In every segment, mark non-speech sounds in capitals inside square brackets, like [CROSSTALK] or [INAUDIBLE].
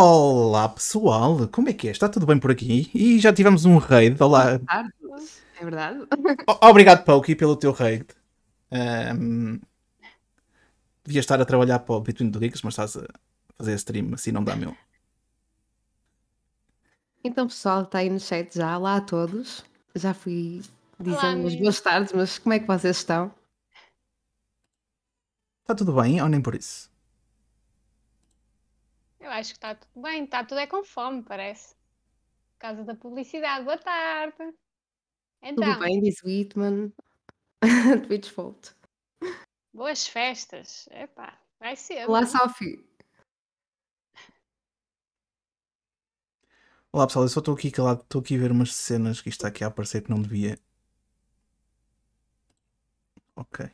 Olá pessoal, como é que é? Está tudo bem por aqui? E já tivemos um raid, olá. É verdade. O obrigado, Pokey, pelo teu raid. Um, devia estar a trabalhar para o Between the Leagues, mas estás a fazer stream, assim não dá meu. Então, pessoal, está aí no chat já. Olá a todos. Já fui dizendo os boas tardes, mas como é que vocês estão? Está tudo bem, ou nem por isso? Eu acho que está tudo bem, está tudo é com fome, parece. Por causa da publicidade. Boa tarde. Então, tudo bem, diz Whitman. [LAUGHS] Twitch Fault. Boas festas. Epá, vai ser. Olá, Sophie. Olá pessoal, eu só estou aqui calado, estou aqui a ver umas cenas que isto está aqui a aparecer que não devia. Ok.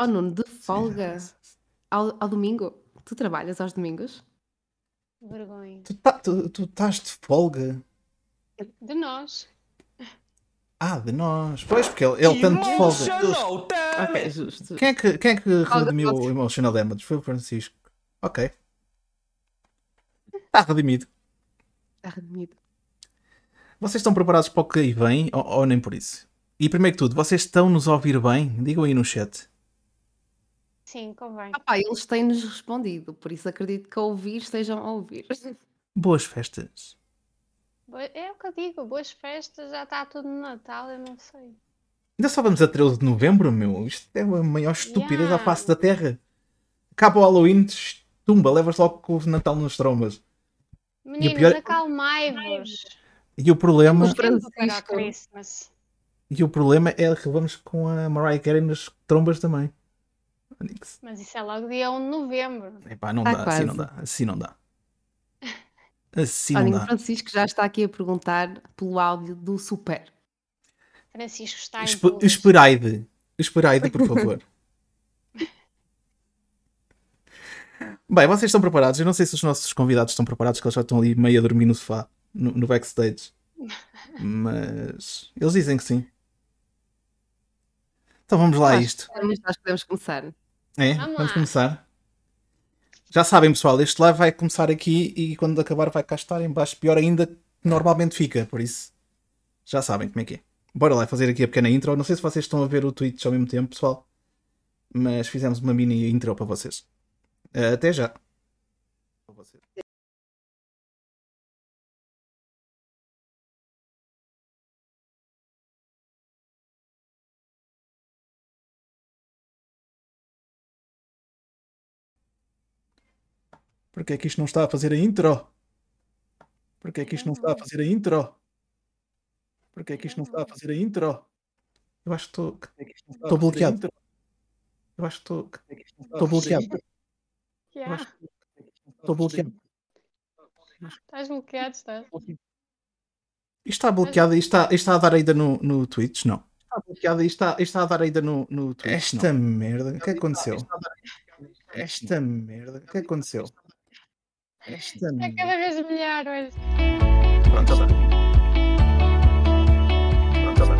Oh, Nuno, de folga. Ao, ao domingo? Tu trabalhas aos domingos? Vergonha. Tu, tá, estás de folga? De nós. Ah, de nós. Pois, porque ele, ele tanto de folga. Okay, justo. Quem é que, quem é que redimiu o Emotional Damage? Foi o Francisco. Ok. Está redimido. Está redimido. Vocês estão preparados para o que aí vem ou, ou nem por isso? E primeiro que tudo, vocês estão nos a ouvir bem? Digam aí no chat. Sim, convém. Ah, pá, eles têm-nos respondido, por isso acredito que a ouvir estejam a ouvir. [LAUGHS] Boas festas. É o que eu digo, boas festas, já está tudo no Natal, eu não sei. Ainda só vamos a 13 de novembro, meu. Isto é a maior estupidez yeah. à face da Terra. Acaba o Halloween, tumba, levas logo com o Natal nas trombas. Meninos, pior... acalmai-vos. E o problema. O E o problema é que vamos com a Mariah Carey nas trombas também. Mas isso é logo dia 1 de novembro. Epá, não ah, dá, quase. assim não dá, assim não dá. [LAUGHS] Assim não dá. Francisco já está aqui a perguntar pelo áudio do Super. Francisco está em Espe Esperaide, esperaide, por favor. [LAUGHS] Bem, vocês estão preparados? Eu não sei se os nossos convidados estão preparados, que eles já estão ali meio a dormir no sofá, no, no backstage. Mas eles dizem que sim. Então vamos lá a isto. Mas nós podemos começar. É, vamos, vamos começar. Já sabem, pessoal, este live vai começar aqui e quando acabar vai cá estar em baixo, pior ainda que normalmente fica, por isso já sabem como é que é. Bora lá fazer aqui a pequena intro. Não sei se vocês estão a ver o Twitch ao mesmo tempo, pessoal, mas fizemos uma mini intro para vocês. Eh, até já! Porque é que isto não está a fazer a intro? Porque é que isto não está a fazer a intro? Porque é que isto não está a fazer a intro? Eu acho que estou é bloqueado. Eu acho que estou é bloqueado. Estou bloqueado. É estás bloqueado, estás? Isto está bloqueado e está, está a dar ainda no, no Twitch, não? Está bloqueado e está, está a dar ainda no, no Twitch. Esta não. merda, o que aconteceu? Esta merda, o que aconteceu? Esta Está é cada vez melhor hoje. Pronto, lá. Tá Pronto, lá.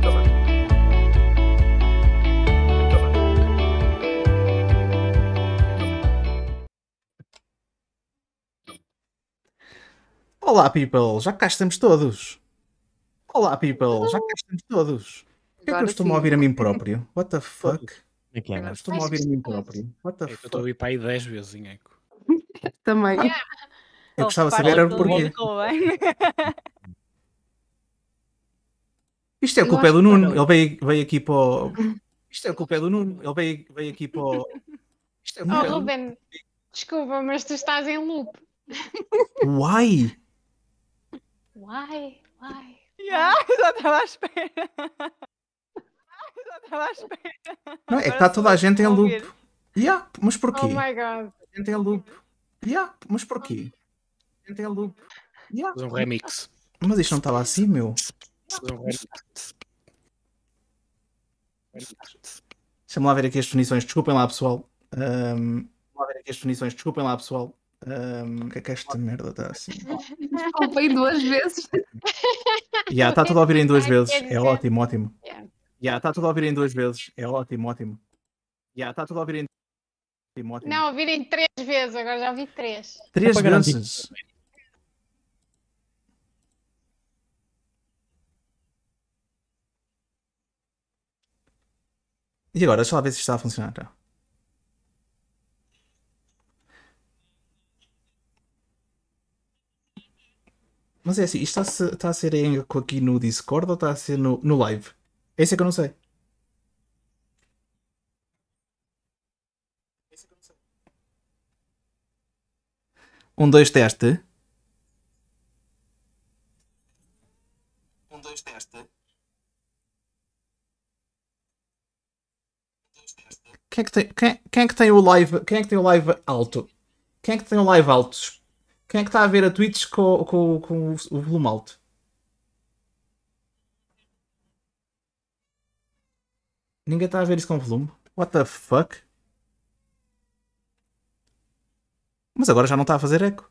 Tá tá Olá, people, já cá estamos todos. Olá, people, já cá estamos todos. Por que é que eu estou a ouvir a mim próprio? What the fuck? Estou eu costumo ouvir a mim próprio. É eu estou a ouvir para aí 10 vezes em eco. [LAUGHS] Também. Eu [LAUGHS] gostava de saber era porquê. [LAUGHS] Isto é, é, é culpa é do Nuno. Ele veio, veio aqui para o... Isto é oh, culpa é do Nuno. Ele veio, veio aqui para o... Isto é oh, Ruben, desculpa, mas tu estás em loop. Why? Why? Why? Yeah, já estava à espera. Não, é que está toda a gente em loop. Yeah, mas porquê? Oh my god. A gente em é loop. Yeah, mas porquê? A gente em é loop. Yeah. Um remix. Mas isto não estava tá assim, meu. Deixa-me lá ver aqui as definições. Desculpem lá, pessoal. Um, lá ver aqui as definições. Desculpem lá, pessoal. Um, o que é que esta merda está assim? Desculpem duas vezes. Já [LAUGHS] yeah, está tudo a ouvir em duas vezes. É ótimo, ótimo. Yeah. Já, está tudo a ouvir em duas vezes. É ótimo, ótimo. Já, está tudo a ouvir em ótimo, ótimo. Não, ouvirem três vezes, agora já ouvi três. É três vezes? E agora, deixa lá ver se está a funcionar. Tá? Mas é assim, isto está a, ser, está aqui no Discord ou está a ser no, no live? Esse é que eu não sei. Um, dois, teste. Um, dois, teste. Quem é, que tem, quem, quem é que tem o live quem é que tem o live alto quem é que tem o live alto quem é que está a ver a Twitch com, com, com o volume alto Ninguém está a ver isso com volume. What the fuck? Mas agora já não está a fazer eco.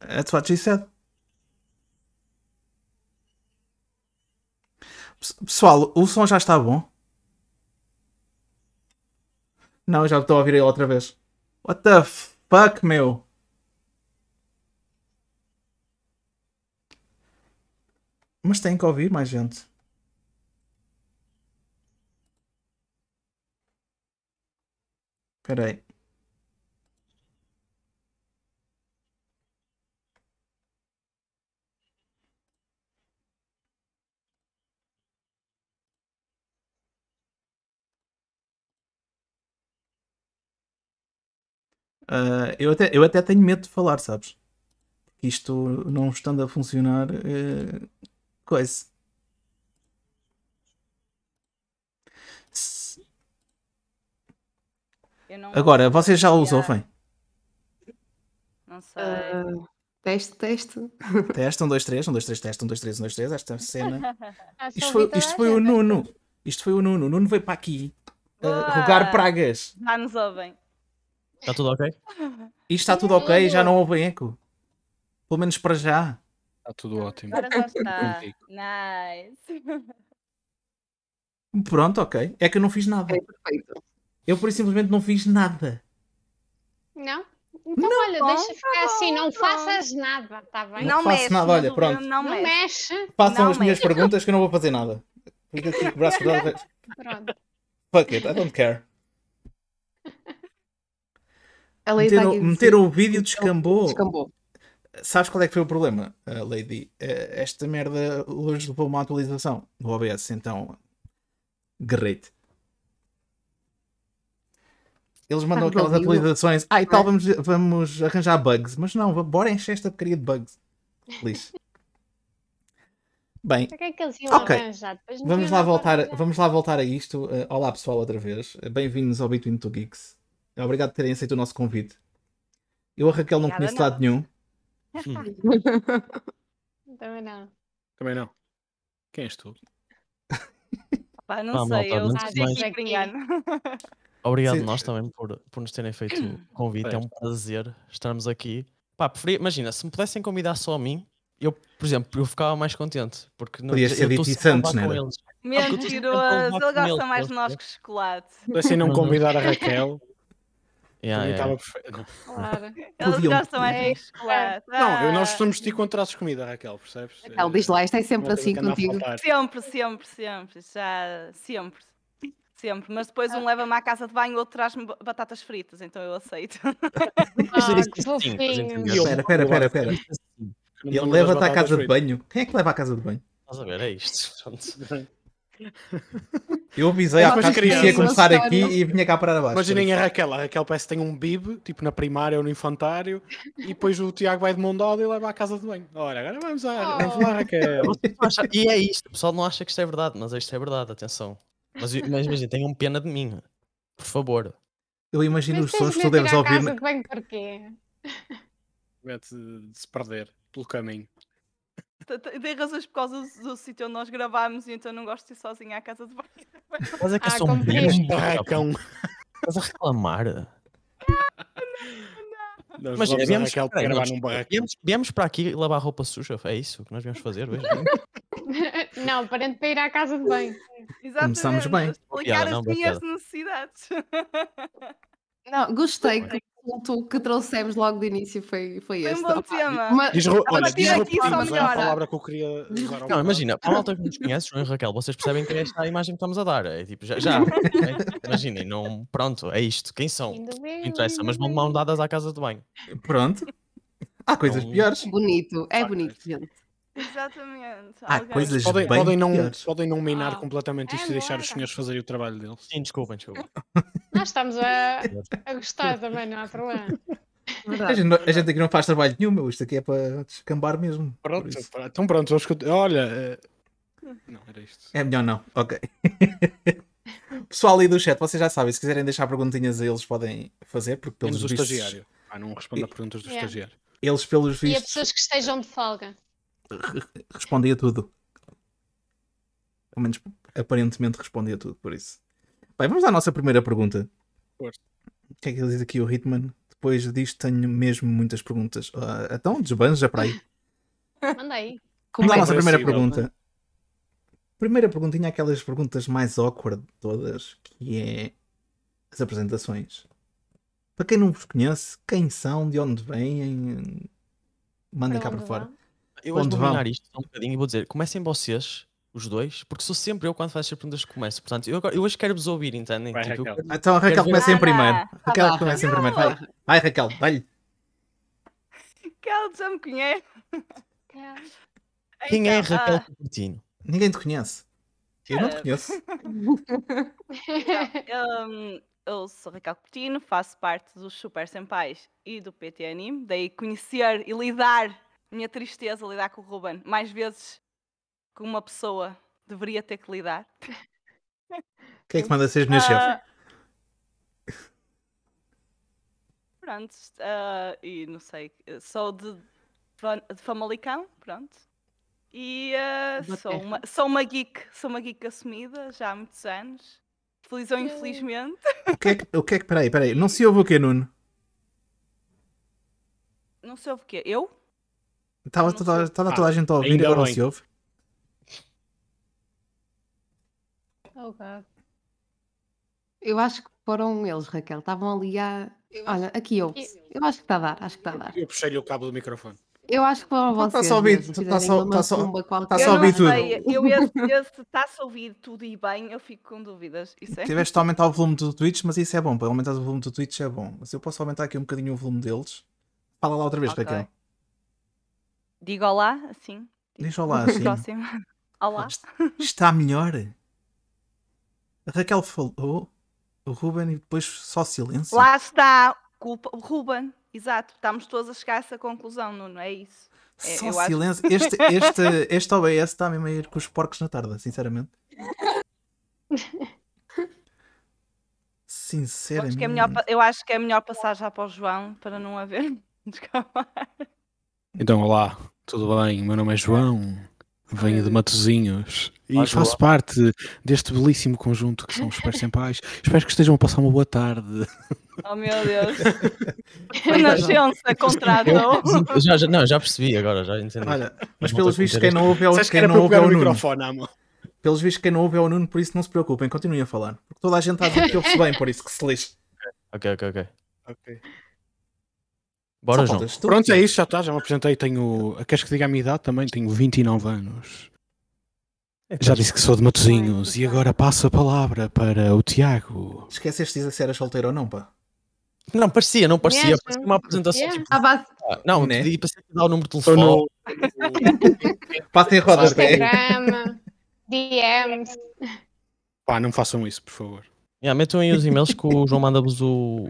That's what she said. Pessoal, o som já está bom? Não, já estou a ouvir outra vez. What the fuck, meu? Mas tem que ouvir mais gente. Espera aí. Uh, eu, até, eu até tenho medo de falar, sabes? Isto não estando a funcionar, uh, coisa. Agora, vocês já os ouvem? Não sei. Uh, teste, teste. [LAUGHS] Teste, um dois três 1, dois três teste, 1, dois três um dois três esta cena. [LAUGHS] Isto foi, isto foi o Nuno. Isto foi o Nuno. O Nuno veio para aqui uh, rogar pragas. Já nos ouvem. Está tudo ok? Isto está tudo ok, já não ouvem eco. Pelo menos para já. Tá tudo ah, ótimo. [LAUGHS] Tá. nice. [LAUGHS] Pronto, ok. É que eu não fiz nada. É perfeito. Eu por isso simplesmente não fiz nada. Não? Então, não, olha, deixa ficar assim, não faças nada, tá bem? Não, não faço mexe, nada, olha, pronto. Não, não mexe. não as mexe. minhas perguntas que eu não vou fazer nada. Fica aqui assim braço cruzado. Pronto. Fuck it, I don't care. Meter, o, meter assim. o vídeo descambou. Descambou sabes qual é que foi o problema, uh, Lady? Uh, esta merda hoje levou uma atualização do OBS, então. Great. Eles mandam ah, aquelas atualizações. Ah, e tal, é. vamos, vamos arranjar bugs. Mas não, bora encher esta porcaria de bugs. Please. Bem, que é que okay. vamos lá voltar, vamos lá voltar a isto. Uh, olá pessoal outra vez. Bem-vindos ao Between Two Geeks. Obrigado por terem aceito o nosso convite. Eu a Raquel não Obrigada conheço de lado nenhum. É hum. [LAUGHS] Também não. Também não. Quem és tu? Pá, não Ah, sei, malta, eu antes mais- é [LAUGHS] Obrigado Sim. nós também por, por nos terem feito hum. o convite. É um prazer estarmos aqui. Pá, preferia- imagina, se me pudessem convidar só a mim, eu, por exemplo, eu ficava mais contente. Porque não, Podias ser estou Diti a Santos, não com eles. Mentiroso, ele gosta mais de nós que chocolate. Assim não convidar a Raquel. Yeah, yeah. Estava... [LAUGHS] Claro. Eles gostam mais é, claro. Não, nós somos ti quando trazes comida, Raquel, percebes? Raquel, diz lá, isto é sempre assim contigo. Sempre, sempre, sempre. Já, sempre. Sempre, mas depois um ah. leva-me à casa de banho, o outro traz-me batatas fritas, então eu aceito. Espera, espera, espera, espera. Ele leva-te à casa de banho. Quem é que leva à casa de banho? Estás a ver, é isto. [LAUGHS] [LAUGHS] Eu avisei é há bocado que ia começar aqui e vinha cá para abaixo. Imaginem a Raquel. A Raquel parece que tem um bib, tipo na primária ou no infantário, e depois o Tiago vai de Mondado e leva à casa de banho. Ora, agora vamos lá, oh. vamos lá Raquel. [LAUGHS] e é isto. O pessoal não acha que isto é verdade, mas isto é verdade, atenção. Mas, mas imagina, tenham pena de mim. Por favor. Eu imagino os sons que tu deves ouvir. Casa de né? banho porquê? Mete de se perder pelo caminho. Dei razões por causa do, do sítio onde nós gravámos e então não gosto de ir sozinha à casa de banho. Mas é que ah, são um barracão. Estás a reclamar? Não, não, não. Mas nós viemos, nós, viemos, viemos para aqui lavar roupa suja, é isso que nós viemos fazer hoje? [LAUGHS] não, parando para ir à casa de banho. Exatamente. Começamos bem. Explicar as minhas necessidades. Não, gostei que assunto que trouxemos logo de início foi, foi, foi este. Foi um bom tema. Mas, Diz, olha, desrupamos é a palavra que eu queria usar. Não, imagina, para a malta que nos conhece, João e Raquel, vocês percebem que é esta a imagem que estamos a dar. É tipo, já, já [LAUGHS] imaginem, não, pronto, é isto. Quem são? Não interessa, mas vão de mão dadas à casa de banho. Pronto. Há coisas piores. Bonito, é bonito, gente. Exatamente. Há coisas podem, bem podem, não, podem não minar ah, completamente isto e é deixar os senhores fazerem o trabalho deles. Sim, desculpem, desculpem. [LAUGHS] Nós estamos a, a gostar também, não há problema. a, gente, a gente aqui não faz trabalho nenhum, isto aqui é para descambar mesmo. Pronto, então pronto, vamos Olha. Eh, não, era isto. É melhor não, ok. [LAUGHS] Pessoal aí do chat, vocês já sabem, se quiserem deixar perguntinhas a eles podem fazer, porque pelos Temos vistos... o estagiário. Ah, não responde a perguntas do yeah. É. estagiário. Eles pelos vistos... E a pessoas que estejam de folga respondia tudo. Pelo menos aparentemente respondia tudo, por isso. Bem, vamos à nossa primeira pergunta. Força. O que é que ele diz aqui, o Hitman? Depois disto tenho mesmo muitas perguntas. Uh, então, desbanja para aí. Manda aí. Como vamos à é nossa é primeira pergunta. Né? Primeira perguntinha, aquelas perguntas mais awkward de todas, que é as apresentações. Para quem não vos conhece, quem são, de onde vêm, mandem cá para fora. Eu hoje vou terminar isto um bocadinho e vou dizer: comecem vocês, os dois, porque sou sempre eu quando faço as perguntas que começo. Portanto, eu, eu hoje quero-vos ouvir, entendem? Vai, tipo, Então a Raquel começa em primeiro. Raquel começa em primeiro. Vai, vai Raquel, vai-lhe. Raquel já me conhece. Quem é então, Raquel ah. Cupertino? Ninguém te conhece. Eu não te ah. conheço. [LAUGHS] Então, um, eu sou Raquel Cupertino, faço parte dos Super Senpais e do PT Anime, daí conhecer e lidar minha tristeza lidar com o Ruben, mais vezes que uma pessoa deveria ter que lidar. Quem é que manda ser minha uh... chefe? Pronto, uh, e não sei, sou de, de Famalicão, pronto. E uh, sou, uma, sou uma geek, sou uma geek assumida já há muitos anos. Feliz ou infelizmente. O que é que, o que, é que peraí, peraí, não se ouve o quê, Nuno? Não se ouve o quê? Eu? Tava, tava, tava ah, toda a gente a ouvir, agora não, se ouve. Oh, God. Eu acho que foram eles, Raquel. Estavam ali a. Olha, aqui ouve Eu acho que está a dar, acho que está a dar. Eu puxei-lhe o cabo do microfone. Eu acho que foram tá vocês. Está-se tá tá a está-se ouvir tudo. Eu, está-se a ouvir tudo e bem, eu fico com dúvidas. Isso é? Tiveste a aumentar o volume do Twitch, mas isso é bom. Para aumentar o volume do Twitch é bom. Mas eu posso aumentar aqui um bocadinho o volume deles. Fala lá outra vez, okay. Raquel. Digo olá, assim. Tipo, Diz olá, assim. [LAUGHS] Olá. Está melhor? A Raquel falou, o Ruben, e depois só silêncio. Lá está, culpa, Ruben, exato. Estamos todos a chegar a essa conclusão, Nuno, é isso. É, só silêncio. Acho... [LAUGHS] Este, este, este OBS está mesmo a ir com os porcos na tarde sinceramente. Sinceramente. que é melhor, eu acho que é melhor passar já para o João para não haver [LAUGHS] Então, olá. Tudo bem, meu nome é João, venho de hum. Matozinhos e Olá, faço João. parte deste belíssimo conjunto que são os Super Sem Pais. [LAUGHS] Espero que estejam a passar uma boa tarde. Oh meu Deus! [LAUGHS] Nasceu-se a já, não, já percebi agora, já entendi. Olha, mas pelos vistos quem não ouve é o, quem não ouve é o Nuno. microfone, Pelos vistos quem não ouve é o Nuno, por isso não se preocupem, continuem a falar. Porque toda a gente está a dizer que ouve-se bem, por isso que se lixe. Ok, ok, ok. Ok. Bora, João. Pronto, é isso, já está, já me apresentei. Tenho. Queres que diga a minha idade também? Tenho 29 anos. É já disse que sou de Matozinhos e agora passo a palavra para o Tiago. Esqueceste de dizer se era solteiro ou não, pá? Não, parecia, não parecia. Yeah, parecia uma apresentação. Tipo, ah, não, né? pedi para ser dar o número de telefone. No... [LAUGHS] Passem a roda Instagram, DMs. Pá, não façam isso, por favor. Yeah, metam aí os e-mails que o João manda-vos o,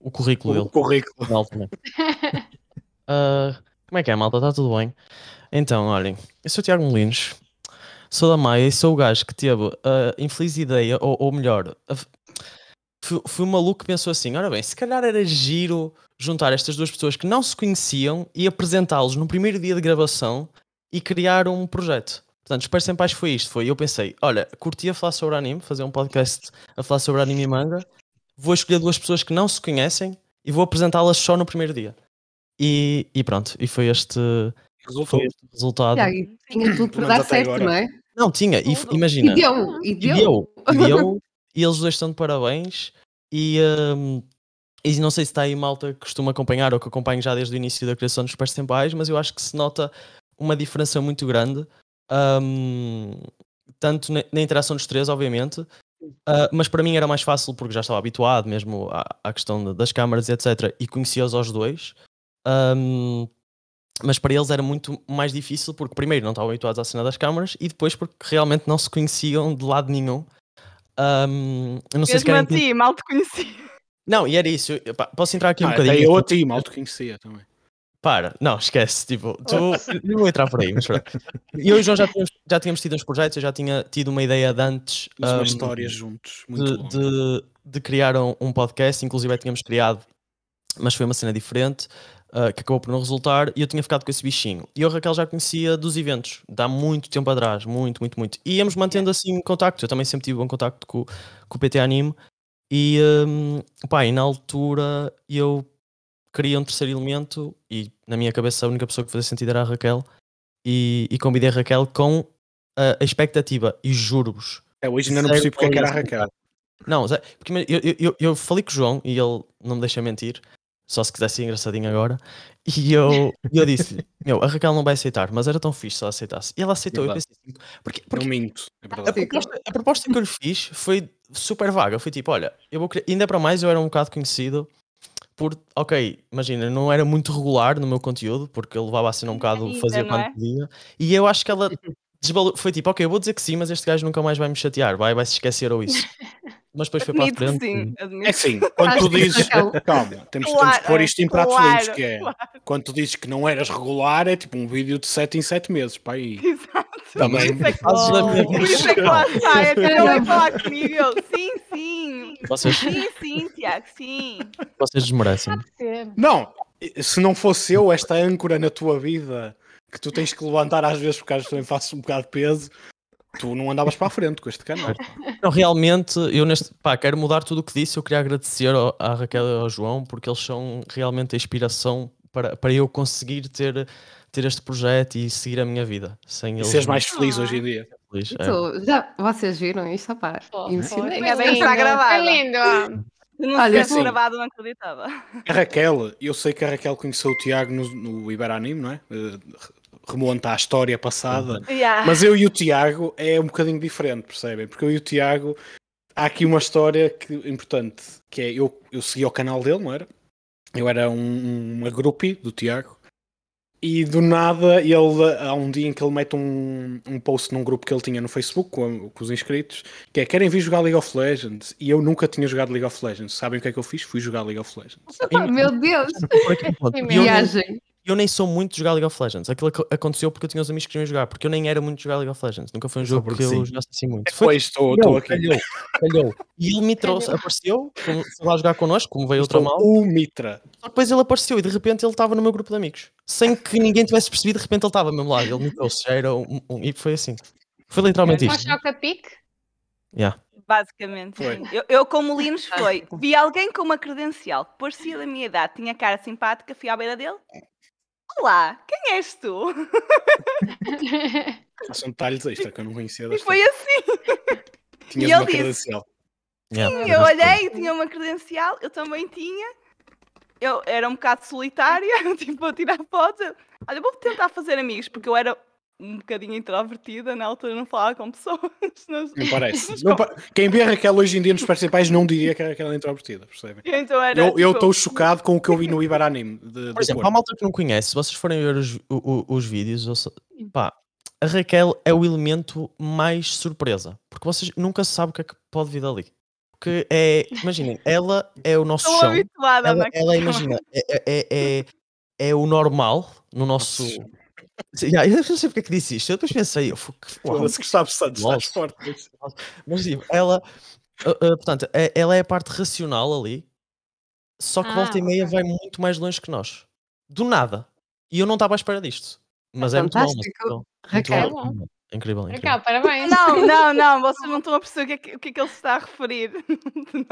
o currículo dele. O currículo. Malta, uh, [LAUGHS] ah, como é que é, malta? Está tudo bem? Então, olhem, eu sou o Tiago Molinos, sou da Maia e sou o gajo que teve a infeliz ideia, ou, ou melhor, foi fui, fui maluco que pensou assim: ora bem, se calhar era giro juntar estas duas pessoas que não se conheciam e apresentá-los no primeiro dia de gravação e criar um projeto. Portanto, espero sempre em que foi isto. Foi, eu pensei, olha, curtia falar sobre anime, fazer um podcast a falar sobre anime e manga vou escolher duas pessoas que não se conhecem e vou apresentá-las só no primeiro dia. E, e pronto, e foi este, foi este resultado. tinha tudo para dar certo, agora. não é? Não, tinha, e, imagina. E deu, e deu. E deu, e, [LAUGHS] deu, e eles dois estão de parabéns. E, um, e não sei se está aí malta que costuma acompanhar ou que acompanho já desde o início da criação dos pais tempais, mas eu acho que se nota uma diferença muito grande, um, tanto na, na, interação dos três, obviamente, Uh, mas para mim era mais fácil porque já estava habituado mesmo à, à questão de, das câmaras, etc. E conhecia-os aos dois. Um, mas para eles era muito mais difícil porque, primeiro, não estavam habituados à cena das câmaras e depois porque realmente não se conheciam de lado nenhum. Um, não sei Mesmo se a ti, mal te conhecia. Não, e era isso. Eu, pá, posso entrar aqui ah, um bocadinho? Eu a ti, mal te conhecia também. Para, não, esquece, tipo, tu, não [LAUGHS] vou entrar por aí, mas pronto. Eu e o João já tínhamos, já tínhamos tido uns projetos, eu já tinha tido uma ideia de antes. Mas uma um, história juntos, muito de, de, de, criar um, um podcast, inclusive é tínhamos criado, mas foi uma cena diferente, uh, que acabou por não resultar, e eu tinha ficado com esse bichinho. E eu, Raquel, já conhecia dos eventos, dá há muito tempo atrás, muito, muito, muito. E íamos mantendo assim contacto, eu também sempre tive um contacto com, com o PT Anime, e, um, pá, e na altura eu queria um terceiro elemento e na minha cabeça a única pessoa que fazia sentido era a Raquel e, e convidei a Raquel com a, a expectativa e juro-vos. É, hoje ainda não percebi porque é que era a Raquel. Não, porque eu, eu, eu falei com o João e ele não me deixa mentir, só se quisesse ser engraçadinho agora, e eu, eu disse-lhe, meu, a Raquel não vai aceitar, mas era tão fixe se ela aceitasse. E ela aceitou, eu pensei assim, porque, porque não minto, é a, proposta, a proposta que eu lhe fiz foi super vaga, foi tipo, olha, eu vou querer, ainda é para mais eu era um bocado conhecido, por, ok, imagina, não era muito regular no meu conteúdo, porque eu levava assim um bocado, é fazia quando é? podia, e eu acho que ela [LAUGHS] desvalor... foi tipo, ok, eu vou dizer que sim, mas este gajo nunca mais vai me chatear, vai, vai se esquecer ou isso. Mas depois foi para a frente. Sim, É sim, quando tu dizes, calma, temos, claro, temos que pôr isto em pratos claro, limpos, que é claro. quando tu dizes que não eras regular, é tipo um vídeo de 7 em 7 meses, pá, aí. [LAUGHS] Exato. Também. Isso é clássico. Isso é clássico. Não é falar nível. Sim, sim. Vocês... Sim, sim, Tiago, sim. Vocês desmerecem. Não, se não fosse eu, esta âncora na tua vida que tu tens que levantar às vezes porque às vezes também faço um bocado de peso. Tu não andavas para a frente com este canal. Não, realmente, eu neste. Pá, quero mudar tudo o que disse. Eu queria agradecer à Raquel e ao João, porque eles são realmente a inspiração para, para eu conseguir ter ter este projeto e seguir a minha vida. Sem e seres mais feliz hoje em dia. Feliz, é. já, vocês viram isto? a oh, emocionante. É está gravado. lindo. Não Olha, assim, gravado, não acreditava. A Raquel, eu sei que a Raquel conheceu o Tiago no, no Iberanime, não é? Eh, remonta à história passada. Uhum. Yeah. Mas eu e o Tiago é um bocadinho diferente, percebem? Porque eu e o Tiago há aqui uma história que, importante, que é eu, eu segui o canal dele, não era? Eu era um, uma groupie do Tiago e do nada, ele, há um dia em que ele mete um, um post num grupo que ele tinha no Facebook com, com os inscritos, que é querem vir jogar League of Legends. E eu nunca tinha jogado League of Legends. Sabem o que é que eu fiz? Fui jogar League of Legends. Oh, [LAUGHS] meu Deus! Que viagem! eu nem sou muito de jogar League of Legends. Aquilo aconteceu porque eu tinha os amigos que queriam jogar, porque eu nem era muito de jogar League of Legends. Nunca foi um jogo que eu jogasse assim muito. É foi, estou, estou aqui. Calhou, calhou. E ele me trouxe, apareceu, foi lá jogar connosco, como veio outro outra é mal. O Mitra. Só depois ele apareceu e de repente ele estava no meu grupo de amigos. Sem que ninguém tivesse percebido, de repente ele estava mesmo lá. Ele me trouxe, já era um, um, E foi assim. Foi literalmente isto. Choca pique? Yeah. Basicamente, eu, eu, como Linus foi, vi alguém com uma credencial que parecia da minha idade, tinha cara simpática, fui à beira dele, Olá, quem és tu? São [LAUGHS] detalhes extra que eu não conhecia. E foi assim. [LAUGHS] Tinhas e uma disse, credencial. Yeah. Sim, eu olhei, tinha uma credencial, eu também tinha. Eu era um bocado solitária, [LAUGHS] tipo, a tirar fotos. Olha, vou tentar fazer amigos, porque eu era um bocadinho introvertida, na altura não falava com pessoas. não parece. Não pa Quem vê Raquel hoje em dia nos principais não diria que era aquela introvertida, percebem? Então era, eu estou tipo... chocado com o que eu vi no Ibar Anime. De, Por exemplo, há malta que não conhece, se vocês forem ver os, o, os vídeos, ouça, pá, a Raquel é o elemento mais surpresa, porque vocês nunca sabem o que é que pode vir dali. Porque é, imaginem, ela é o nosso Estou chão. Habituada ela, ela imagina, é, é, é, é o normal no nosso Yeah, eu não sei porque é que disse isto. Eu depois pensei, eu fui. Foda-se, Gustavo Santos, estás forte. Mas tipo, ela. Uh, uh, portanto, é, ela é a parte racional ali, só que ah, volta e meia okay. vai muito mais longe que nós. Do nada. E eu não estava à espera disto. É mas é, é muito bom. Muito Raquel. Bom. É incrível, é incrível. Raquel, parabéns. Não, [LAUGHS] não, não, vocês não estão a perceber o que, o que é que ele se está a referir. [LAUGHS]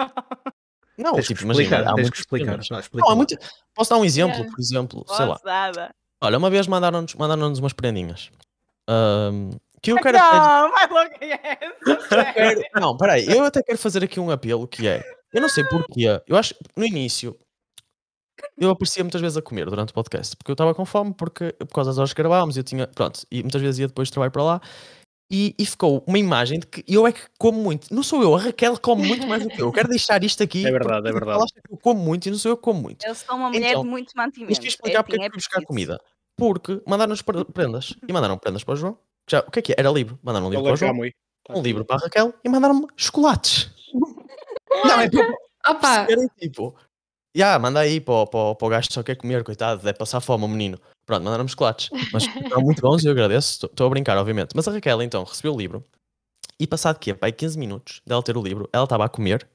Não. Não, tipo, explicar, imagina, há tens que explicar. Não, explica não, há muito... Posso dar um exemplo, é. por exemplo, Boa sei lá. Usada. Olha, uma vez mandaram-nos mandaram umas prendinhas. Um, que eu quero. Não, mais logo é Não, peraí, eu até quero fazer aqui um apelo que é. Eu não sei porquê. Eu acho no início eu aparecia muitas vezes a comer durante o podcast, porque eu estava com fome, porque por causa das horas que e eu tinha. Pronto, e muitas vezes ia depois de trabalho para lá e, e, ficou uma imagem de que eu é que como muito. Não sou eu, a Raquel come muito mais do que eu. Eu quero deixar isto aqui. [LAUGHS] É verdade, é verdade. Falaste que eu como muito e não sou eu que como muito. Eu sou uma mulher então, de muito mantimento. Isto explicar é, assim, porque é que é fui buscar comida. Porque mandaram-nos prendas. E mandaram prendas para o João. Já, o que é que é? Era livro. Mandaram um livro eu para o é João. Muito. Tá um livro para a Raquel e mandaram-me chocolates. [LAUGHS] não, é tipo. Opa. tipo. Já, yeah, manda aí para, o gajo que só quer comer, coitado, é passar fome o menino. Pronto, mandaram-me chocolates. Mas estão muito bons e eu agradeço. Estou a brincar, obviamente. Mas a Raquel, então, recebeu o livro e passado que pai 15 minutos dela ter o livro, ela estava a comer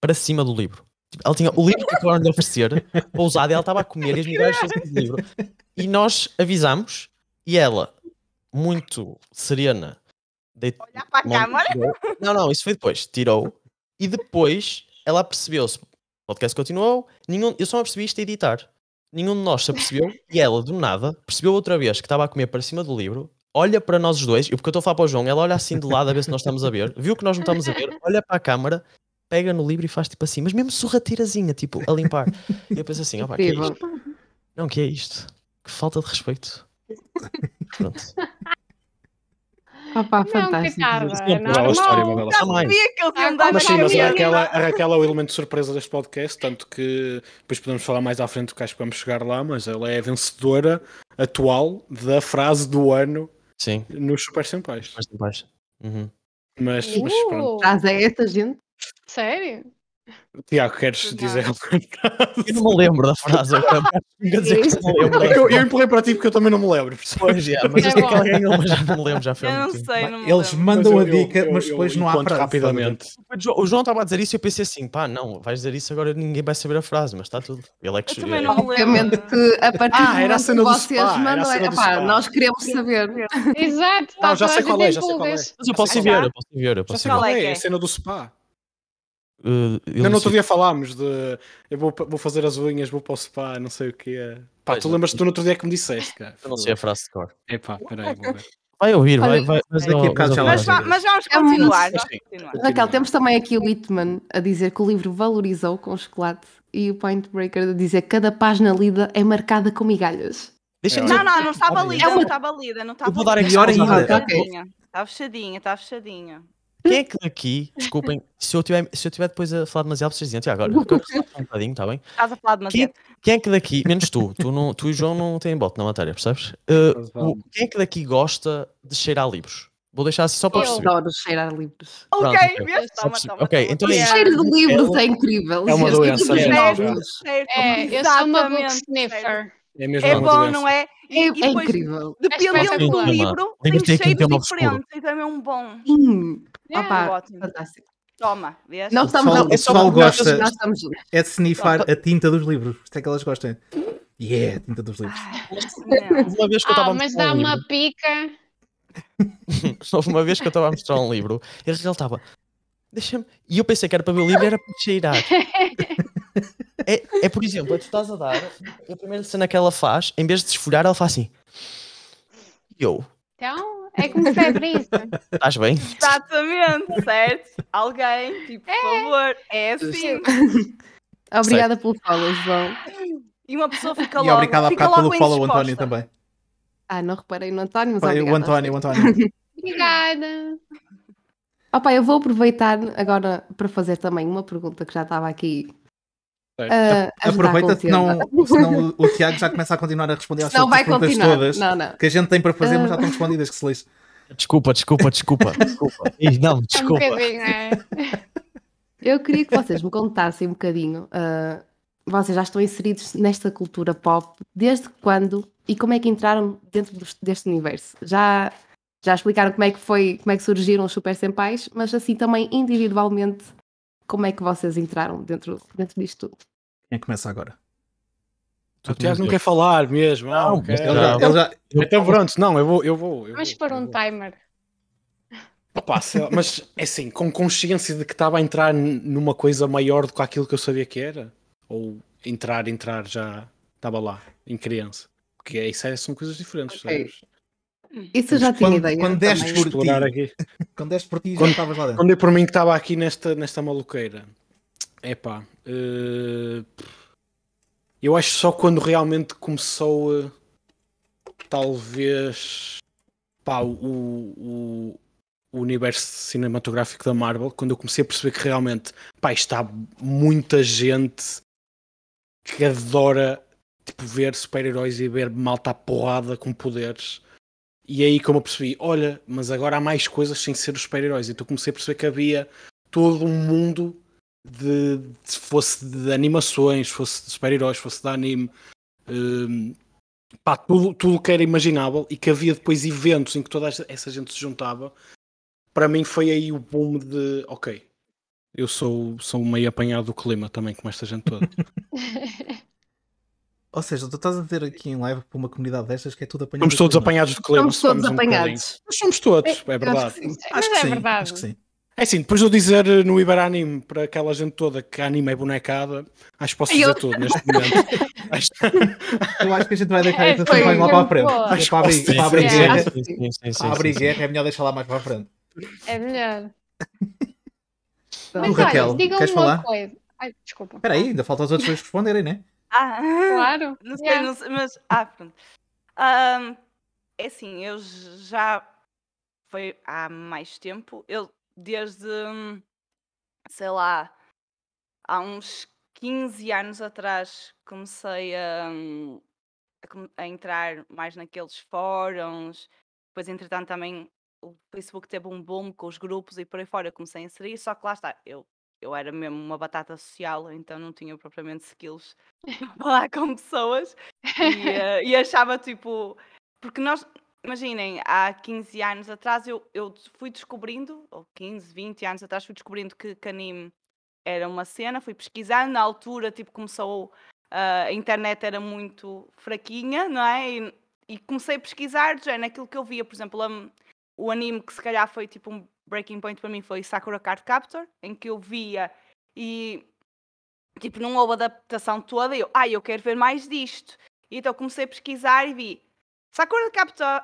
para cima do livro. Tipo, ela tinha o livro que acabaram de oferecer, pousado e ela estava a comer e as mulheres do livro. E nós avisamos e ela, muito serena, deitou. Olhar para a câmara? Não, não, isso foi depois. Tirou e depois ela percebeu-se. O podcast continuou, nenhum, eu só não percebi isto a editar nenhum de nós se apercebeu e ela, do nada, percebeu outra vez que estava a comer para cima do livro, olha para nós os dois, e porque eu estou a falar para o João, ela olha assim de lado a ver se nós estamos a ver, viu que nós não estamos a ver, olha para a câmara, pega no livro e faz tipo assim, mas mesmo sorrateirazinha, tipo, a limpar. E eu penso assim, opa, que é isto? Não, que é isto? Que falta de respeito. Pronto. Opa, fantástico. É não história, não, não sabia que eles iam dar ah, mas, sim, mas a Raquel, é o elemento de surpresa deste podcast, tanto que depois podemos falar mais à frente que acho que vamos chegar lá, mas ela é a vencedora atual da frase do ano sim. nos Super Senpais. Uhum. Mas, uh! mas pronto. é esta, gente? Sério? Tiago, queres dizer alguma frase? Eu não me lembro da frase. dizer é [LAUGHS] que não lembro. Eu, eu empurrei para ti porque eu também não me lembro. Pois é, mas é que alguém já não me lembro, já foi eu não sei, não Eles mandam a dica, mas depois não há frase. rapidamente. O João estava a dizer isso e eu pensei assim, pá, não, vais dizer isso agora ninguém vai saber a frase, mas está tudo. Ele é que Eu também não me lembro. que a ah, partir ah, era a cena do vocês mandam, era pá, nós queremos saber. Exato, está é, já sei qual é, já sei qual é. Mas eu posso ver, eu posso ver, eu posso ver. É, é a cena do spa. Uh, eu não, outro dia falámos de eu vou, vou fazer as unhas, vou para o spa, não sei o quê. Pá, pois tu é. lembras-te tu no outro dia que me disseste, cara. Eu não sei a frase de cor. Epá, peraí, vou ver. Vai ouvir, vai, vai. É mas, não, mas, mas, mas vamos continuar. É Raquel, temos também aqui o Whitman a dizer que o livro valorizou com chocolate e o Point Breaker a dizer que cada página lida é marcada com migalhas. Deixa Não, não, não estava lida é uma... não estava lida não está Eu vou dar a melhor ainda. Está fechadinha, está fechadinha. Quem é que daqui, desculpem, se eu tiver, se eu tiver depois a falar demasiado, vocês dizem, agora, eu um bocadinho, está bem? Estás a falar demasiado. Quem, é quem, é que daqui, menos tu, tu, não, tu e o João não têm bote na matéria, percebes? Uh, o, quem é que daqui gosta de cheirar livros? Vou deixar assim só para eu perceber. Eu adoro cheirar livros. Pronto, ok, okay. Toma, toma, okay então é o é cheiro de é livros é, é incrível. É uma doença. É, é, é, eu sou uma book sniffer. É, mesmo é bom, não é? E, é, e incrível. Dependendo do livro, tem um cheiro diferente e é um bom. Sim. É. Opa, fantástico. Toma, vês? Não estamos, Sol, não, gosta, nós estamos é de snifar a tinta dos livros. Isto é que elas gostam. Yeah, é a tinta dos livros. Ah, uma vez que eu ah, mas dá um uma livro, pica. Houve uma vez que eu estava ah, [LAUGHS] a mostrar um livro e a estava, deixa-me. E eu pensei que era para ver o livro, era para cheirar. [LAUGHS] É, é por exemplo, tu estás a dar, a primeira cena que ela faz, em vez de desfolhar, ela faz assim. eu. Então, é como se abre isso. Estás bem? Exatamente, certo? Alguém, tipo, por é. favor, é assim. Obrigada certo. pelo follow, João. E uma pessoa fica e logo. E obrigada fica logo pelo follow, António, também. Ah, não reparei no António, mas Pai, O António, o António. [LAUGHS] obrigada. Opa, eu vou aproveitar agora para fazer também uma pergunta que já estava aqui Uh, Aproveita se não, o Tiago já começa a continuar a responder [LAUGHS] às não vai perguntas continuar. todas não, não. que a gente tem para fazer, mas já estão ah. respondidas, que se lixe. Desculpa, desculpa, desculpa, [LAUGHS] desculpa. Não, desculpa. É. Um [LAUGHS] Eu queria que vocês me contassem um bocadinho. Uh, vocês já estão inseridos nesta cultura pop desde quando e como é que entraram dentro deste universo? Já, já explicaram como é que foi, como é que surgiram os Super Senpais, mas assim também individualmente como é que vocês entraram dentro, dentro disto tudo? Quem é começa agora? O Tiago não quer falar mesmo. Ah, não, Então pronto, não, eu vou. Eu vou eu Vamos um timer. Opa, mas é assim, com consciência de que estava a entrar numa coisa maior do que aquilo que eu sabia que era? Ou entrar, entrar já estava lá, em criança? Porque isso é, são coisas diferentes, okay. sabes? Hum. Isso eu já tinha ideia. Quando deste por ti, quando deste por ti, já estavas lá dentro. Quando eu é por mim que estava aqui nesta, nesta maluqueira. É pá. Uh, eu acho só quando realmente começou. Uh, talvez. Pá, o, o, o, universo cinematográfico da Marvel. Quando eu comecei a perceber que realmente. Pá, está muita gente que adora tipo, ver super-heróis e ver malta porrada com poderes e aí como eu percebi, olha, mas agora há mais coisas sem ser os super-heróis. Então comecei a perceber que havia todo um mundo de, de fosse de animações, fosse de super-heróis, fosse de anime, um, pá, tudo, tudo que era imaginável e que havia depois eventos em que toda essa gente se juntava. Para mim foi aí o boom de, ok, eu sou, sou meio apanhado do clima também, como esta gente toda. [LAUGHS] Ou seja, tu estás a dizer aqui em live para uma comunidade destas que é tudo apanhado. Somos todos clima. É? apanhados de clima. Somos todos apanhados. Um Mas somos todos, é, é verdade. Acho que sim. É verdade. Acho que sim. É assim, depois de eu dizer no Iberanime para aquela gente toda que anime é bonecada, acho que posso dizer eu... tudo neste momento. [LAUGHS] eu acho que a gente vai deixar esta é, assim mais lá para a frente. Acho que para abrir, para abrir guerra, para abrir guerra é melhor deixar lá mais para a frente. É melhor. [LAUGHS] Mas, Raquel, olha, queres falar? Coisa. Ai, desculpa. Espera aí, ainda falta os outros dois responderem, não é? Ah, claro. [LAUGHS] Não sei, yeah. não sei, mas. Ah, pronto. Um, é assim, eu já. Foi há mais tempo. Eu, desde. Hum, sei lá. Há uns 15 anos atrás, comecei a, hum, a, entrar mais naqueles fóruns. Depois, entretanto, também o Facebook teve um boom com os grupos e por aí fora. Eu comecei a inserir, só que lá está. Eu eu era mesmo uma batata social, então não tinha propriamente skills [LAUGHS] [LAUGHS] para falar com pessoas e, uh, e, achava tipo. Porque nós, imaginem, há 15 anos atrás eu, eu fui descobrindo, ou 15, 20 anos atrás, fui descobrindo que, anime era uma cena, fui pesquisando, na altura tipo começou. Uh, a internet era muito fraquinha, não é? E, e comecei a pesquisar já naquilo que eu via, por exemplo, a, o anime que se calhar foi tipo um breaking point para mim foi Sakura Card Captor, em que eu via e tipo, não houve adaptação toda, e eu, ah, eu quero ver mais disto. E então comecei a pesquisar e vi Sakura Captor,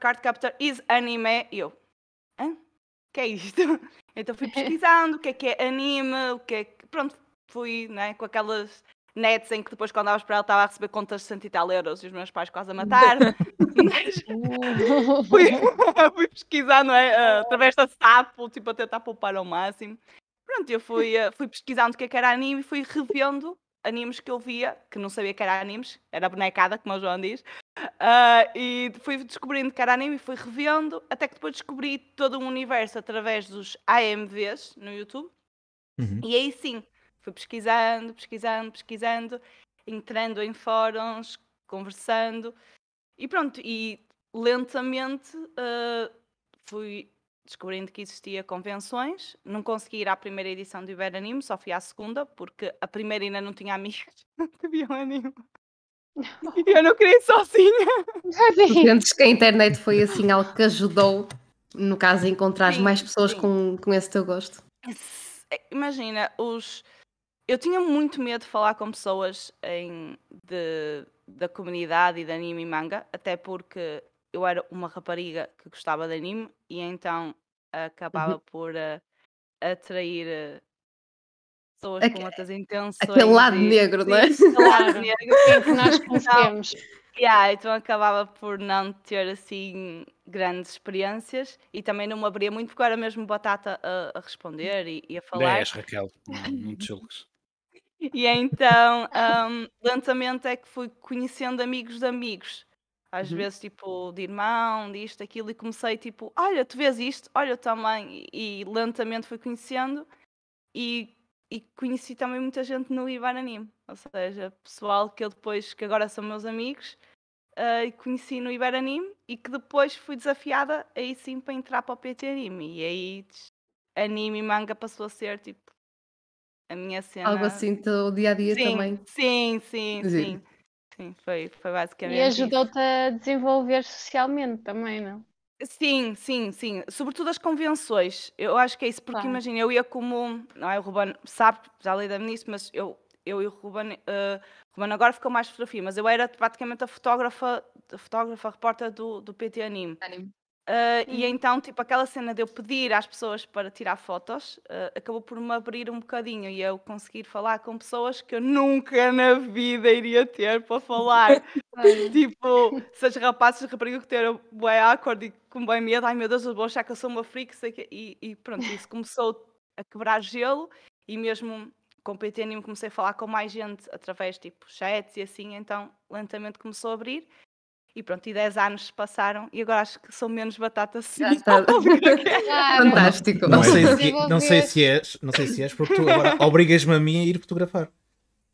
Card Captor is anime. E eu, hã? O que é isto? [LAUGHS] Então fui [LAUGHS] pesquisando o que é que é anime, o que é que. Pronto, fui né, com aquelas nets em que depois quando andavas para ela estava a receber contas de cento e tal euros e os meus pais quase a matar. [LAUGHS] Mas fui, [LAUGHS] fui pesquisar, não é? Uh, através da SAP, tipo, a tentar poupar ao máximo. Pronto, eu fui, uh, fui pesquisando o que, é que era anime e fui revendo animes que eu via, que não sabia que era animes, era bonecada, como o João diz, uh, e fui descobrindo que era anime e fui revendo, até que depois descobri todo um universo através dos AMVs no YouTube, uhum. e aí sim, Fui pesquisando, pesquisando, pesquisando, entrando em fóruns, conversando e pronto. E lentamente uh, fui descobrindo que existia convenções. Não consegui ir à primeira edição do Anime, só fui à segunda, porque a primeira ainda não tinha amigas, [LAUGHS] não viam anime. E eu não queria ir sozinha. [LAUGHS] Sentes que a internet foi assim algo que ajudou, no caso, a encontrar mais pessoas com, com esse teu gosto? Imagina, os eu tinha muito medo de falar com pessoas em, de, da comunidade e de anime e manga, até porque eu era uma rapariga que gostava de anime e então acabava uhum. por uh, atrair uh, pessoas Aque, com outras intenções. Aquele lado e, negro, e, não é? Aquele lado [LAUGHS] negro que nós conhecemos. [LAUGHS] Então, yeah, então acabava por não ter assim grandes experiências e também não me abria muito porque eu era mesmo batata a, a responder e, e, a falar. és, Raquel, não te [LAUGHS] julgues. E então, um, lentamente é que fui conhecendo amigos de amigos. Às uhum. vezes, tipo, de irmão, disto, aquilo, e comecei, tipo, olha, tu vês isto, olha, eu também. E, e lentamente fui conhecendo e, e, conheci também muita gente no Ibar Anime. Ou seja, pessoal que eu depois, que agora são meus amigos, uh, conheci no Ibar Anime e que depois fui desafiada aí sim para entrar para o PT Anime. E aí, anime e manga passou a ser, tipo, a minha cena. Algo assim do dia a dia sim, também. Sim, sim, sim. sim. Sim, foi, foi basicamente. E ajudou-te a desenvolver socialmente também, não? Sim, sim, sim. Sobretudo as convenções. Eu acho que é isso, porque claro. imagina, eu ia como. Não é? O Ruben sabe, já lei da nisso, mas eu, eu e o Ruben. Uh, Ruben agora ficou mais fotografia, mas eu era praticamente a fotógrafa, a fotógrafa a repórter do, do PT Anime. Anime. Uh, e uhum. então, tipo, aquela cena de eu pedir às pessoas para tirar fotos uh, acabou por me abrir um bocadinho e eu conseguir falar com pessoas que eu nunca na vida iria ter para falar. [LAUGHS] tipo, se as rapazes raparigas que teram bué acorde e com bem medo, ai meu Deus, eu vou achar que eu sou uma freak, e, e, pronto, isso começou a quebrar gelo e mesmo com o PTN comecei a falar com mais gente através, tipo, chats e assim, então lentamente começou a abrir e pronto, e 10 anos se passaram e agora acho que sou menos batata assim. Está... [LAUGHS] Claro. Fantástico. Não sei, se, não sei se és, não sei se és, porque tu agora obrigas-me a mim a ir fotografar.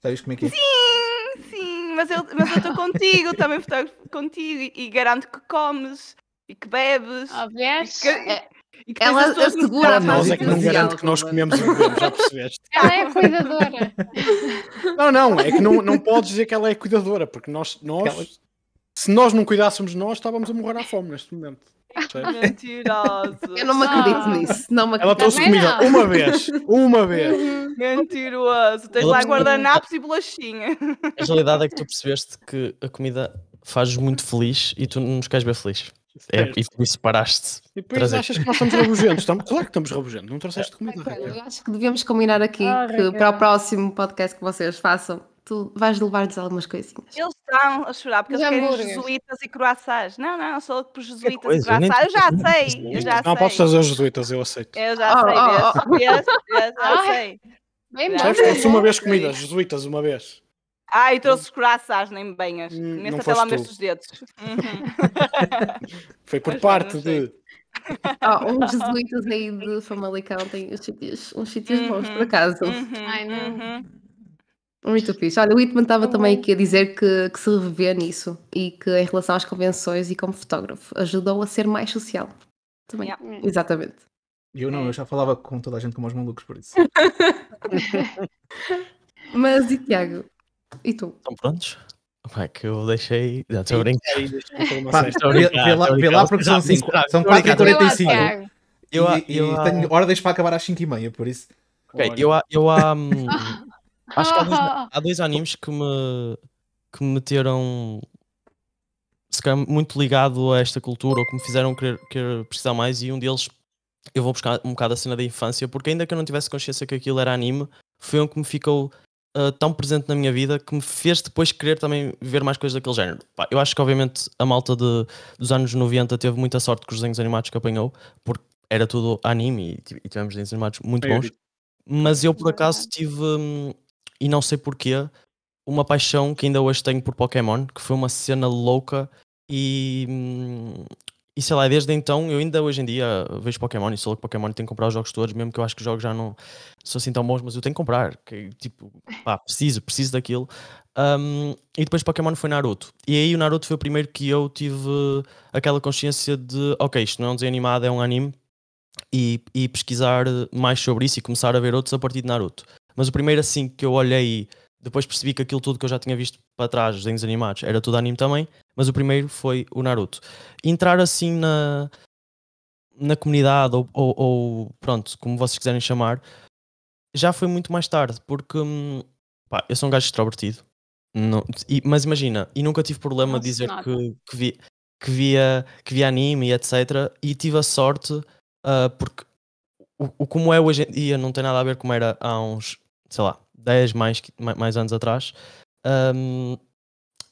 Sabes como é que é? Sim, sim, mas eu estou contigo, também fotografo contigo e, e garanto que comes e que bebes. Obviamente. Ah, e que, é. e que Ela assegura a Nós é que não garante que nós comemos e bebemos, já percebeste? Ela é cuidadora. Não, não, é que não, não podes dizer que ela é cuidadora, porque nós, nós se nós não cuidássemos nós, estávamos a morrer à fome neste momento. Mentiroso. Eu não me acredito ah. nisso. Não me Ela trouxe comida não. uma vez. Uma vez. [LAUGHS] Mentiroso. Tens lá guardanapos e bolachinha. A realidade é que tu percebeste que a comida faz muito feliz e tu não nos queres ver feliz. É, e por isso paraste. E depois trazer. achas que nós estamos rabugentos? Estamos, claro que estamos rabugentos, não trouxeste comida. É, eu acho que devíamos combinar aqui ah, que para o próximo podcast que vocês façam, tu vais levar-lhes algumas coisinhas. Eles coração a chorar porque eles querem jesuítas e croissants. Não, não, sou por é jesuítas coisa, e croissants. Eu já é sei, eu já não, sei. posso fazer os jesuítas, eu aceito. Eu já sei, ah, eu já sei. Ah, bem uma vez comidas, jesuítas uma vez. Ah, e trouxe os croissants, nem benhas. Hum, Nesse até lá os dedos. Uhum. [LAUGHS] [LAUGHS] Foi por Mas parte de... [LAUGHS] Oh, uns jesuítas aí de Famalicão têm uns sítios, uns sítios bons, por uhum. acaso. Uhum, Ai, não... Muito fixe. Olha, o Whitman estava tá também aqui a dizer que, que se revê nisso e que em relação às convenções e como fotógrafo ajudou a ser mais social. Também. Yeah. Exatamente. Eu não, é. eu já falava com toda a gente como os malucos por isso. [LAUGHS] Mas e Tiago? E tu? Estão prontos? Como é que eu deixei. Já estou a brincar. vê, lá, porque são porque são 4h45. Eu, é. eu, eu, tenho ordens para acabar às 5h30, por isso. Ok, eu, eu, um, [LAUGHS] Acho que há dois, [LAUGHS] há dois animes que me, que me meteram se calhar muito ligado a esta cultura ou que me fizeram querer, querer precisar mais e um deles eu vou buscar um bocado a cena da infância porque ainda que eu não tivesse consciência que aquilo era anime foi um que me ficou uh, tão presente na minha vida que me fez depois querer também ver mais coisas daquele género eu acho que obviamente a malta de, dos anos 90 teve muita sorte com os desenhos animados que apanhou porque era tudo anime e, e tivemos desenhos animados muito bons mas eu por acaso tive hum, e não sei porquê, uma paixão que ainda hoje tenho por Pokémon, que foi uma cena louca e. Hum, e sei lá, desde então, eu ainda hoje em dia vejo Pokémon e sou por Pokémon e tenho que comprar os jogos todos, mesmo que eu acho que os jogos já não são assim tão bons, mas eu tenho que comprar, que, tipo, pá, preciso, preciso daquilo. Um, e depois Pokémon foi Naruto. E aí o Naruto foi o primeiro que eu tive aquela consciência de, ok, isto não é um desenho animado, é um anime, e, e pesquisar mais sobre isso e começar a ver outros a partir de Naruto. Mas o primeiro assim que eu olhei depois percebi que aquilo tudo que eu já tinha visto para trás, os desenhos animados, era tudo anime também, mas o primeiro foi o Naruto. Entrar assim na, na comunidade, ou, ou, ou pronto, como vocês quiserem chamar, já foi muito mais tarde, porque hum, pá, eu sou um gajo extrovertido, não, e, mas imagina, e nunca tive problema de dizer que, que, vi, que, via, que via anime e etc. E tive a sorte, uh, porque o, o como é hoje em dia não tem nada a ver como era há uns sei lá, 10 mais, mais anos atrás. Um,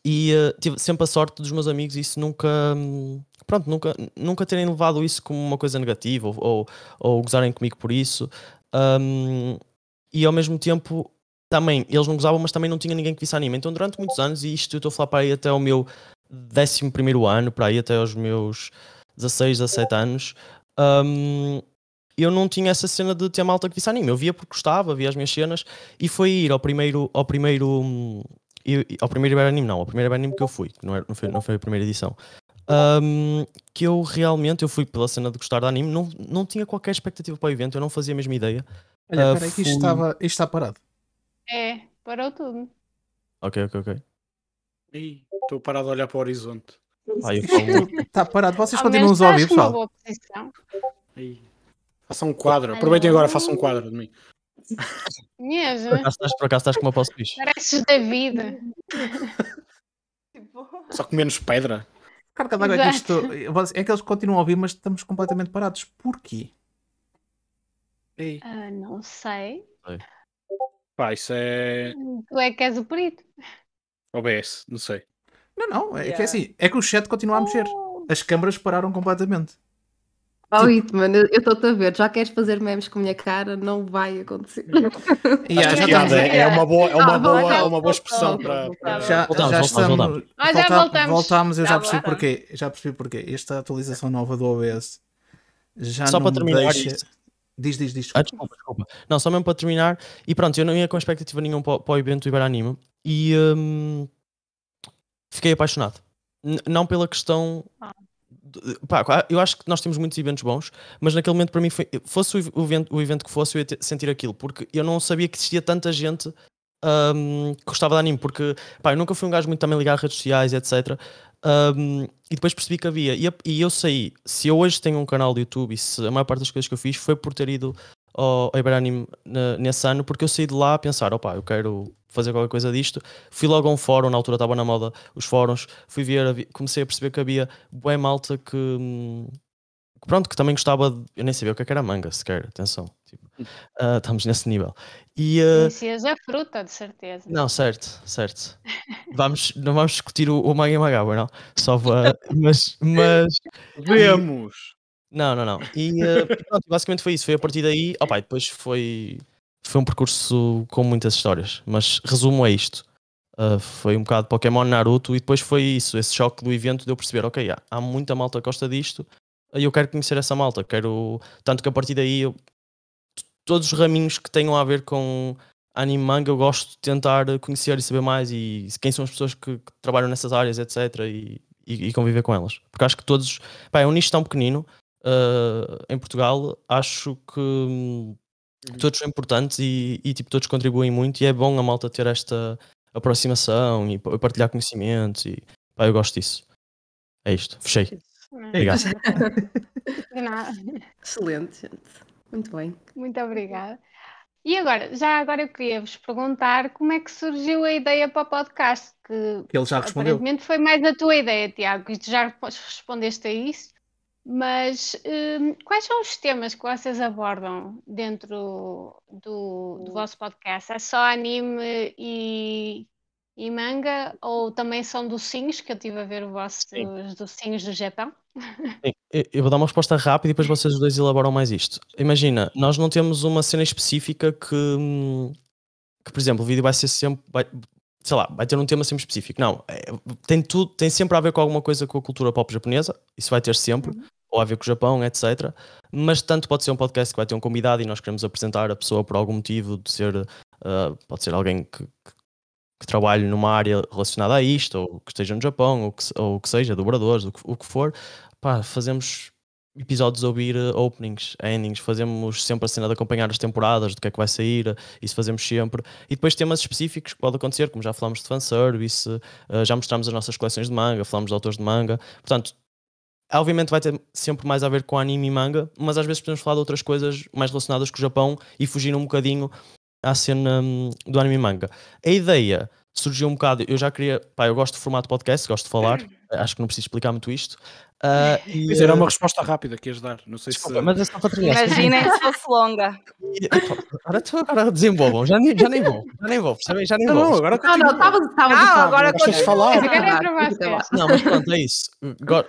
e uh, tive sempre a sorte dos meus amigos isso nunca hum, pronto nunca nunca terem levado isso como uma coisa negativa ou, ou, ou gozarem comigo por isso um, e ao mesmo tempo também eles não gozavam mas também não tinha ninguém que visse anime então durante muitos anos e isto eu estou a falar para aí até o meu 11 primeiro ano para aí até aos meus 16, 17 anos um, e eu não tinha essa cena de ter malta que visse anime. Eu via porque gostava, via as minhas cenas e foi ir ao primeiro. Ao primeiro ao primeiro Iberanime, não, ao primeiro Iberanime que eu fui, que não, era, não, foi, não foi a primeira edição, um, que eu realmente eu fui pela cena de gostar de anime, não, não tinha qualquer expectativa para o evento, eu não fazia a mesma ideia. Olha, uh, peraí, ah, fui... que isto, estava, isto está parado. É, parou tudo. Ok, ok, ok. estou parado a olhar para o horizonte. [LAUGHS] Está parado, vocês continuam a ouvir, pessoal. Faça um quadro. Aproveitem agora, faça um quadro de mim. Yeah, por, acaso estás, por acaso estás como apóstolo bicho. Pareces da vida. Tipo. Só com menos pedra. Cara, agora é que isto. É que eles continuam a ouvir, mas estamos completamente parados. Porquê? Uh, não sei. sei. Pá, isso é. Tu é que és o perito. OBS, não sei. Não, não, é yeah. que é assim. É que o chat continua a mexer. Oh. As câmaras pararam completamente. Oh, tipo, Itman, eu estou-te a ver, já queres fazer memes com a minha cara, não vai acontecer. Yeah, [LAUGHS] já é, é uma boa, é uma ah, boa, voltamos, então é uma boa expressão voltamos, para. Já, voltamos, já estamos, voltamos. Ah, já voltamos. eu já, já tá percebi porquê. Já percebi porquê. Esta atualização nova do OBS já Só para terminar deixa... isto. Diz, diz, diz. Ah, desculpa. Ah, desculpa, desculpa. Não, só mesmo para terminar. E pronto, eu não ia com expectativa nenhuma para, para o evento do Iberanima e hum, fiquei apaixonado. N não pela questão ah. Pá, eu acho que nós temos muitos eventos bons, mas naquele momento para mim foi, fosse o evento, o evento que fosse, eu ia sentir aquilo, porque eu não sabia que existia tanta gente um, que gostava de anime, porque pá, eu nunca fui um gajo muito também ligar redes sociais, etc. Um, e depois percebi que havia, e, e, eu saí. Se eu hoje tenho um canal de YouTube e se a maior parte das coisas que eu fiz foi por ter ido ao, ao nesse ano, porque eu saí de lá a pensar, opá, eu quero fazer qualquer coisa disto. Fui logo a um fórum, na altura estava na moda os fóruns, fui ver, comecei a perceber que havia boa malta que, hum, pronto, que também gostava, de, eu nem sabia o que é era manga sequer, atenção. Tipo, uh, estamos nesse nível. E, uh, ah, Conhecias a fruta, de certeza. Não, certo, certo. vamos, não vamos discutir o, o Manga e Magaba, não? Só para, mas, mas. Vemos! Não, não, não. E uh, pronto, basicamente foi isso. Foi a partir daí. Opa, e depois foi, foi um percurso com muitas histórias. Mas resumo é isto. Uh, foi um bocado Pokémon Naruto e depois foi isso, esse choque do evento de eu perceber, ok, há, há muita malta que gosta disto e eu quero conhecer essa malta, quero. Tanto que a partir daí eu, todos os raminhos que tenham a ver com anime manga eu gosto de tentar conhecer e saber mais e quem são as pessoas que, que trabalham nessas áreas, etc. E, e, e, conviver com elas. Porque acho que todos. Pá, é um nicho tão pequenino uh, em Portugal, acho hum, que todos são importantes e, e, tipo, todos contribuem muito e é bom a malta ter esta aproximação e partilhar conhecimentos e pá, eu gosto disso. É isto, fechei. Obrigado. [LAUGHS] Excelente, gente. Muito bem. Muito obrigada. E agora, já agora eu queria vos perguntar como é que surgiu a ideia para o podcast, que, que ele já respondeu. aparentemente foi mais a tua ideia, Tiago, e tu já respondeste a isso, mas um, quais são os temas que vocês abordam dentro do, do hum. vosso podcast? É só anime e, e, manga ou também são docinhos, que eu estive a ver os vossos Sim. docinhos do Japão? [LAUGHS] Sim. Eu vou dar uma resposta rápida e depois vocês dois elaboram mais isto. Imagina, nós não temos uma cena específica que, hum, que por exemplo, o vídeo vai ser sempre, vai, sei lá, vai ter um tema sempre específico. Não, é, tem tudo, tem sempre a ver com alguma coisa com a cultura pop japonesa, isso vai ter sempre. Uhum ou a ver com o Japão, etc. Mas tanto pode ser um podcast que vai ter um convidado e nós queremos apresentar a pessoa por algum motivo, de ser, uh, pode ser alguém que, que, que, trabalhe numa área relacionada a isto, ou que esteja no Japão, ou que, ou que seja, dobradores, o que, o que for. Pá, fazemos episódios a ouvir ah, openings, endings, fazemos sempre a cena de acompanhar as temporadas, do que é que vai sair, ah, isso fazemos sempre. E depois temas específicos que pode acontecer, como já falámos de fanservice, já mostramos as nossas coleções de manga, falámos de autores de manga. Portanto, ah, obviamente vai ter sempre mais a ver com anime e manga, mas às vezes podemos falar de outras coisas mais relacionadas com o Japão e fugir um bocadinho à cena hum, do anime e manga. A ideia surgiu um bocado, eu já queria, pá, eu gosto de formato podcast, gosto de falar, acho que não preciso explicar muito isto, Uh, [LAUGHS] e, era ah, uma resposta rápida que ias dar, não sei desculpa, se. Mas é só para Imaginem [LAUGHS] se fosse longa. agora, agora desenvolvam, já, nem, já nem vou, já nem vou, percebem? Já nem não, vou. Não, agora não, não, estava de Não, agora gosto de falar. É não, mas pronto, é isso.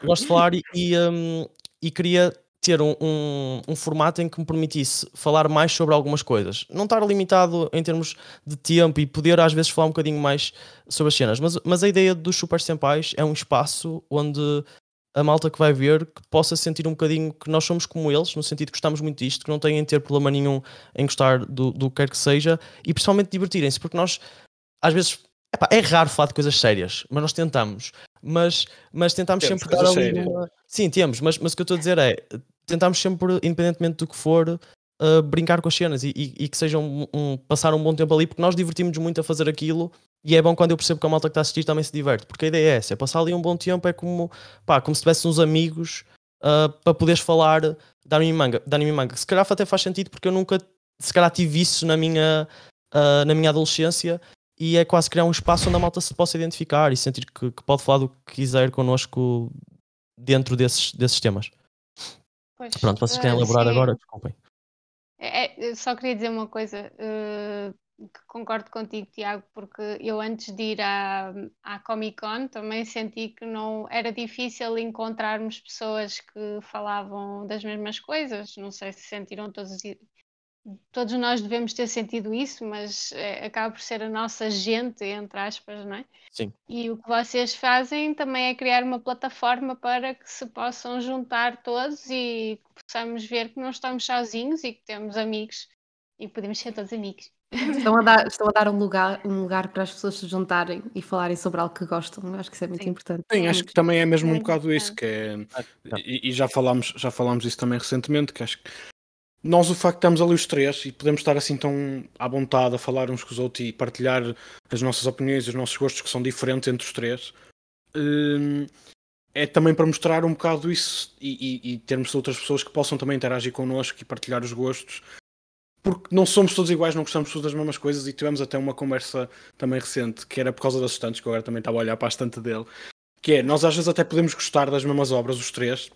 Gosto de falar e, e, um, e queria ter um, um, um, formato em que me permitisse falar mais sobre algumas coisas. Não estar limitado em termos de tempo e poder às vezes falar um bocadinho mais sobre as cenas. Mas, mas a ideia dos Super Senpais é um espaço onde a malta que vai ver que possa sentir um bocadinho que nós somos como eles, no sentido que gostamos muito disto, que não têm de ter problema nenhum em gostar do, do que quer que seja e principalmente divertirem-se, porque nós às vezes epá, é raro falar de coisas sérias, mas nós tentamos. Mas, mas tentamos temos sempre dar ali uma... Sim, temos, mas, mas o que eu estou a dizer é tentamos sempre, independentemente do que for, uh, brincar com as cenas e, e, e que sejam um, um, passar um bom tempo ali, porque nós divertimos muito a fazer aquilo e é bom quando eu percebo que a malta que está a assistir também se diverte, porque a ideia é essa: é passar ali um bom tempo, é como, pá, como se tivesse uns amigos uh, para poderes falar de anime, manga, de anime manga. Se calhar até faz sentido, porque eu nunca, se calhar, tive isso na minha, uh, na minha adolescência e é quase criar um espaço onde a malta se possa identificar e sentir que, que pode falar do que quiser connosco dentro desses, desses temas. Pois, Pronto, vocês querem ah, elaborar sim. agora? Desculpem. É, é, só queria dizer uma coisa. Uh, concordo contigo, Tiago, porque eu antes de ir à, à Comic Con também senti que não era difícil encontrarmos pessoas que falavam das mesmas coisas. Não sei se sentiram todos, todos nós devemos ter sentido isso, mas é, acaba por ser a nossa gente, entre aspas, não é? Sim. E o que vocês fazem também é criar uma plataforma para que se possam juntar todos e que possamos ver que não estamos sozinhos e que temos amigos e podemos ser todos amigos. Estão a dar, estão a dar um, lugar, um lugar para as pessoas se juntarem e falarem sobre algo que gostam. acho que isso é muito Sim. importante. Sim, acho que também é mesmo um é bocado isso, que é, ah, tá. e, e, já falámos, já falámos isso também recentemente, que acho que nós o facto de estarmos ali os três e podemos estar assim tão à vontade a falar uns com os outros e partilhar as nossas opiniões, os nossos gostos que são diferentes entre os três. Hum, é também para mostrar um bocado isso e, e, e, termos outras pessoas que possam também interagir connosco e partilhar os gostos porque não somos todos iguais, não gostamos todos das mesmas coisas e tivemos até uma conversa também recente que era por causa das estantes, que agora também estava a olhar para a estante dele, que é, nós às vezes até podemos gostar das mesmas obras, os três,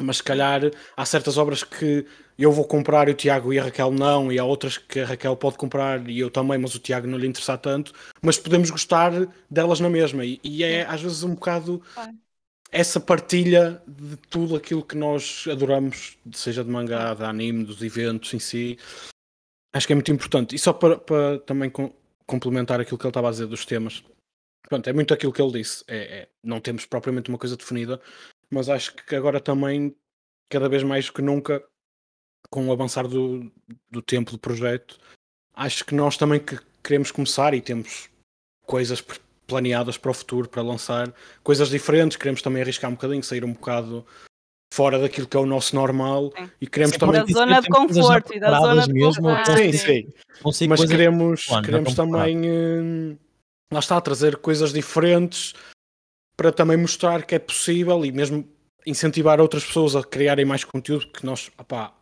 mas se calhar há certas obras que eu vou comprar e o Tiago e a Raquel não, e há outras que a Raquel pode comprar e eu também, mas o Tiago não lhe interessa tanto, mas podemos gostar delas na mesma, e, e é às vezes um bocado essa partilha de tudo aquilo que nós adoramos, seja de mangá, de anime, dos eventos em si, acho que é muito importante. E só para, para também com, complementar aquilo que ele estava a dizer dos temas, pronto, é muito aquilo que ele disse. É, é, não temos propriamente uma coisa definida, mas acho que agora também, cada vez mais que nunca, com o avançar do, do tempo do projeto, acho que nós também que queremos começar e temos coisas planeadas para o futuro, para lançar coisas diferentes, queremos também arriscar um bocadinho, sair um bocado fora daquilo que é o nosso normal sim. e queremos sim, também. Da zona de conforto e da zona de mesmo, conforto. Sim, sim. sim. Mas queremos, queremos também. Uh, lá está, trazer coisas diferentes para também mostrar que é possível e mesmo incentivar outras pessoas a criarem mais conteúdo, porque nós, opá,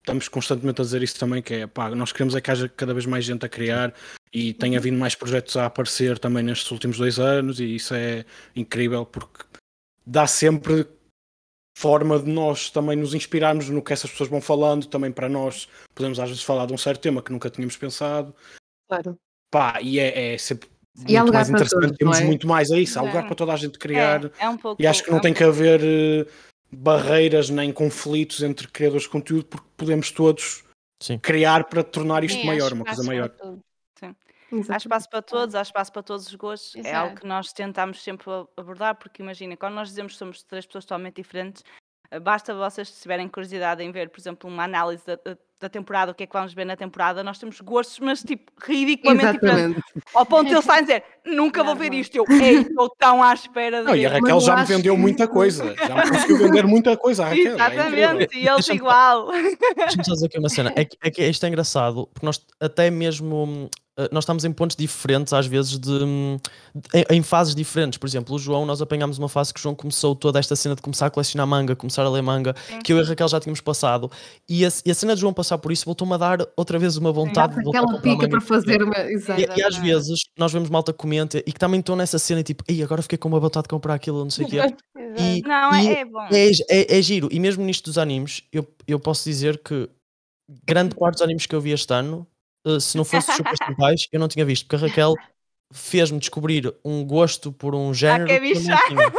estamos constantemente a dizer isso também, que é, opá, nós queremos é que haja cada vez mais gente a criar e tenha vindo mais projetos a aparecer também nestes últimos dois anos e isso é incrível porque dá sempre forma de nós também nos inspirarmos no que essas pessoas vão falando, também para nós podemos às vezes falar de um certo tema que nunca tínhamos pensado. Claro. Pá, e é, é sempre e muito mais interessante, todos, temos é? muito mais a é isso, há lugar é. para toda a gente criar. É, é, um pouco, e acho que não um tem pouco. que haver eh, barreiras nem conflitos entre criadores de conteúdo, porque podemos todos Sim. criar para tornar isto maior, uma coisa maior. Tudo. Há espaço para todos, há espaço para todos os gostos. Exato. É algo que nós tentamos sempre abordar, porque imagina, quando nós dizemos que somos três pessoas totalmente diferentes, eh, basta vocês tiverem curiosidade em ver, por exemplo, uma análise da, da temporada, o que é que vamos ver na temporada, nós temos gostos, mas tipo, ridiculamente Exatamente. diferentes. Ao ponto de eles estarem dizer, nunca vou ver isto, eu estou tão à espera de. Não, e a Raquel já me vendeu muita coisa, já me conseguiu vender muita coisa, Raquel. É Exatamente, é e eles igual. Deixa-me só aqui uma cena, é que, é que isto é engraçado, porque nós até mesmo eh, nós estamos em pontos diferentes, às vezes, de, hum, de, em, fases diferentes. Por exemplo, o João, nós apanhámos uma fase que o João começou toda esta cena de começar a colecionar manga, começar a ler manga, Sim. que eu e a Raquel já tínhamos passado. E a, e a cena de João passar por isso voltou-me a dar outra vez uma vontade de voltar aquela pica para fazer uma. Exato, e, e, às vezes nós vemos malta comenta e que também estão nessa cena e tipo, ei, agora fiquei com uma vontade de comprar aquilo, não sei o que [LAUGHS] é. E, não, é, é bom. É, é, é giro. E mesmo nisto dos animes, eu, eu posso dizer que grande uhum. parte dos animes que eu vi este ano eh, se não fosse os chupas tribais, eu não tinha visto, porque a Raquel fez-me descobrir um gosto por um género. que eu não tinha.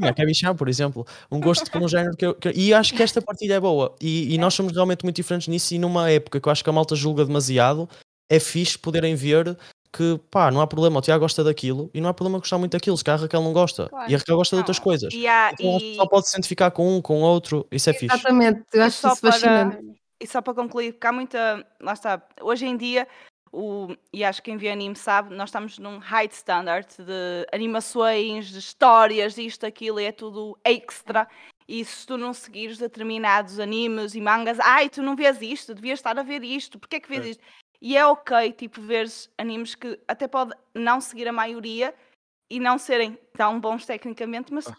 Tinha Cabichão, por exemplo, um gosto por um género que, eu, que, E acho que esta partilha é boa. E, e nós somos realmente muito diferentes nisso. E numa época que eu acho que a malta julga demasiado, é fixe poderem ver que pá, não há problema, o Tiago gosta daquilo e não há problema gostar muito daquilo, se calhar a Raquel não gosta claro, e a Raquel gosta não. de outras ah, coisas. então, e... só pode se identificar com um, com outro, isso é fixe. Exatamente, eu acho isso para e só para concluir, porque há muita. Lá está. Hoje em dia, o, e acho que quem vê anime sabe, nós estamos num high standard de animações, de histórias, isto, aquilo, e é tudo extra. E se tu não seguires determinados animes e mangas, ai, tu não vês isto, devias estar a ver isto, porque é que vês é. isto? E é ok, tipo, veres animes que até pode não seguir a maioria e não serem tão bons tecnicamente, mas. Ah.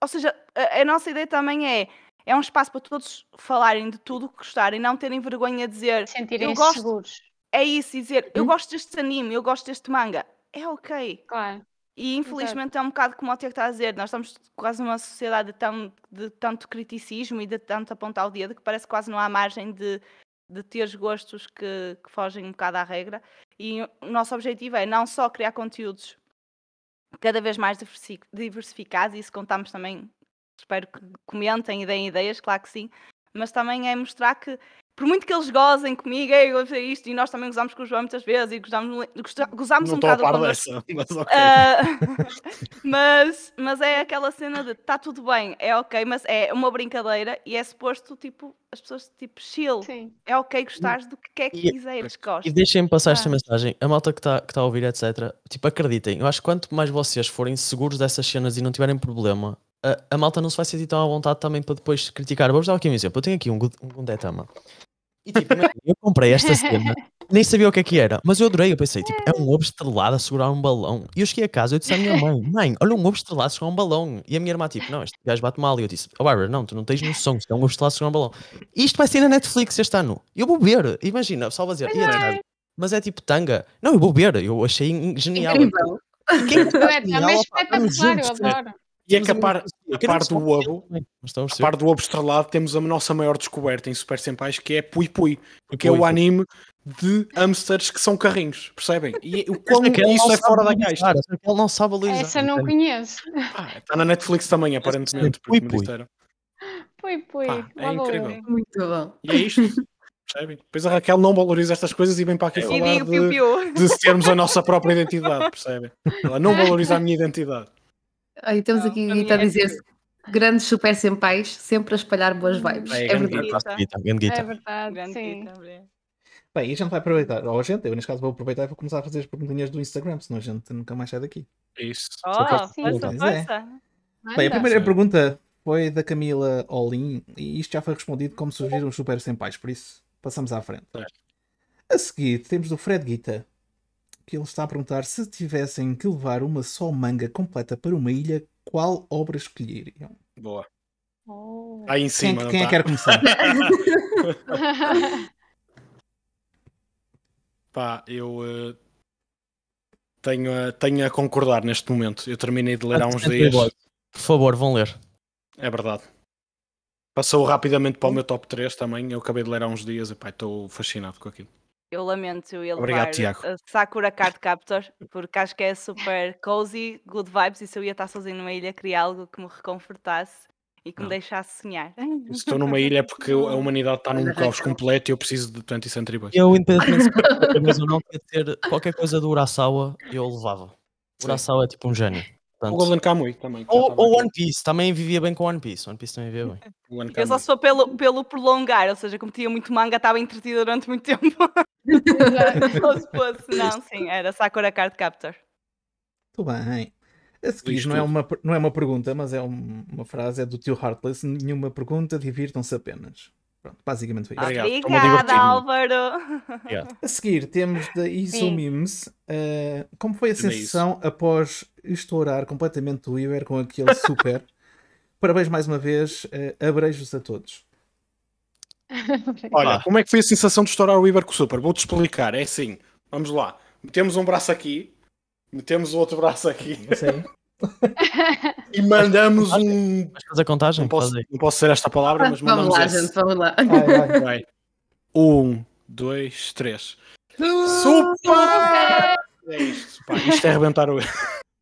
Ou seja, a, a nossa ideia também é é um espaço para todos falarem de tudo o que gostarem, não terem vergonha de dizer. Sentirem-se gosto... seguros. É isso, dizer, eu uhum. gosto deste anime, eu gosto deste manga. É ok. Claro. E infelizmente Exato. é um bocado como o Tiago está a dizer, nós estamos quase numa sociedade tão, de tanto criticismo e de tanto apontar o dedo que parece que quase não há margem de, de ter gostos que, que fogem um bocado à regra. E o nosso objetivo é não só criar conteúdos cada vez mais diversificados, e isso contamos também espero que comentem e deem ideias, claro que sim, mas também é mostrar que, por muito que eles gozem comigo, eu é isto, e nós também gozamos com o João muitas vezes, e gozamos, gozamos um bocado com dessa, mas, okay. uh, [LAUGHS] mas, mas é aquela cena de está tudo bem, é ok, mas é uma brincadeira e é suposto, tipo, as pessoas, tipo, chill, Sim. é ok gostares do que quer é que e, é- quiseres, gostes. E deixem-me passar ah. esta mensagem, a malta que está que tá a ouvir, etc, tipo, acreditem, eu acho que quanto mais vocês forem seguros dessas cenas e não tiverem problema, a, malta não se vai sentir tão à vontade também para depois criticar. Vamos dar aqui um exemplo. Eu tenho aqui um, um Gundetama. E tipo, é? eu comprei esta cena, [LAUGHS] nem sabia o que é que era, mas eu adorei. Eu pensei, tipo, é um é. ovo estrelado a segurar um balão. E eu cheguei a casa, eu disse à minha mãe, [LAUGHS] mãe, olha um ovo estrelado a segurar um balão. E a minha irmã, tipo, não, este gajo bate mal. E eu disse, oh Barbara, não, tu não tens noção, isto é um ovo estrelado a segurar um balão. E isto vai ser na Netflix este ano. Eu vou ver, imagina, só vou dizer, é, é. mas é tipo tanga. Não, eu vou ver, eu achei genial. Incrível. Quem é, é, é espetacular, eu né? adoro. E é que a par, a par do Lobo, a par do Lobo estrelado, temos a nossa maior descoberta em Super Senpais, que é Pui Pui, que é o anime de hamsters que são carrinhos, percebem? E o [LAUGHS] é isso é fora da caixa. Ele não sabe alisar. Essa não conheço. Está ah, na Netflix também, aparentemente. Pui Pui. Pui Pui. É incrível. Muito bom. E é isto. Percebem? Pois a Raquel não valoriza estas coisas e vem para aqui falar de, de sermos a nossa própria identidade, percebem? Ela não [LAUGHS] valoriza a minha identidade. Aí temos aqui a Guita a é dizer é grandes super senpais, sempre a espalhar boas uhum. vibes. É, é verdade. Guita. É verdade, sim. Bem, e a gente vai aproveitar, ou a gente, eu neste caso vou aproveitar e vou começar a fazer as perguntinhas do Instagram, senão a gente nunca mais sai daqui. Isso. Oh, força, É. Bem, a primeira pergunta foi da Camila Olin e isto já foi respondido como surgiram os super senpais, por isso passamos à frente. A seguir temos do Fred Guita, que ele está a perguntar se tivessem que levar uma só manga completa para uma ilha, qual obra escolheriam? Boa. Oh. Aí em é cima. Quem, quem tá? é que tá? quer começar? [LAUGHS] Pá, eu uh, tenho, a, tenho a concordar neste momento. Eu terminei de ler há uns dias. Por favor, vão ler. É verdade. Passou rapidamente para o hum. meu top 3 também. Eu acabei de ler há uns dias e estou fascinado com aquilo eu lamento ele Obrigado, Tiago. a eh, Sakura Card Captor, porque acho que é super cozy, good vibes, e se eu ia estar sozinho numa ilha, queria algo que me reconfortasse e que não. me deixasse sonhar. Se estou numa ilha é porque a humanidade está num caos completo e eu preciso de 20 Century Boys. Eu, independentemente mas ou não, quer ter qualquer coisa do Urasawa, eu levava. Urasawa é tipo um gênio. Portanto, o Golden Kamuy também. Ou, One Piece, também vivia bem com One Piece. One Piece também vivia bem. [LAUGHS] eu só sou pelo, pelo prolongar, ou seja, como tinha muito manga, estava entretida durante muito tempo. ou [LAUGHS] se fosse, não, sim, era Sakura Card Captor. Muito bem. A seguir não é, uma, não é uma pergunta, mas é uma frase, é do tio Heartless. Nenhuma pergunta, divirtam-se apenas. Pronto, basicamente foi isso. Obrigado, Obrigada, Álvaro. A seguir temos da Iso Memes. Uh, eh, como foi a sensação isso. após estourar completamente o Iber com aquele [LAUGHS] super? Parabéns mais uma vez, uh, eh, abreijos a todos. Olha, como é que foi a sensação de estourar o Iber com o super? Vou-te explicar. É assim, vamos lá. Metemos um braço aqui, metemos o outro braço aqui. Sim. [LAUGHS] e mandamos um. Mas a contagem? Não posso, não posso ser esta palavra, mas [LAUGHS] vamos mandamos. Lá, gente, vamos lá, [LAUGHS] Um, dois, três. Super! É isto, pá, isto é arrebentar o.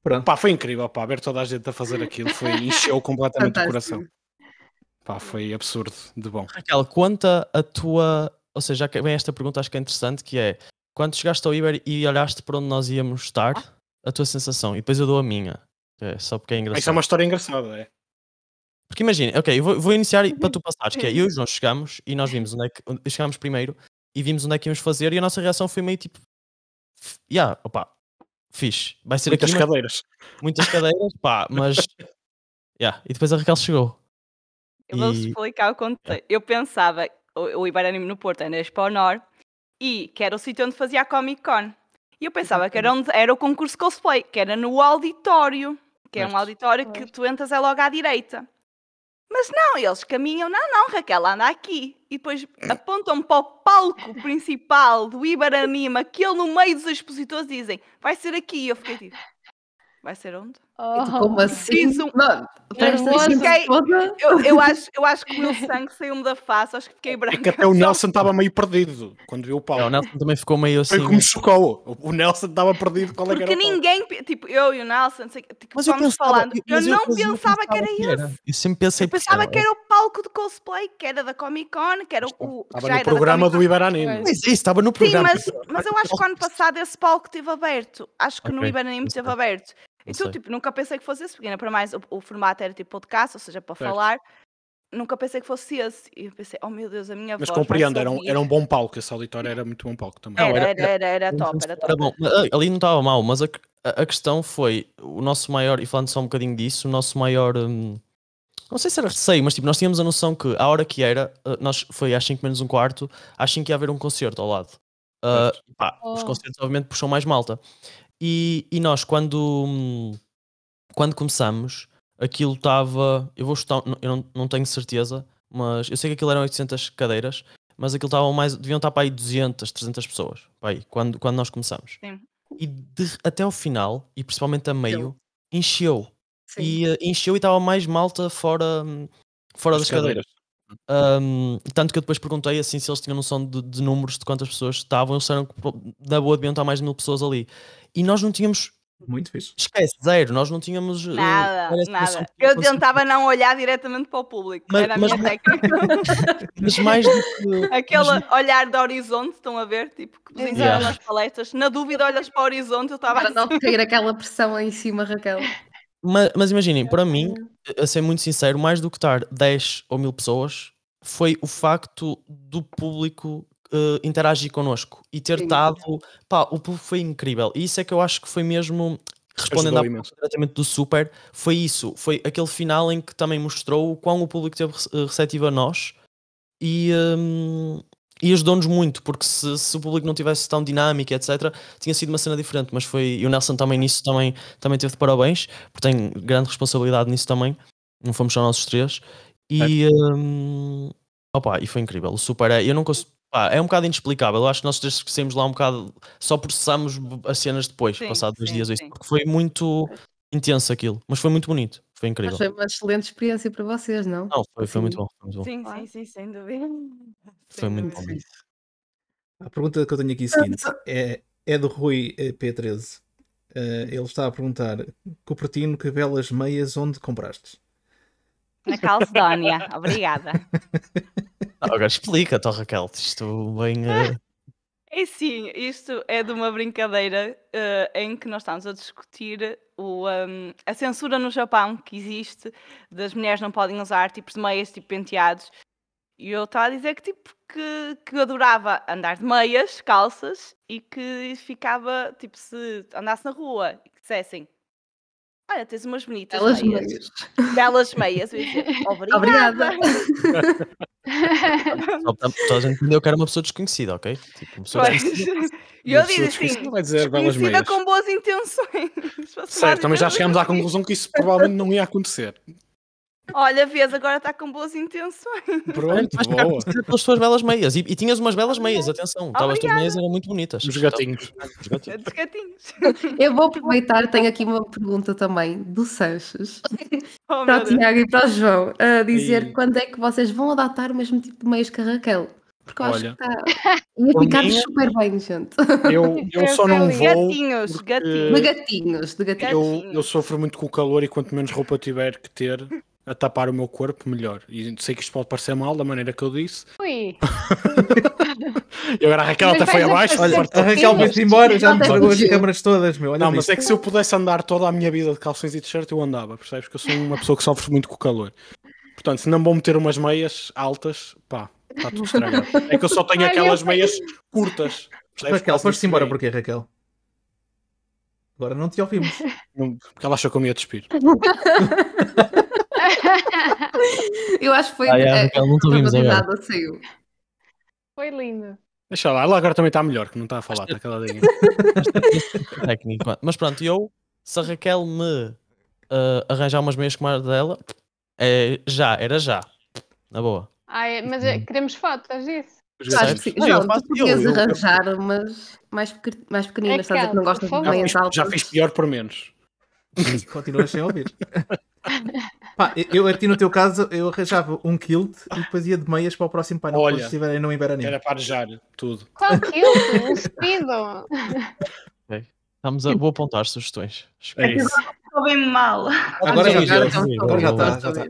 Pronto. Pá, foi incrível, pá, ver toda a gente a fazer aquilo, foi, encheu completamente o coração. Pá, foi absurdo de bom. Raquel, conta a tua, ou seja, esta pergunta acho que é interessante, que é, quando chegaste ao Iber e olhaste para onde nós íamos estar, a tua sensação, e depois eu dou a minha. É, só porque é engraçado. Ah, isso é uma história engraçada, é. Porque imagina, ok, eu vou, vou iniciar uhum. para tu passares, que é eu e o João chegamos e nós vimos onde é que. Chegámos primeiro e vimos onde é que íamos fazer e a nossa reação foi meio tipo. Ya, yeah, opá, fixe. Vai ser muitas aqui, cadeiras. Mas, muitas cadeiras, pá, mas. [LAUGHS] yeah. E depois a Raquel chegou. Eu e... vou explicar o contexto. Eu pensava, o, o no Porto é para o norte e que era o sítio onde fazia a Comic Con. E eu pensava que era, onde, era o concurso cosplay, que era no auditório que é um auditório que tu entras é logo à direita. Mas não, eles caminham, não, não, Raquel, anda aqui. E depois apontam-me para o palco principal do Ibaranima, que ele no meio dos expositores dizem, vai ser aqui. E eu fiquei tipo, vai ser onde? Oh, como assim? Um... Não, fiquei... eu, eu, acho, eu acho que o meu [LAUGHS] sangue saiu-me da face, acho que fiquei branco Porque até o [LAUGHS] Nelson estava meio perdido quando viu o Paulo Não, é, o Nelson também ficou meio assim. Foi como né? chocou. O Nelson estava perdido. Qual é Porque ninguém, tipo, eu e o Nelson, sei, tipo, mas eu pensava, falando, eu, eu não pensava, pensava, que era isso. Eu sempre pensei eu pensava que era. o palco de cosplay, que era da Comic Con, que era o. Estava no programa do Iberanime. Mas é, isso, estava no programa. Sim, mas, mas eu acho que ano passado esse palco esteve aberto. Acho que okay. no Iberanime esteve tá. aberto. E então, tu, tipo, nunca pensei que fosse esse, porque para mais o, o, formato era tipo podcast, ou seja, para certo. falar. Nunca pensei que fosse esse. E eu pensei, oh meu Deus, a minha Mas voz. Mas compreendo, era um, era um bom palco, esse auditório era muito bom palco também. Era, era, era, era top, era top. Era bom. Ali não estava mal, mas a, a questão foi o nosso maior, e falando só um bocadinho disso, o nosso maior. Hum, não sei se era receio, mas tipo, nós tínhamos a noção que a hora que era, eh, nós foi às 5 menos um quarto, às 5 ia haver um concerto ao lado. Uh, pá, oh. Os concertos obviamente puxam mais malta. E, e nós, quando, quando começamos, aquilo estava. Eu vou chutar, eu não, não tenho certeza, mas eu sei que aquilo eram 800 cadeiras, mas aquilo estava mais. deviam estar para aí 200, 300 pessoas, para aí, quando, quando nós começamos. Sim. E de, até o final, e principalmente a meio, Sim. encheu. Sim. E uh, encheu e estava mais malta fora, fora das cadeiras. cadeiras. Um, tanto que eu depois perguntei assim se eles tinham noção de, de números de quantas pessoas estavam, eles disseram que da boa deviam estar mais de mil pessoas ali e nós não tínhamos muito fixe. Esquece, zero. Nós não tínhamos. Eh, nada, uh, nada. Eu tentava não olhar diretamente para o público. Mas, era a mas, minha técnica. [LAUGHS] mas mais do que. Aquele mas... olhar de horizonte, estão a ver? Tipo, que posição yeah. nas palestras. Na dúvida, olhas para o horizonte. Eu estava. Para não ter assim. aquela pressão aí em cima, Raquel. Mas, mas imaginem, para mim, uhum. a ser muito sincero, mais do que estar 10 ou mil pessoas, foi o facto do público uh, interagir connosco e ter estado Pá, o povo foi incrível. E isso é que eu acho que foi mesmo. Respondendo ao tratamento do Super, foi isso. Foi aquele final em que também mostrou o quão o público teve eh, receptivo a nós e, um, ehm, e ajudou-nos muito, porque se, se, o público não tivesse tão dinâmico, etc., tinha sido uma cena diferente. Mas foi. E o Nelson também nisso também, também teve de parabéns, porque tem grande responsabilidade nisso também. Não fomos só nós três. E. É. Um, ehm, opa, e foi incrível. O Super é. Eu não consigo Pá, é um bocado inexplicável. Eu acho que nós esquecemos lá um bocado, só processamos as cenas depois, sim, passado dois sim, dias, sim. porque foi muito intenso aquilo, mas foi muito bonito, foi incrível. Mas foi uma excelente experiência para vocês, não? Não, foi, foi muito bom. Foi muito bom. Sim, sim, sim, sem dúvida. [LAUGHS] Foi muito bom. A pergunta que eu tenho aqui é seguinte: é, é do Rui é P13. Uh, eh, ele está a perguntar: Cupertino, que belas meias onde compraste? Na Calcedónia, obrigada. [LAUGHS] Agora explica, então, Raquel, isto bem. Uh... [LAUGHS] Eh, é sim, isto é de uma brincadeira uh, em que nós estamos a discutir o, um, a censura no Japão que existe, das mulheres não podem usar tipos de meias, tipo penteados. E eu estava a dizer que tipo que, que adorava andar de meias, calças, e que ficava, tipo, se andasse na rua e que dissessem Olha, tens umas bonitas Belas meias. meias. Belas meias. [LAUGHS] Obrigada. Obrigada. [LAUGHS] [LAUGHS] Só para a a entender, eu quero uma pessoa desconhecida, ok? Tipo, uma pessoa desconhecida. [LAUGHS] E eu digo assim, dizer desconhecida com boas intenções. [LAUGHS] Certo, mas já chegámos à conclusão que isso provavelmente não ia acontecer. Olha, vês, agora está com boas intenções. Pronto, Mas, com as tuas belas meias. E, e, tinhas umas belas meias, atenção. Estavas tuas meias eram muito bonitas. Os gatinhos. Os gatinhos. Eu vou aproveitar, tenho aqui uma pergunta também do Sanches. Oh, para o Tiago e para o João. A dizer e... quando é que vocês vão adaptar o mesmo tipo de meias que a Raquel. Porque eu acho que está. Ia ficar mim, super bem, gente. Eu, eu só não vou. Gatinhos, gatinhos. De gatinhos, de gatinhos. Eu, eu sofro muito com o calor e quanto menos roupa tiver que ter, a tapar o meu corpo melhor. E sei que isto pode parecer mal da maneira que eu disse. Ui! e agora a Raquel até foi abaixo. Olha, a Raquel foi-se embora, já me pagou as câmaras todas, meu. Olha não, mas é que se eu pudesse andar toda a minha vida de calções e t-shirt, eu andava, percebes? Que eu sou uma pessoa que sofre muito com o calor. Portanto, se não vão meter umas meias altas, pá, está tudo estranho. É que eu só tenho aquelas meias curtas. Percebes? Raquel, foste embora porquê, Raquel? Agora não te ouvimos. Porque ela achou que eu me ia despir. [LAUGHS] [LAUGHS] eu acho que foi. Ah, yeah, é, não ouvimos agora. Saiu. Foi lindo. Deixa lá, ela agora também está melhor, que não está a falar, está caladinha. [LAUGHS] Técnico. Mas pronto, eu, se a Raquel me uh, arranjar umas meias com a dela, é, já, era já. Na boa. Ai, ah, é, mas é, queremos fotos disso. Acho que Não, não, não podias arranjar eu, eu... umas mais, pequ... mais pequeninas, estás a que não gostas de meias altas. Já fiz pior por menos. Continuas sem ouvir. [LAUGHS] Pá, eu aqui no teu caso, eu arranjava um kilt e depois ia de meias para o próximo painel. Olha, se estiverem não Iberanime. Era para arejar tudo. Qual kilt? Um speedo. Okay. É. Estamos a... Vou apontar sugestões. É isso. Estou bem mal. Agora já está. Agora já está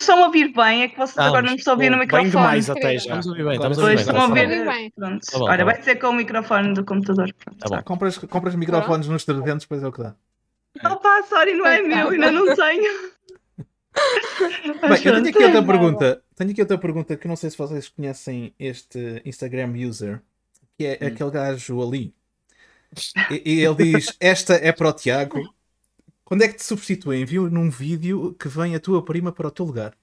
estão a ouvir bem, é que vocês agora não estão a ouvir no microfone. Bem demais até já. Estamos a ouvir bem, estamos a ouvir bem. Estão a tá ouvir bem. Pronto. Tá bom, Olha, tá vai ser com o microfone do computador. Tá bom. Ah, compras, compras microfones nos 300, depois é o que dá. Opa, sorry, não é meu, ainda não tenho. Bem, eu tenho aqui outra pergunta. Tenho aqui outra pergunta que não sei se vocês conhecem este Instagram user, que é hum. aquele gajo ali. E, e, ele diz: Esta é para o Tiago. Quando é que te substituem? Viu num vídeo que vem a tua prima para o teu lugar?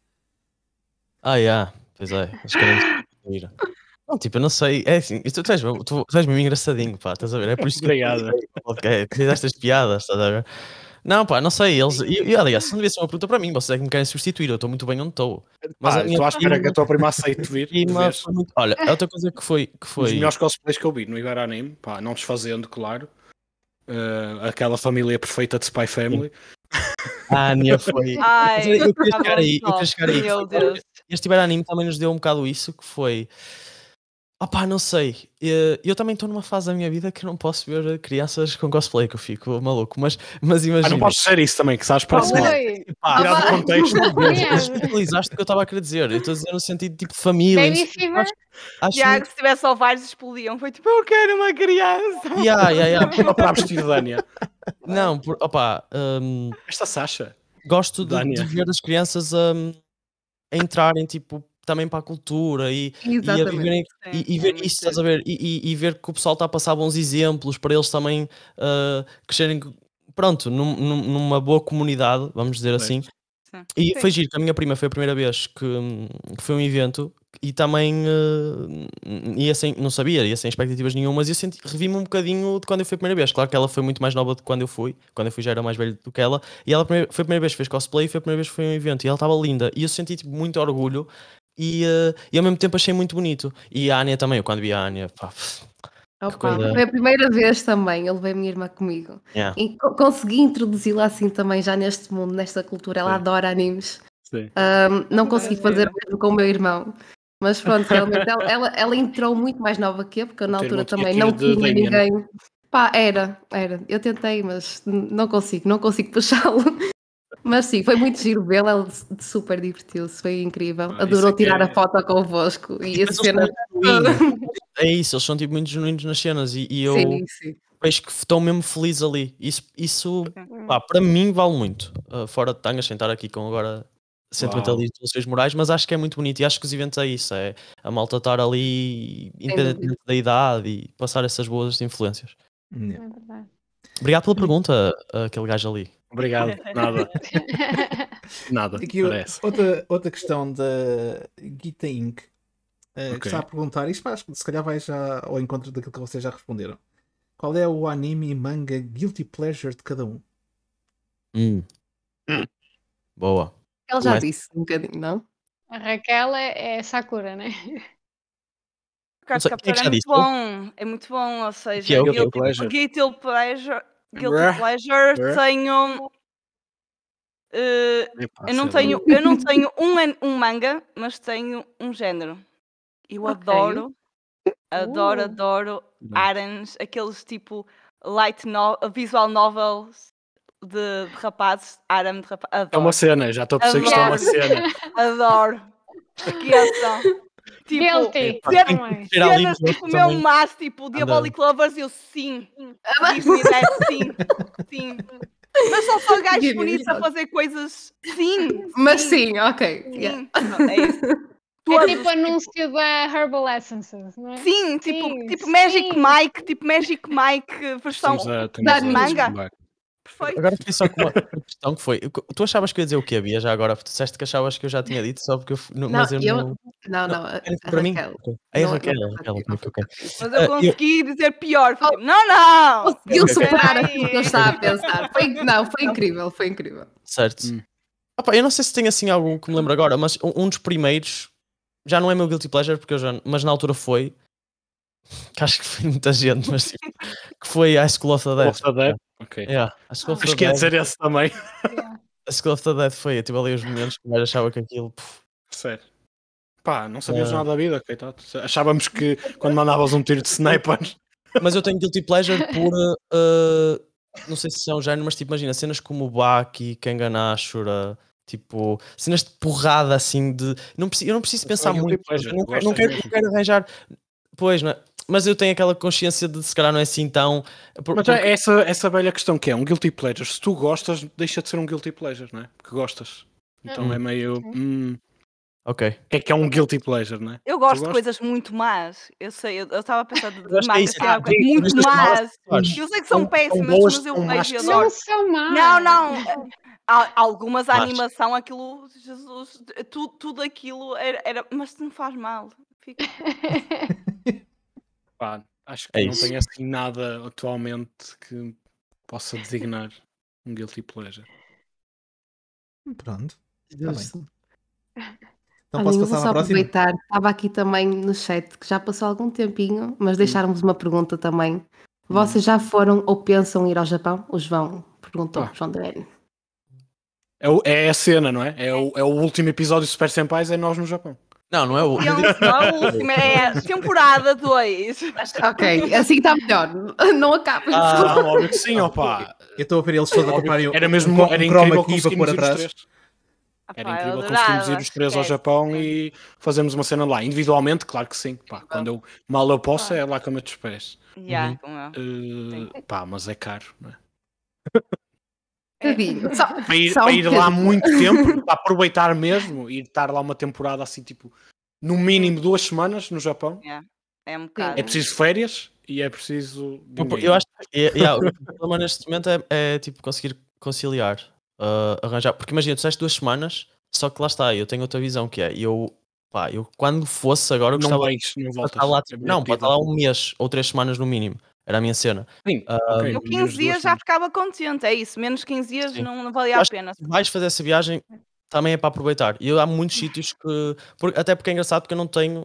Ah, yeah. pois é. Acho que era não, tipo, eu não sei. É assim, tu, és, tu, és mesmo engraçadinho, pá, estás a ver? É por isso que. Obrigado. Ok, fizeste estas piadas, estás a ver? Não, pá, não sei. Eles... E, e aliás, se não devia ser uma pergunta para mim, vocês é que me querem substituir, eu estou muito bem onde estou. Mas tu a minha estou prima... que a tua prima aceite vir. [LAUGHS] Muito... Olha, outra coisa que foi, que foi. Os melhores cosplays que eu vi no Iberanime, pá, não desfazendo, claro. Uh, aquela família perfeita de Spy Family. [LAUGHS] Ah, a Anya foi. [LAUGHS] Ai, eu queria chegar aí. Eu queria chegar aí. Este Iberanime também nos deu um bocado isso, que foi. Opá, não sei. Eh, eu também estou numa fase da minha vida que não posso ver crianças com cosplay, que eu fico maluco. Mas, mas imagina. Ah, não posso ser isso também, que sabes, para ah, a mal. Pá, tirar ah, do contexto. o que eu estava a querer dizer. Eu estou a dizer no sentido tipo de família. Baby fever. Acho, Tiago, se tivesse vários explodiam. Foi tipo, eu quero uma criança. Ya, ya, ya. Para a Dânia. Não, por, opá. Um, Esta Sasha. Gosto de, de, ver as crianças hum, a entrarem tipo também para a cultura e, e, e, e ver é isso, estás a ver? E, e, ver que o pessoal está a passar bons exemplos para eles também uh, crescerem, pronto, num, numa boa comunidade, vamos dizer assim. Sim. E Sim. foi giro, a minha prima foi a primeira vez que, que foi um evento e também uh, ia sem, não sabia, ia sem expectativas nenhumas e eu revi-me um bocadinho de quando eu fui a primeira vez. Claro que ela foi muito mais nova do que quando eu fui, quando eu fui já era mais velho do que ela, e ela foi a primeira vez que fez cosplay, foi a primeira vez que foi um evento e ela estava linda e eu senti tipo, muito orgulho e, uh, e ao mesmo tempo achei muito bonito. E a Ania também, eu quando vi a Ania, pá, Opa, Foi a primeira vez também, eu levei a minha irmã comigo. Yeah. E consegui introduzi-la assim também, já neste mundo, nesta cultura. Ela Sim. adora animes. Um, não consegui fazer mesmo com o meu irmão. Mas pronto, realmente ela, ela, ela, entrou muito mais nova que eu, porque eu na altura também não tinha ninguém. Pá, era, era. Eu tentei, mas não consigo, não consigo puxá-lo. Mas sim, foi muito giro vê-la, ele super divertiu-se, foi incrível. Ah, Adorou é tirar é... a foto convosco e a cena. É isso, eles são tipo muito genuínos nas cenas e, e eu sim, sim. vejo que estão mesmo felizes ali. Isso, isso pá, para mim vale muito. Uh, fora de tangas, sentar aqui com agora sentimentalismo dos seus morais, mas acho que é muito bonito e acho que os eventos é isso, é a malta estar ali independentemente da idade e passar essas boas influências. Yeah. É Obrigado pela pergunta, ah, aquele gajo ali. Obrigado, nada. [LAUGHS] nada. Aqui, parece. Outra, outra questão da Gita Inc. Uh, okay. que está a perguntar, isto pá, se calhar vai já ao encontro daquilo que vocês já responderam. Qual é o anime e manga Guilty Pleasure de cada um? Hum. Hum. Boa. Ela já disse um bocadinho, não? A Raquel é, é Sakura, né? Card Captor é, é, muito bom, é muito bom, ou seja, que é o Guilty, Guilty Pleasure. Guilty Pleasure Guilty Pleasure, tenho. Uh, eu, não tenho eu não [LAUGHS] tenho um, um manga, mas tenho um género. Eu okay. adoro, adoro, uh. adoro Arans, aqueles tipo light no visual novels de, de rapazes, Aram de rapazes. É uma cena, já estou a perceber que isto é uma cena. [LAUGHS] Adoro. ação. Tipo, Guilty. Cenas tipo o meu maço, tipo o Diabolic Lovers, eu sim. Disney, sim, sim. Mas só são gajos bonitos a fazer coisas sim. Mas sim, ok. É isso. [LAUGHS] É, é tipo, tipo anúncio da Herbal Essences, não é? Sim, tipo, tipo Magic Mike, tipo Magic Mike versão da manga perfeito. Agora fiquei só com [LAUGHS] uma questão que foi: tu achavas que eu ia dizer o que havia Já agora tu disseste que achavas que eu já tinha dito, só porque eu. Não, mas eu, eu não. Não, não. não para mim? É Raquel, Raquel, Mas eu consegui dizer pior. Falei, não, não! Conseguiu superar aquilo que eu estava a pensar. Foi, não, foi incrível, foi incrível. Certo. Hum. Opa, ah, eu não sei se tem assim algum que me lembro agora, mas um, um dos primeiros já não é meu guilty pleasure, porque eu já, mas na altura foi, [LAUGHS] que acho que foi muita gente, mas tipo, que foi a School of the Dead. Of the Dead. Ok. Yeah, a School of the Dead. esse também. Yeah. A School of the Dead foi, eu tive ali os momentos que mais achava que aquilo. Puf. Sério. Pá, não sabíamos é. nada da vida, coitado. Achávamos que quando mandavas um tiro de sniper. Mas eu tenho guilty pleasure por. Uh, não sei se são é género, mas tipo, imagina cenas como Baki, Kanganashura. Tipo, cenas de porrada assim de. Não preciso, eu não preciso pensar eu muito. Pleasure, não, não, quero, não quero arranjar. Pois, não, é? mas eu tenho aquela consciência de se calhar não é assim tão. Por, mas é porque... essa, essa velha questão que é um guilty pleasure. Se tu gostas, deixa de ser um guilty pleasure, não é? Porque gostas. Então hum. é meio. Hum, Ok. O que é que é um guilty pleasure, não é? Eu gosto de coisas muito más. Eu sei, eu estava pensando é de assim, ah, más, isso, ah, é, muito más. más. Eu sei que são, são péssimas, são mas eu vejo eu Não são más. Não, não. Algumas a animação, aquilo, Jesus, tudo, tudo aquilo era, era, Mas não faz mal. Fica. [LAUGHS] Pá, acho que é não isso. tenho assim nada atualmente que possa designar um guilty pleasure. Pronto. Tá [LAUGHS] então Olha, posso passar só aproveitar, estava aqui também no chat que já passou algum tempinho, mas deixaram-vos uma pergunta também. Vocês hum. já foram ou pensam ir ao Japão? O João perguntou, ah. João Daniel. É, é a cena, não é? É o, é o último episódio do Super Senpais, é nós no Japão. Não, não é o. Não, é a última, é temporada 2. ok, assim está melhor. Não acaba. Ah, óbvio que sim, opa. Eu estou a ver eles todos a comprar Era mesmo um, era um chroma aqui para pôr atrás. Ah, era incrível conseguirmos ir os três ao Japão e fazermos uma cena lá. Individualmente, claro que sim. Pá, quando eu mal eu posso, é lá que eu me pés. Yeah, uhum. uh, pá, mas é caro, não é? Só, para ir, só para ir lá muito tempo, para aproveitar mesmo e estar lá uma temporada assim, tipo, no mínimo duas semanas no Japão. É, é um é preciso férias e é preciso. Dinheiro. Eu acho que é, o problema neste momento é, é tipo conseguir conciliar, uh, arranjar. Porque imagina, tu disseste duas semanas, só que lá está, eu tenho outra visão que é, eu Pá, eu quando fosse agora eu gostava não vais, não voltas, lá, tipo, não, pode estar lá um mês ou três semanas no mínimo. Era a minha cena. Sim, uh, okay. Eu 15 dias já ficava contente, é isso. Menos 15 dias não, não valia a pena. Mais fazer essa viagem também é para aproveitar. E há muitos [LAUGHS] sítios que. Por, até porque é engraçado porque eu não tenho.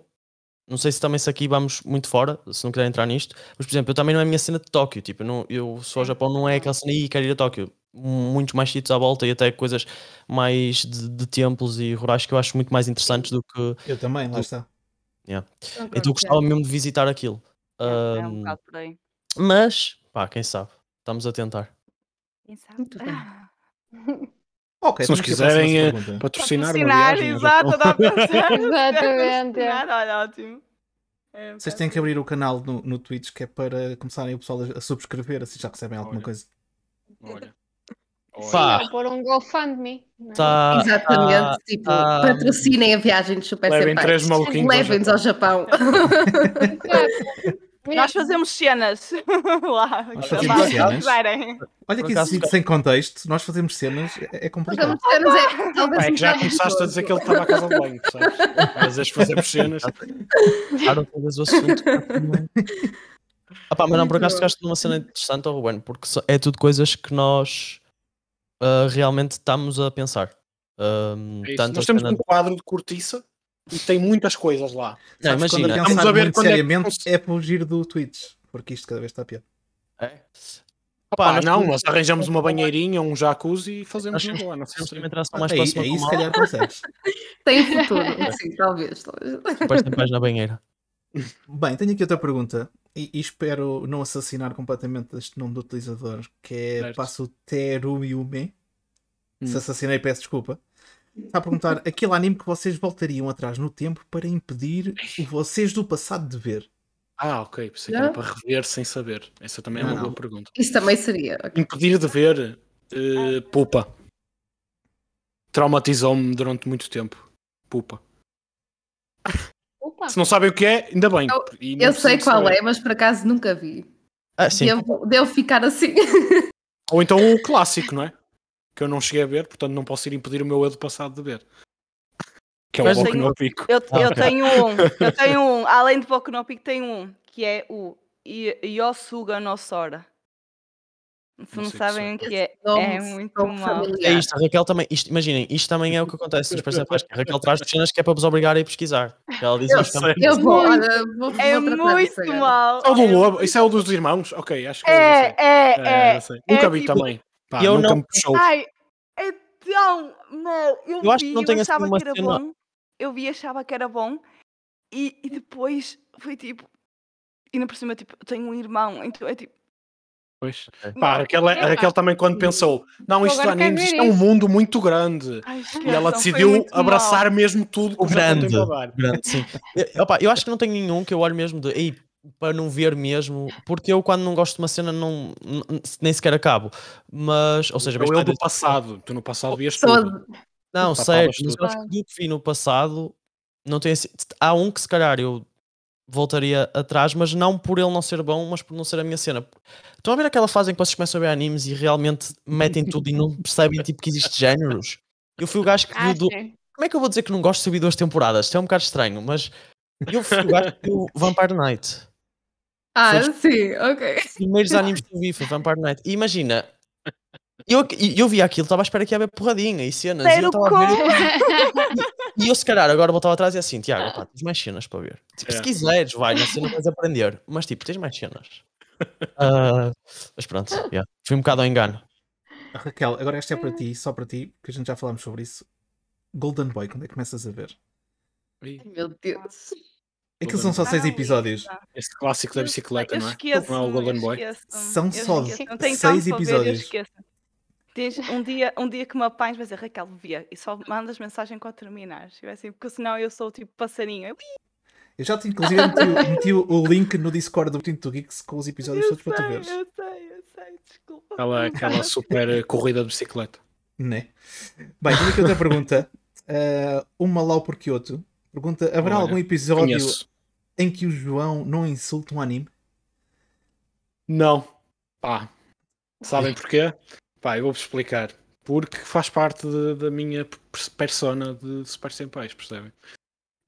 Não sei se também se aqui vamos muito fora, se não quiser entrar nisto, mas por exemplo, eu também não é a minha cena de Tóquio. Tipo, eu, não, eu sou ao Japão, não é aquela cena e quero ir a Tóquio. Muitos mais sítios à volta e até coisas mais de, de templos e rurais que eu acho muito mais interessantes do que. Eu também, lá está. Yeah. Então, então eu gostava é. mesmo de visitar aquilo. É, um, é um bocado por aí. Mas, pá, quem sabe? Estamos a tentar. Quem sabe? Muito bem. [LAUGHS] Okay, se nos quiserem é, patrocinar, [LAUGHS] [LAUGHS] patrocinar viagem, exato, dá Exatamente. Olha, ótimo. É, Vocês têm que abrir o canal no, no Twitch que é para começarem o pessoal a, a subscrever, assim já recebem alguma Olha. coisa. Olha. Olha. pôr um GoFundMe. É? Tá, Exatamente, tá, tipo, tá, patrocinem a viagem de Super Levem três maluquinhos. Levem-nos ao Japão. Ao Japão. Nós fazemos cenas [LAUGHS] lá. Nós fazemos cenas. Olha que isso sem contexto, nós fazemos cenas, é, é complicado. Fazemos cenas, é, talvez é que já começaste a dizer que ele estava à casa de banho, [LAUGHS] sabes? Às vezes fazemos cenas. Claro, todas o assunto. Ah, [LAUGHS] pá, mas não, por acaso tocaste numa cena interessante, oh, Ruben, porque é tudo coisas que nós uh, realmente estamos a pensar. Ah, é um, é nós temos um quadro de cortiça e tem muitas coisas lá. Não, Sabes, imagina, estamos a ver é seriamente é... é o giro do Twitch, porque isto cada vez está pior. É? não, nós arranjamos uma banheirinha, um jacuzzi e fazemos não sei se temos uma interação mais ah, próxima. Aí, se calhar consegues. [LAUGHS] Tem futuro, sim, talvez. talvez. Depois tem mais na banheira. Bem, tenho aqui outra pergunta e, e, espero não assassinar completamente este nome do utilizador que é certo. passo Terumiume. Hum. Se assassinei, peço desculpa. Está a perguntar aquele anime que vocês voltariam atrás no tempo para impedir vocês do passado de ver. Ah, ok. Pensei que era para rever sem saber. Essa também é uma não, boa pergunta. Isso também seria. Okay. Impedir de ver uh, Pupa. Traumatizou-me durante muito tempo. Pupa. Opa. Se não sabem o que é, ainda bem. Eu, eu sei qual saber. é, mas por acaso nunca vi. Ah, sim. Devo, devo ficar assim. [LAUGHS] Ou então o clássico, não é? que eu não cheguei a ver, portanto não posso ir impedir o meu eu do passado de ver. Que é o Boku eu, ah, eu, tenho um, eu [LAUGHS] tenho um, além de Boku no Pico, tenho um, que é o Yosuga no Sora. Se não, não sabem é. o que é, é muito mal. É isto, a Raquel também, isto, imaginem, isto também é o que acontece nos personagens. A Raquel traz cenas que é para vos obrigar a ir pesquisar. Ela diz eu, isto também. Eu vou, é muito mal. Isso é o do lobo, isso é o dos irmãos? Ok, acho que é. É, é, é. Nunca é vi tipo também. Pá, eu não. Puxou. Ai, então meu, Eu, eu acho vi, que não tenho assim achava que era cena... bom. Eu vi, achava que era bom. E, e depois foi tipo. E na próxima tipo, tenho um irmão, então é tipo. Pois. Não, Pá, Raquel, é, Raquel também quando pensou, não, isto, isto é um mundo muito grande. Ai, e ela decidiu abraçar mal. mesmo tudo o grande. grande sim. eu, opa, eu acho que não tenho nenhum que eu olho mesmo de, ei, para não ver mesmo, porque eu quando não gosto de uma cena não, nem sequer acabo. Mas, ou seja, eu do passado, tu no passado vias tudo. Não, sério, mas eu acho que que vi no passado não tem há um que se calhar eu voltaria atrás, mas não por ele não ser bom, mas por não ser a minha cena. Estão a ver aquela fase em que vocês começam a ver animes e realmente metem tudo e não [LAUGHS] percebem tipo que existem géneros? Eu fui o gajo que viu ah, do... Como é que eu vou dizer que não gosto de subir duas temporadas? Isto é um bocado estranho, mas eu fui o gajo que viu Vampire Night ah, sim, ok. primeiros animes que eu vi foi Vampire Night. E imagina, eu, eu vi aquilo, estava à espera que ia haver porradinha e cenas. Sério, e, eu a ver, [LAUGHS] e, eu, se calhar, agora voltava atrás e assim: Tiago, pá, tens mais cenas para ver. Tipo, é. se quiseres, vai, não sei, não vais aprender. Mas tipo, tens mais cenas. Uh, mas pronto, yeah. fui um bocado ao engano. Raquel, agora esta é para hum. ti, só para ti, porque a gente já falámos sobre isso. Golden Boy, quando é que começas a ver? meu Deus. É que são só seis ah, episódios. Este clássico da bicicleta, não é? não é o Golden Boy. São só seis episódios. um dia, um dia que me apanhas, vai é, dizer Raquel, via, e só mandas mensagem quando terminares. Eu é assim, porque senão eu sou o tipo passarinho. Eu, eu já te, inclusive, meti, meti o, o link no Discord do Tinto Geeks com os episódios todos para tu veres. Eu sei, eu sei, desculpa. Aquela, aquela super eh, corrida de bicicleta. Né? Bem, tenho aqui outra pergunta. Uh, uma Lau por Kyoto pergunta: haverá Olha, algum episódio conheço em que o João não insulta um anime? Não. Pá. Sabem porquê? Pá, eu vou-vos explicar. Porque faz parte de, da minha persona de Super Senpais, percebem?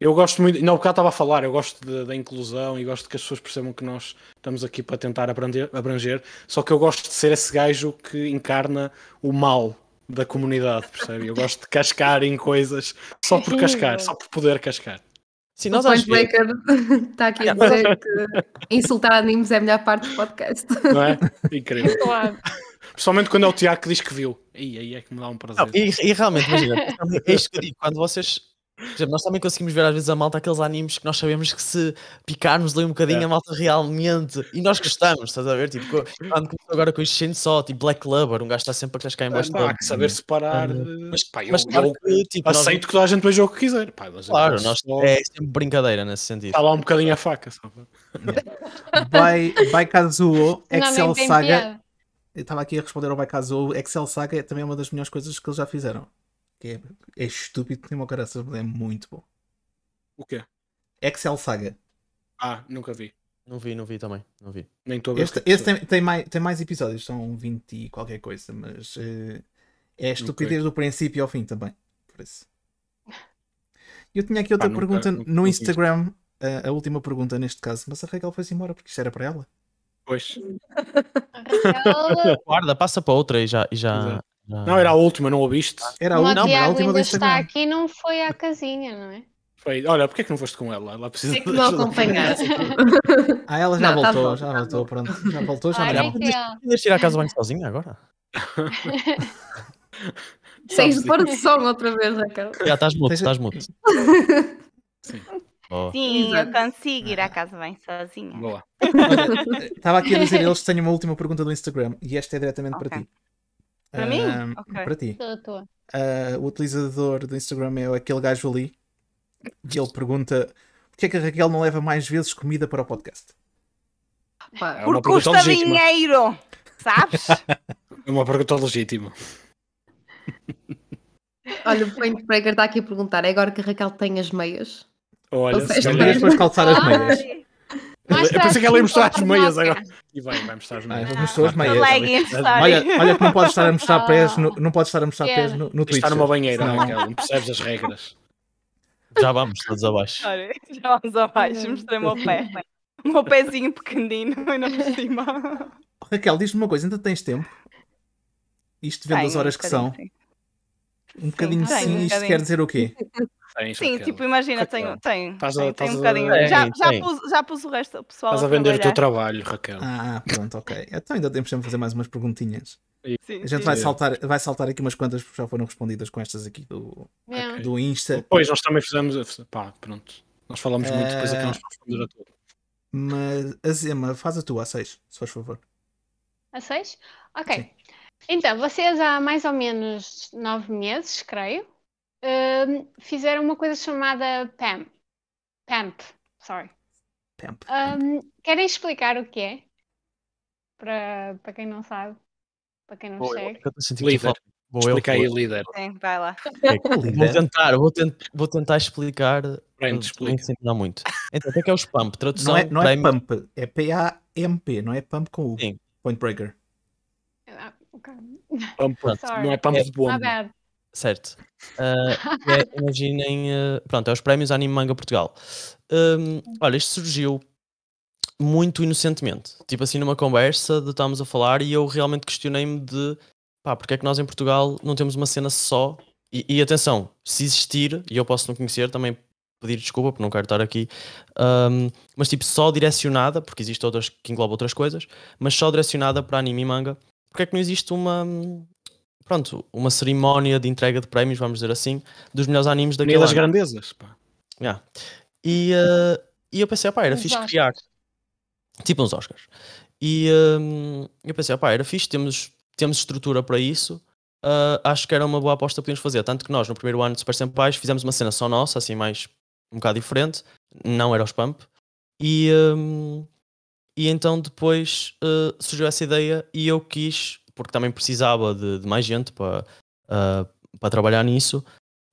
Eu gosto muito, não, o que estava a falar, eu gosto de, da inclusão e gosto que as pessoas percebam que nós estamos aqui para tentar abranger, abranger, só que eu gosto de ser esse gajo que encarna o mal da comunidade, percebe? Eu gosto de cascar em coisas só por cascar, só por poder cascar. Sim, o Point Breaker está aqui a dizer que insultar animes é a melhor parte do podcast. [LAUGHS] Não é? Incrível. Claro. Principalmente quando é o Tiago que diz que viu. E aí é que me dá um prazer. Não, e, e, realmente, imagina, [LAUGHS] é isto que eu digo, quando vocês por exemplo, nós também conseguimos ver às vezes a malta aqueles animes que nós sabemos que se picarmos ali um bocadinho é. a malta realmente e nós gostamos, estás a ver? Tipo, quando começou agora com este só, tipo Black Lover, um gajo está sempre a cascar em baixo ah, saber separar. Uhum. Eh, mas, pá, eu, mas, claro, eu, tipo, aceito nós... que toda a gente veja o que quiser. Pá, claro, nós... é sempre brincadeira nesse sentido. Está lá um bocadinho a faca, sabe? Vai yeah. Kazuo, Excel Saga. Estava aqui a responder ao Vai Kazuo, Excel Saga é também uma das melhores coisas que eles já fizeram que é, é estúpido nem uma caraças, mas é muito bom. O quê? Excel Saga. Ah, nunca vi. Não vi, não vi também. Não vi. Nem estou a ver. Este, este tem, tem, mais, tem mais episódios, são 20 e qualquer coisa, mas uh, é estúpido estupidez do princípio ao fim também. Por isso. Eu tinha aqui outra Pá, pergunta nunca, no nunca Instagram, a, a, última pergunta neste caso, mas a Raquel foi-se embora porque isto era para ela. Pois. [LAUGHS] Guarda, passa para outra e já. E já... Exato. Ah. Não, era a última, não ouviste? Era a última, não, a última ainda está aqui não foi à casinha, não é? Foi. Olha, porquê é que não foste com ela? Ela precisa de que não acompanhaste. [LAUGHS] ah, ela já não, voltou, tá já voltou, pronto. Já voltou, já Olha, voltou. Podes ir à casa do banho sozinha agora? [LAUGHS] Sem pôr de som outra vez, né, aquela. Já estás mudo, estás mudo. Sim. Oh. Sim, eu consigo ir à ah. casa bem sozinha. Boa. Estava aqui a dizer eles que tenho uma última pergunta do Instagram e esta é diretamente okay. para ti. Para uh, mim? Okay. Para ti. Tô, tô. Uh, o utilizador do Instagram é aquele gajo ali e ele pergunta porque é que a Raquel não leva mais vezes comida para o podcast? é Porque custa legítima. dinheiro, sabes? [LAUGHS] é uma pergunta legítima. [LAUGHS] Olha, o Point Breaker está aqui a perguntar: é agora que a Raquel tem as meias? Olha, se seja, se depois calçar as meias. Mostra eu pensei que ela ia mostrar as meias agora. E vai, vai mostrar as ah, meias. Ah, mostrou as meias. Olha, olha que não pode estar a mostrar [LAUGHS] pés no, não pode estar a mostrar pés no, no Twitter. Está numa banheira, não, não, percebes as regras. Já vamos todos abaixo. Olha, já vamos abaixo. Mostrei o meu pé. O meu pezinho pequenino [LAUGHS] ainda por cima. Raquel, diz-me uma coisa, ainda tens tempo? Isto vendo Tenho, as horas que são. Sim. Um bocadinho sim, sim. isto bocadinho. quer dizer o quê? Tipo, tem, Sim, tipo, imagina, Raquel. tem, a, um bocadinho. A... já, já, Pus, já pus o resto do pessoal. Estás a vender a o teu trabalho, Raquel. Ah, ah, pronto, ok. Então ainda temos tempo de fazer mais umas perguntinhas. Sim, a gente sim. vai saltar, vai saltar aqui umas quantas que já foram respondidas com estas aqui do, do Insta. Pois, nós também fizemos. Pá, pronto. Nós falamos muito, depois eh, aqui vamos responder a tudo. Mas, Azema, faz a tua, a 6, se faz favor. A 6? Ok. Sim. Então, vocês há mais ou menos 9 meses, creio, um, fizeram uma coisa chamada PAMP. PAMP, sorry. PAMP. Um, querem explicar o que é? Para, para quem não sabe, para quem não chega segue. Líder. Vou explicar aí, líder. Sim, vai lá. vou tentar, vou, tent, vou tentar explicar. Não muito. Então, o que é os PAMP? Tradução não é, não é PAMP, é P-A-M-P, não é PAMP com U. Sim. Point Breaker. Ah, okay. Pump, não é pump de bomba. Certo. Uh, é, imaginem. Uh, pronto, é os prémios Anime Manga Portugal. Um, olha, isto surgiu muito inocentemente. Tipo assim, numa conversa de estávamos a falar e eu realmente questionei-me de pá, porque é que nós em Portugal não temos uma cena só? E, e, atenção, se existir, e eu posso não conhecer, também pedir desculpa porque não quero estar aqui, um, mas tipo só direcionada, porque existe outras que englobam outras coisas, mas só direcionada para anime e manga. Porque é que não existe uma, pronto, uma cerimónia de entrega de prémios, vamos dizer assim, dos melhores animes daquele das ano. grandezas, pá. Yeah. E, uh, e eu pensei, pá, era uns fixe criar. Tipo uns Oscars. E uh, eu pensei, pá, era fixe, temos, temos estrutura para isso. Uh, acho que era uma boa aposta que podíamos fazer. Tanto que nós, no primeiro ano de Super Senpais, fizemos uma cena só nossa, assim, mais um bocado diferente. Não era os Pump. E, um, e então depois surgiu essa ideia e eu quis porque também precisava de, de mais gente para, uh, para trabalhar nisso.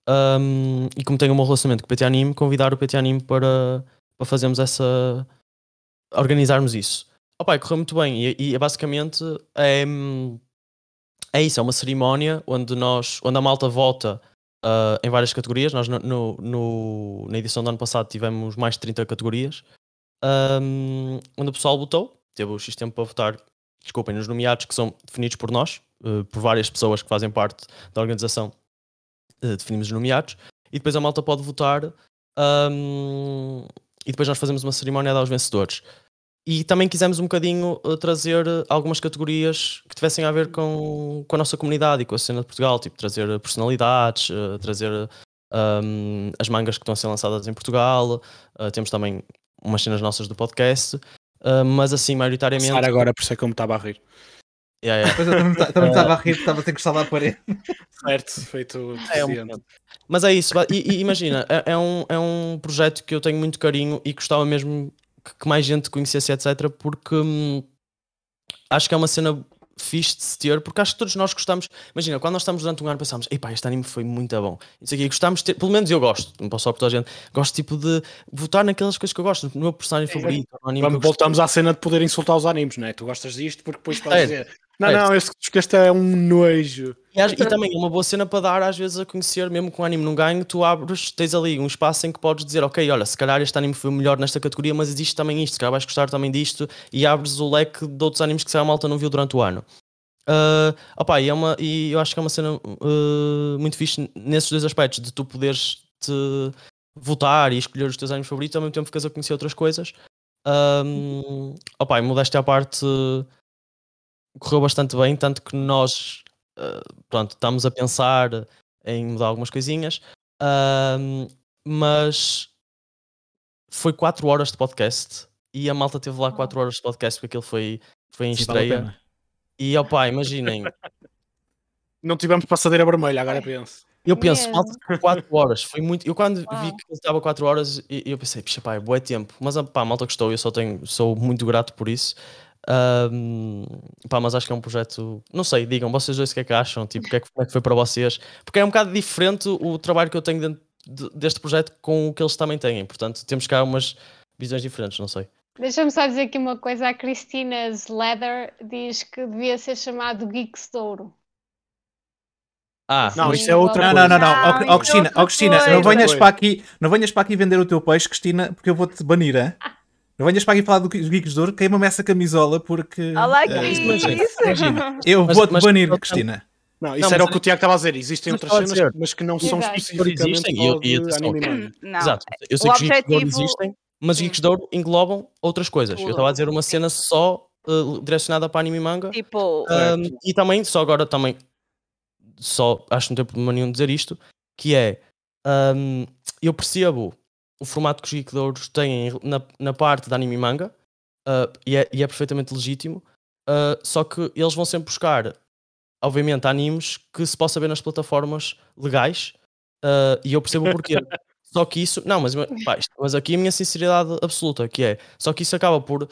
Um, e como tenho um bom relacionamento com o PT Anime, convidar o PT Anime para, para fazermos essa. organizarmos isso. Opa, oh, correu muito bem e, e é basicamente é, é isso, é uma cerimónia onde nós, onde a malta volta uh, ah, em várias categorias. Nós no, no, no, na edição do ano passado tivemos mais de 30 categorias. Um, onde o pessoal votou, teve o X tempo para votar desculpem, nos nomeados que são definidos por nós, eh, por várias pessoas que fazem parte da organização, eh, definimos os nomeados, e depois a malta pode votar um, e depois nós fazemos uma cerimónia aos vencedores. E também quisemos um bocadinho eh, trazer algumas categorias que tivessem a ver com, com a nossa comunidade e com a cena de Portugal, tipo trazer personalidades, trazer um, as mangas que estão a ser lançadas em Portugal, uh, temos também umas cenas nossas do podcast ah, mas assim, maioritariamente. Passar agora, por ser que eu me estava a rir. Yeah, yeah. Depois eu é, também estava tá-, ah. a rir, estava a ter gostado da parede. [LAUGHS] Certo, feito. É, é um... Mas é isso, e, e imagina, é, é, um, é um projeto que eu tenho muito carinho e gostava mesmo que, que mais gente conhecesse, etc., porque hum, acho que é uma cena fixe de se ter, porque acho que todos nós gostamos. Imagina, quando nós estamos durante um ano pensamos, epá, este anime foi muito bom. Isso aqui gostamos, ter, pelo menos eu gosto, não posso só por toda a gente, gosto tipo de votar naquelas coisas que eu gosto, no meu personagem é, favorito. É, Vamos, voltamos à cena de poder insultar os animes, não é? Tu gostas disto porque depois podes é. dizer, não, é não, este que é um nojo. E, e também é uma boa cena para dar às vezes a conhecer, mesmo com o anime não ganho, tu abres, tens ali um espaço em que podes dizer, ok, olha, se calhar este anime foi melhor nesta categoria, mas existe também isto, se calhar vais gostar também disto, e abres o leque de outros animes que se a malta não viu durante o ano. Uh, ah, opa, e, é uma, e eu acho que é uma cena uh, muito fixe nesses dois aspectos, de tu poderes te votar e escolher os teus animes favoritos, ao mesmo tempo ficas a conhecer outras coisas. Um, ah, opa, e modéstia à parte, correu bastante bem, tanto que nós uh, pronto, estamos a pensar em mudar algumas coisinhas, uh, mas foi 4 horas de podcast e a malta teve lá 4 horas de podcast porque aquilo foi, foi em Sim, estreia. Vale e opá, imaginem. [LAUGHS] Não tivemos passadeira vermelha, agora penso. Eu penso, Mesmo. 4 horas, foi muito. Eu quando Uau. vi que ele estava 4 horas, eu pensei, puxa, pá, é tempo. Mas pá, a malta gostou, eu só tenho, sou muito grato por isso. Um, pá, mas acho que é um projeto. Não sei, digam vocês dois o que é que acham, tipo, que é que, como é que foi para vocês, porque é um bocado diferente o trabalho que eu tenho dentro de, deste projeto com o que eles também têm, portanto, temos cá umas visões diferentes, não sei. Deixa-me só dizer aqui uma coisa: a Cristina Leather diz que devia ser chamado Geeks Douro. Ah, não, isso é outra não, Não, não, não. oh, ah, é Cristina, oh, Cristina não, venhas para aqui, não venhas para aqui vender o teu peixe, Cristina, porque eu vou-te banir, é? [LAUGHS] Não venhas para aqui falar dos Geeks de Ouro, queima-me essa camisola porque. Olá, que é uh, é isso? Imagina, eu vou-te banir, mas, Cristina. Não, isso não, era o que o Tiago estava a dizer. Existem outras cenas, mas que não são especificamente existem, de Exato. Eu sei o que objetivo... os Geeks de Ouro existem, mas Geeks de Ouro englobam outras coisas. Eu estava a dizer uma cena só eh, direcionada para anime e manga. Tipo... e também, só agora também, só acho que não tenho problema nenhum dizer isto, que é, um, eu percebo o formato que os Geekdouros têm na, na parte da anime e manga uh, e, é, e, é, perfeitamente legítimo. Uh, só que eles vão sempre buscar, obviamente, animes que se possa ver nas plataformas legais uh, e eu percebo o porquê. [LAUGHS] só que isso, não, mas, pá, mas aqui a minha sinceridade absoluta, que é, só que isso acaba por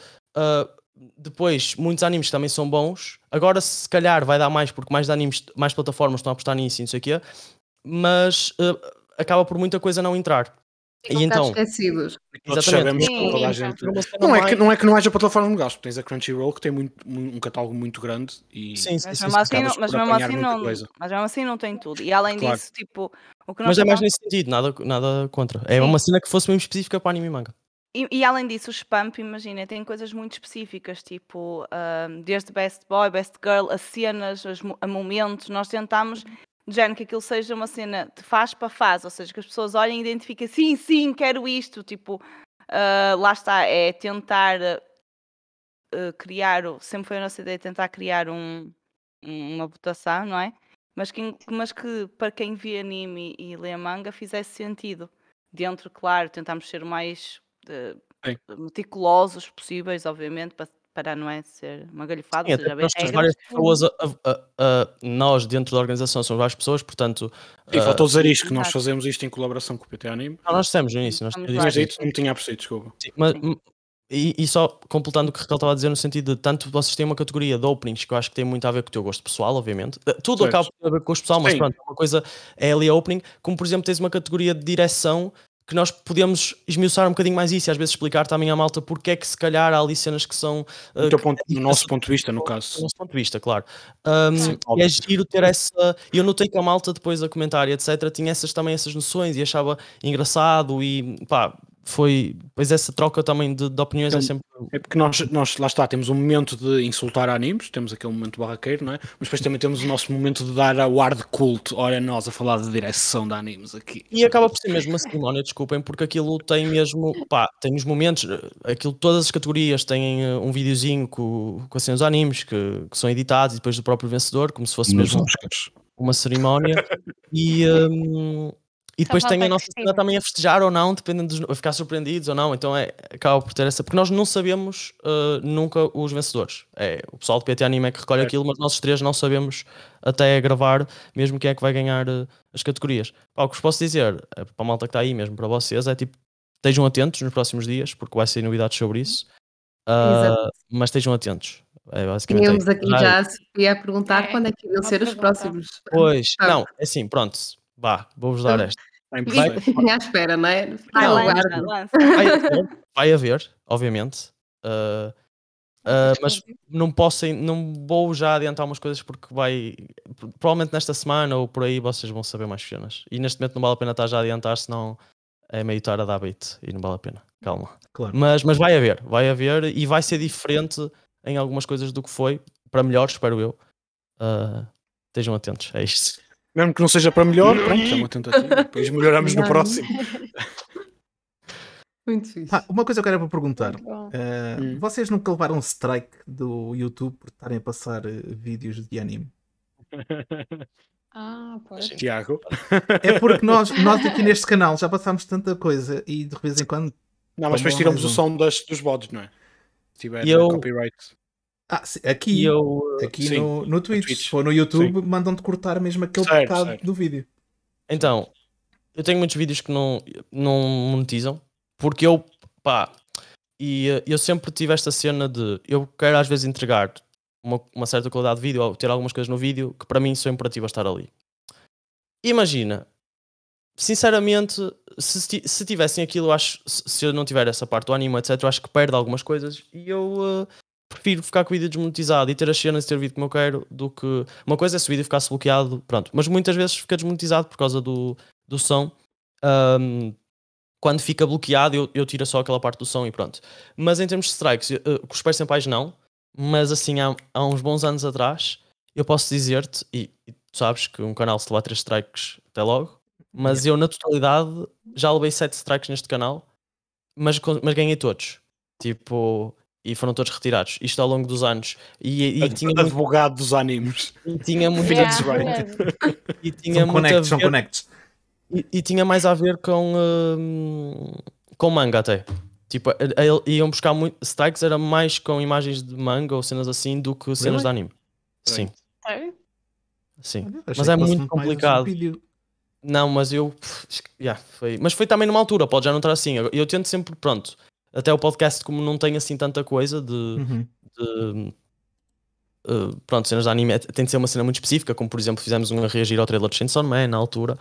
depois muitos animes também são bons. Agora se calhar vai dar mais porque mais animes, mais plataformas estão a apostar nisso e não sei o quê, mas uh, acaba por muita coisa não entrar. E então, esquecidos. Todos sabemos que toda a gente. Não é que, não é que não haja plataforma no gasto, tens a Crunchyroll que tem muito, um catálogo muito grande e sim, sim, mas, mesmo assim, não, mas, mesmo assim não, mas mesmo assim não tem tudo. E além claro. disso, tipo. O que mas é mais nesse sentido, nada, nada contra. É sim. É uma cena que fosse mesmo específica para anime e manga. E, e, além disso, o spam, imagina, tem coisas muito específicas, tipo ah, desde Best Boy, Best Girl, as cenas, a momentos. Nós tentámos de género que aquilo seja uma cena de faz para faz, ou seja, que as pessoas olhem e identifiquem, sim, sim, quero isto, tipo, uh, lá está, é tentar uh, criar, sempre foi a nossa ideia tentar criar um, uma votação, não é? Mas que, mas que para quem vê anime e lê manga fizesse sentido. Dentro, claro, tentámos ser mais uh, meticulosos possíveis, obviamente, para para não é ser uma galhofada. Sim, seja, é nós várias pessoas, a, a, a, nós dentro da organização somos várias pessoas, portanto... E uh, eh, faltou dizer isto, que nós fazemos isto em colaboração com o PT Anime. nós temos no início. Nós, mas aí não tinha aparecido, desculpa. Sim, mas, e, e, só completando o que Raquel estava a dizer, no sentido de tanto vocês têm uma categoria de openings que eu acho que tem muito a ver com o teu gosto pessoal, obviamente. Eh, tudo certo. acaba por ter a ver com o gosto pessoal, mas Sim. pronto, é uma coisa é ali a opening, como por exemplo tens uma categoria de direção que nós podemos esmiuçar um bocadinho mais isso e às vezes explicar também à malta porque é que se calhar há ali cenas que são. Uh, que, no nosso ponto de vista, no caso. Do nosso ponto de vista, claro. Um, Sim, é giro ter essa. e Eu notei que a malta depois a comentar e etc. tinha essas, também essas noções e achava engraçado e pá, foi. Pois essa troca também de, de opiniões é então, é sempre. É porque nós, nós, lá está, temos um momento de insultar animes, temos aquele momento barraqueiro, não é? Mas depois também temos o nosso momento de dar o ar de culto, ora nós a falar de direção de animes aqui. E acaba por ser mesmo assim, a cerimónia, desculpem, porque aquilo tem mesmo. pá, tem os momentos, aquilo, todas as categorias têm eh, um videozinho com, com assim, os animes que, que são editados e depois do próprio vencedor, como se fosse Nos mesmo. Oscars. Uma cerimónia e, um, e depois tem a nossa cena também a festejar ou não, dependendo de a ficar surpreendidos ou não. Então é, acaba por ter essa. Porque nós não sabemos uh, nunca os vencedores. É, o pessoal do PT Anime é que recolhe é. aquilo, mas nós três não sabemos até gravar mesmo quem é que vai ganhar uh, as categorias. Pá, o que vos posso dizer, é, para a malta que está aí mesmo, para vocês, é tipo, estejam atentos nos próximos dias, porque vai ser novidades sobre isso. Uh, mas estejam atentos. É Tínhamos aqui já a Sofia a perguntar é, quando é que é vão ser os próximos. Pois, [LAUGHS] tá. não, é assim, pronto, vá, vou-vos dar tá esta. Fiquem tá à espera, não é? Vai, não, lança, vai, lança. [LAUGHS] haver, vai, haver, obviamente. Uh, uh, mas não posso, não vou já adiantar umas coisas porque vai. Provavelmente nesta semana ou por aí vocês vão saber mais cenas. E neste momento não vale a pena estar já a adiantar, senão é meio tarde a dar bait e não vale a pena. Calma. Claro. Mas, mas vai haver, vai haver e vai ser diferente em algumas coisas do que foi, para melhor, espero eu. Uh, estejam atentos, é isto. Mesmo que não seja para melhor, pronto, é uma tentativa. Depois melhoramos no próximo. [LAUGHS] Muito fixe. Ah, uma coisa que eu quero perguntar. Uh, hum. Vocês nunca levaram um strike do YouTube por estarem a passar uh, vídeos de anime? [LAUGHS] Ah, pode. Tiago. É porque nós, nós aqui neste canal já passámos tanta coisa e de vez em quando. Não, mas depois tiramos o som das, dos bodes, não é? Se tiver eu, copyright. Ah, aqui, eu, aqui sim, no, no Twitch. Twitch. no YouTube, mandam-te cortar mesmo aquele certo, bocado certo. do vídeo. Então, eu tenho muitos vídeos que não, não monetizam, porque eu, pá, e eh, eu sempre tive esta cena de eu quero às vezes entregar uma, uma certa qualidade de vídeo ou ter algumas coisas no vídeo que para mim são imperativas estar ali. Imagina, sinceramente, se, se tivessem aquilo, acho se eu não tiver essa parte do anime, etc., eu acho que perde algumas coisas e eu uh, prefiro ficar com o vídeo desmonetizado e ter as cenas e ter o vídeo como eu quero do que. Uma coisa é se o vídeo ficasse bloqueado, pronto. Mas muitas vezes fica desmonetizado por causa do, do som. Um, quando fica bloqueado, eu, eu tiro só aquela parte do som e pronto. Mas em termos de strikes, com os pés sem pais, não. Mas assim, há, há uns bons anos atrás, eu posso dizer-te, e, e, tu sabes que um canal se levar 3 strikes, até logo. Mas eu, na totalidade, já levei 7 strikes neste canal, mas, mas ganhei todos. Tipo, e foram todos retirados. Isto ao longo dos anos. E, e tinha advogado muito... dos animes. E tinha muito. Yeah, e tinha são muito connects, ver... connects. E, e, tinha mais a ver com, hum, com manga até. Tipo, iam buscar muito. Strikes era mais com imagens de manga ou cenas assim do que cenas really? de anime. Sim. Right. É? Sim. Sim. Mas é muito complicado. Não, mas eu. Yeah, foi. Mas foi também numa altura, pode já não estar assim. Eu, eu tento sempre, pronto, até o podcast, como não tem assim tanta coisa de. Uhum. de uh, pronto, cenas de anime tem de ser uma cena muito específica, como por exemplo fizemos um a reagir ao trailer de Chainsaw Man na altura.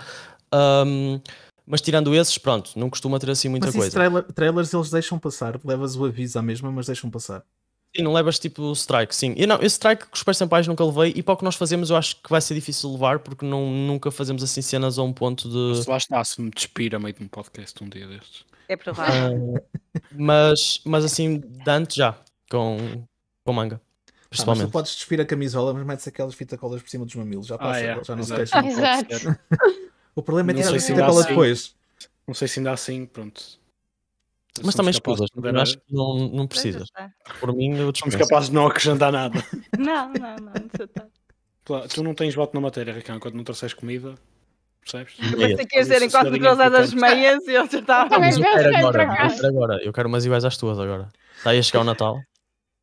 Um, mas tirando esses, pronto, não costuma ter assim muita mas coisa. Trailer, trailers eles deixam passar, levas o aviso à mesma, mas deixam passar. Sim, não levas tipo strike, sim. e não, esse strike que os pais Senpais nunca levei e para o que nós fazemos eu acho que vai ser difícil levar porque não, nunca fazemos assim cenas a um ponto de. Mas lá está, se me despira meio de um podcast um dia destes. É provável. Uh, mas, mas assim, Dante antes já, com, com manga. Ah, principalmente. Ah, tu podes despir a camisola, mas metes aquelas fita colas por cima dos mamilos, já ah, passa, ah, já não Exato. se queixa. Ah, [LAUGHS] Exato. o problema é tirar a fita cola assim. depois. Não sei se ainda assim, pronto. Mas Somos também escusas, acho que não, não precisas. Por mim, eu Somos capazes de não acrescentar nada. não, não, não, não, não, não, não, não, não, não, não, não, não, não, não, não, não, não, Percebes? Hum. É eu pensei que ias dizer enquanto cruzado as meias e eu já estava. eu quero agora, eu quero agora, eu quero umas iguais às tuas agora. Está aí a chegar o Natal.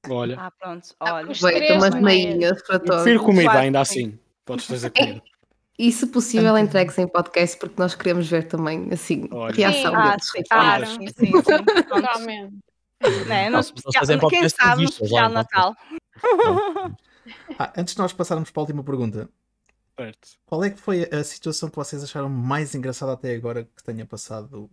Olha. Ah, pronto, tá olha. ter umas meias para todos. Prefiro comida ainda assim. Podes fazer comida. [LAUGHS] E se possível, entregues em podcast, porque nós queremos ver também, assim, Olha. reação sim, deles. Sim, claro, sim, sim. [LAUGHS] não, é? Não, é [LAUGHS] não, não, quem sabe, no especial Natal. Ah, antes de nós passarmos para a última pergunta, qual é que foi a situação que vocês acharam mais engraçada até agora que tenha passado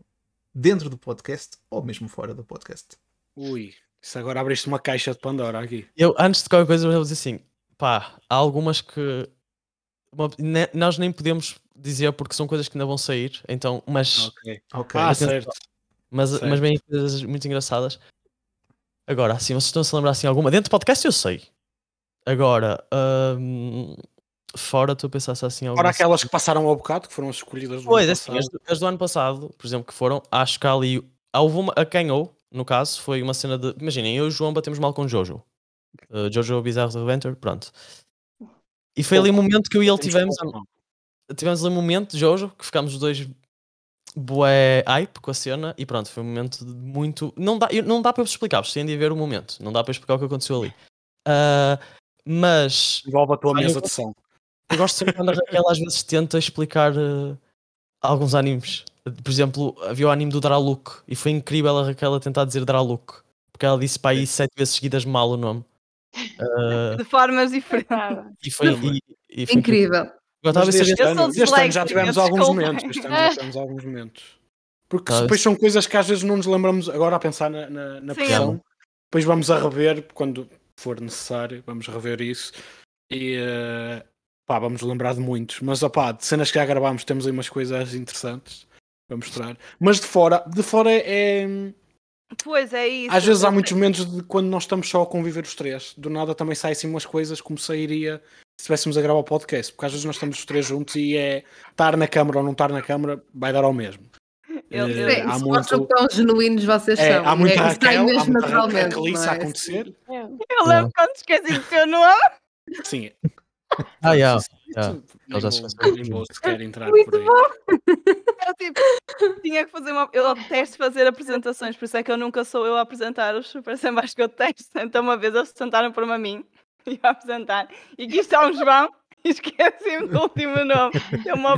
dentro do podcast ou mesmo fora do podcast? Ui, isso agora abriste uma caixa de Pandora aqui. Eu, antes de qualquer coisa, eu vou dizer assim: pá, há algumas que uma, ne, né, nós nem podemos dizer porque são coisas que ainda vão sair, então, mas. Ok, okay. Ah, certo. Mas, certo. mas bem coisas muito engraçadas. Agora, assim, vocês estão a se lembrar assim alguma? Dentro do podcast eu sei. Agora, hum, fora tu pensasse assim. Fora aquelas que passaram ao bocado, que foram as escolhidas do pois, ano passado. as, as, do ano passado, por exemplo, que foram, acho que ali. Houve uma, a quem ou, no caso, foi uma cena de. Imaginem, eu e o João batemos mal com o Jojo. Uh, Jojo é Bizarro de Adventure, pronto. E foi ali um momento que eu e ele tivemos. Tivemos ali um momento Jojo, que ficámos os dois bué hype com a cena e pronto, foi um momento muito. Não dá, não dá para vos explicar, vocês têm de ver o momento, não dá para explicar o que aconteceu ali. Uh, mas. Envolve a tua mesa de som. Eu gosto sempre quando a Raquel às vezes tenta explicar uh, alguns animes. Por exemplo, havia o anime do Draluk e foi incrível a Raquel a tentar dizer Draluk, porque ela disse para aí é. sete vezes seguidas mal o nome. Uh, [LAUGHS] de formas diferentes. E foi, e, e foi incrível. incrível. Eu estava a este, ano, já tivemos alguns momentos. Este ano já tivemos alguns momentos. Tá. Porque claro. depois são coisas que às vezes não nos lembramos agora a pensar na, na, na pressão. Depois vamos a rever, quando for necessário, vamos rever isso. E eh, pá, vamos lembrar de muitos, mas opá, de cenas que já gravámos temos aí umas coisas interessantes para mostrar. Mas de fora, de fora é. é pois é isso. Às vezes há muitos momentos de quando nós estamos só a conviver os três. Do nada também saem assim umas coisas como sairia se estivéssemos a gravar o podcast, porque às vezes nós estamos os três juntos e é estar na câmara ou não estar na câmara vai dar ao mesmo. Eu, eu, eh, é, há muito... tão genuínos vocês é, são. Há muita é, Raquel, mesmo há muita naturalmente, Raquel, mas... a é? acontecer. É. Eu lembro quando esqueci do teu nome. Sim, ah, yeah, yeah. É eles já Muito por aí. Bom. Eu [LAUGHS] é, tipo, tinha que fazer uma. Eu detesto fazer apresentações, por isso é que eu nunca sou eu a apresentar os Super Sambas que eu testo. Então, uma vez eles sentaram por uma mim [LAUGHS] e a apresentar. E que está um João. [LAUGHS] Esqueci-me do último nome. Deu uma